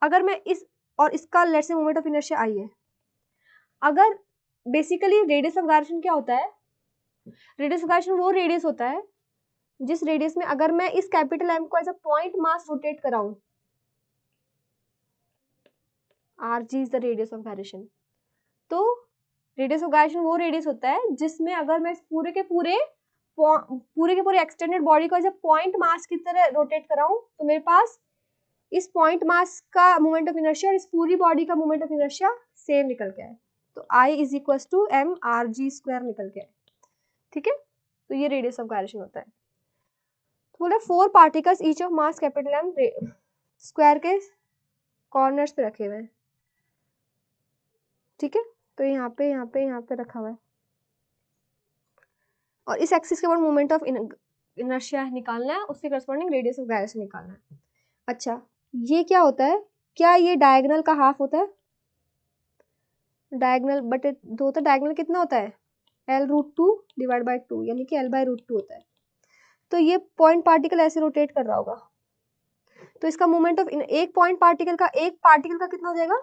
अगर मैं इस और इसका लेट से मोमेंट ऑफ इनर्शिया आई है अगर बेसिकली रेडियस ऑफ गार्शन क्या होता है रेडियस ऑफ गार्शन वो रेडियस होता है जिस रेडियस में अगर मैं इस कैपिटल एम को as a point mass rotate कराऊं R G is the radius of gyration तो रेडियस ऑफ गायरेशन वो रेडियस होता है जिसमें अगर मैं पूरे के पूरे पूरे के पूरे एक्सटेंडेड बॉडी को एज अ पॉइंट मास की तरह रोटेट कराऊं तो मेरे पास इस पॉइंट मास का मोमेंट ऑफ इनर्शिया और इस पूरी बॉडी का मोमेंट ऑफ इनर्शिया सेम निकल के आए तो I is equal to M R G square निकल के आए ठीक है तो ये रेडियस ऑफ गायरेशन होता है तो बोला four particles each of mass capital M square के कॉर्नर्स पे रखे हुए हैं ठीक है तो यहाँ पे यहाँ पे यहाँ पे रखा हुआ है और इस एक्सिस के ऊपर मोमेंट ऑफ इनर्शिया निकालना है उसके करस्पॉन्डिंग रेडियस ऑफ गायरेशन निकालना है अच्छा ये क्या होता है क्या ये डायगनल का हाफ होता है डायगनल बट दो तो डायगनल कितना होता है L root two divide by two यानी कि एल बाई रूट टू होता है तो ये पॉइंट पार्टिकल ऐसे रोटेट कर रहा होगा तो इसका मोमेंट ऑफ एक पॉइंट पार्टिकल का एक पार्टिकल का कितना हो जाएगा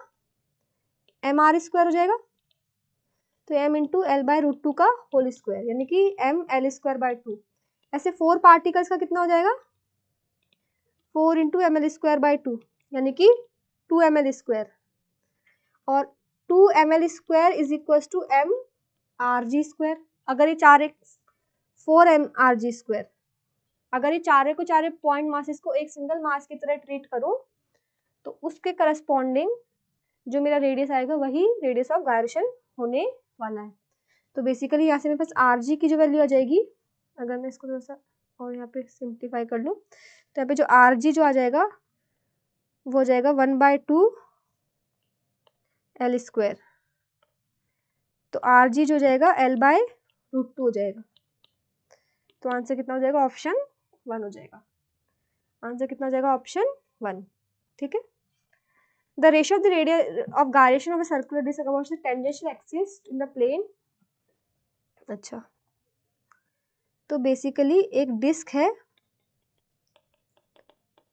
एम आर स्क्वायर हो जाएगा तो M into L by root two का होल स्क्वायर यानी कि M L square by two ऐसे फोर पार्टिकल्स का कितना हो जाएगा four into M L square by two यानी कि टू एम एल स्क्वायर और two M L square is equal to M R G square अगर ये चार एक four M R G square अगर ये चारे को चारे पॉइंट मासेस को एक सिंगल मास की तरह ट्रीट करूं तो उसके करस्पॉन्डिंग जो मेरा रेडियस आएगा वही रेडियस ऑफ गायरेशन होने वाला है तो बेसिकली यहाँ से मेरे पास आर जी की जो वैल्यू आ जाएगी अगर मैं इसको थोड़ा सा और यहाँ पे सिंप्लीफाई कर लूँ तो यहाँ पे जो आर जी जो आ जाएगा वो हो जाएगा one by two L square तो आर जी जो हो जाएगा एल बाय रूट टू हो जाएगा तो आंसर कितना हो जाएगा ऑप्शन वन हो जाएगा आंसर कितना हो जाएगा ऑप्शन वन ठीक है the ratio of the radius of gyration of circular disc disc across the tangential axis अच्छा तो बेसिकली एक डिस्क है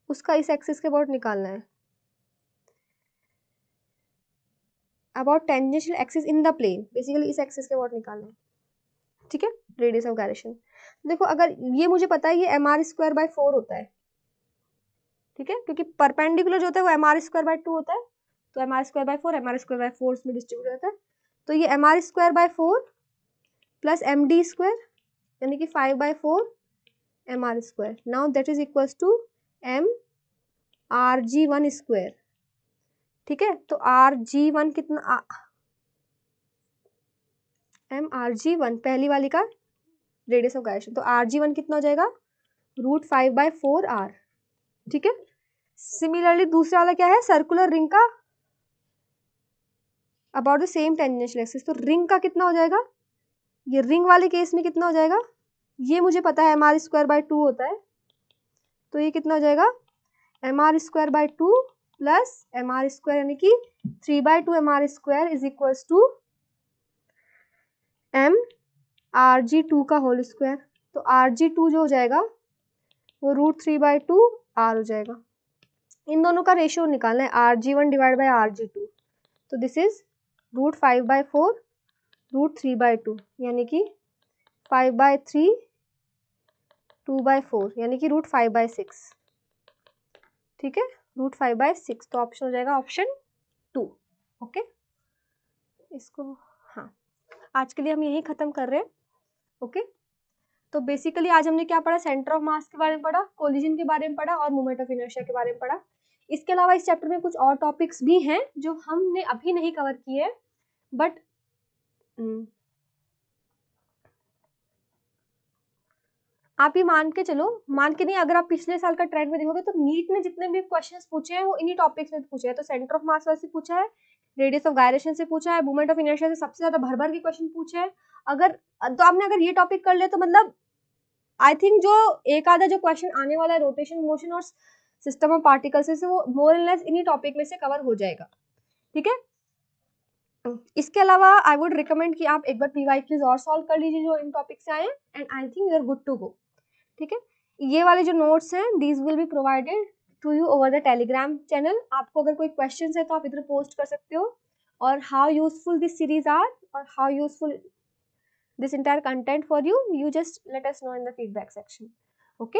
उसका इस एक्सिस के अबाउट निकालना है about tangential axis in the plane basically इस एक्सिस के अबाउट निकालना है ठीक है रेडियस ऑफ गायरेशन देखो अगर ये मुझे पता है ये M R square by four होता है ठीक है क्योंकि परपेंडिकुलर जो होता है वो M R square by two होता है तो M R square by four M R square by four उसमें डिस्ट्रीब्यूट होता है तो ये M R square by four plus M D square यानी कि five by four M R square now that is equals to M R G one square ठीक है तो आर जी वन कितना एम आर जी वन पहली वाली का रेडियस ऑफ गायरेशन तो आर जी वन कितना हो जाएगा root five by four R ठीक है सिमिलरली दूसरा वाला क्या है सर्कुलर रिंग का about the same tangential axis तो रिंग का कितना हो जाएगा ये रिंग वाले केस में कितना हो जाएगा ये मुझे पता है M R square by two होता है तो ये कितना हो जाएगा M R square by two plus M R square यानी कि three by two M R square is equal to M R G two का होल स्क्वायर तो आर जी टू जो हो जाएगा वो root three by two R हो जाएगा इन दोनों का रेशियो निकालना है R G one divide by are G two तो this is root five by four root three by two यानी कि five by three two by four यानी कि रूट फाइव बाई सिक्स ठीक है रूट फाइव बाई सिक्स तो ऑप्शन हो जाएगा ऑप्शन टू ओके इसको हाँ आज के लिए हम यही ख़त्म कर रहे हैं ओके तो बेसिकली आज हमने क्या पढ़ा सेंटर ऑफ मास के बारे में पढ़ा कोलिजन के बारे में पढ़ा और मोमेंट ऑफ इनर्शिया के बारे में पढ़ा इसके अलावा इस चैप्टर में कुछ और टॉपिक्स भी हैं जो हमने अभी नहीं कवर किए बट आप ही मान के चलो मान के नहीं अगर आप पिछले साल का ट्रेंड में देखोगे तो नीट ने जितने भी क्वेश्चंस पूछे हैं वो इन्हीं टॉपिक्स में पूछे हैं तो सेंटर ऑफ मास से पूछा है रेडियस ऑफ गायरेशन से पूछा है मूवमेंट ऑफ इनर्शिया से सबसे ज्यादा भर भर के क्वेश्चन पूछे हैं अगर तो आपने अगर ये टॉपिक कर लिया तो मतलब आई थिंक जो एक आधा जो क्वेश्चन आने वाला है रोटेशन मोशन और सिस्टम ऑफ पार्टिकल से वो मोर एंड लेस इन्हीं टॉपिक में से कवर हो जाएगा ठीक है इसके अलावा आई वुड रिकमेंड कि आप एक बार पी वाई क्यूज और सॉल्व कर लीजिए जो इन टॉपिक से आए and I think you are good to go ठीक है ये वाले जो नोट्स हैं these will be provided to you over the Telegram channel आपको अगर कोई क्वेश्चन है तो आप इधर पोस्ट कर सकते हो और how useful this series are और how useful this entire content for you you just let us know in the feedback section okay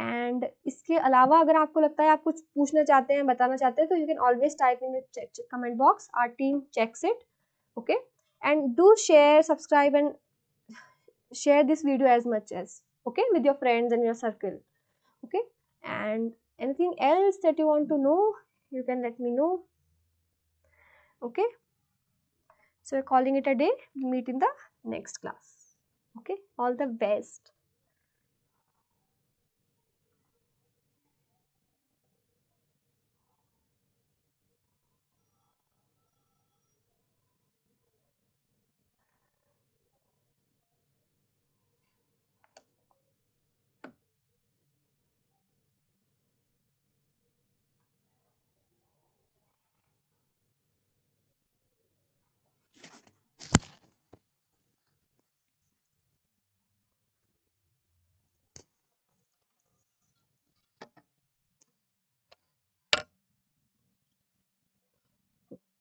and इसके अलावा अगर आपको लगता है आप कुछ पूछना चाहते हैं बताना चाहते हैं तो you can always type in comment box our team checks it okay and do share subscribe and share this video as much as okay with your friends and your circle okay and anything else that you want to know you can let me know okay so we're calling it a day we meet in the next class okay all the best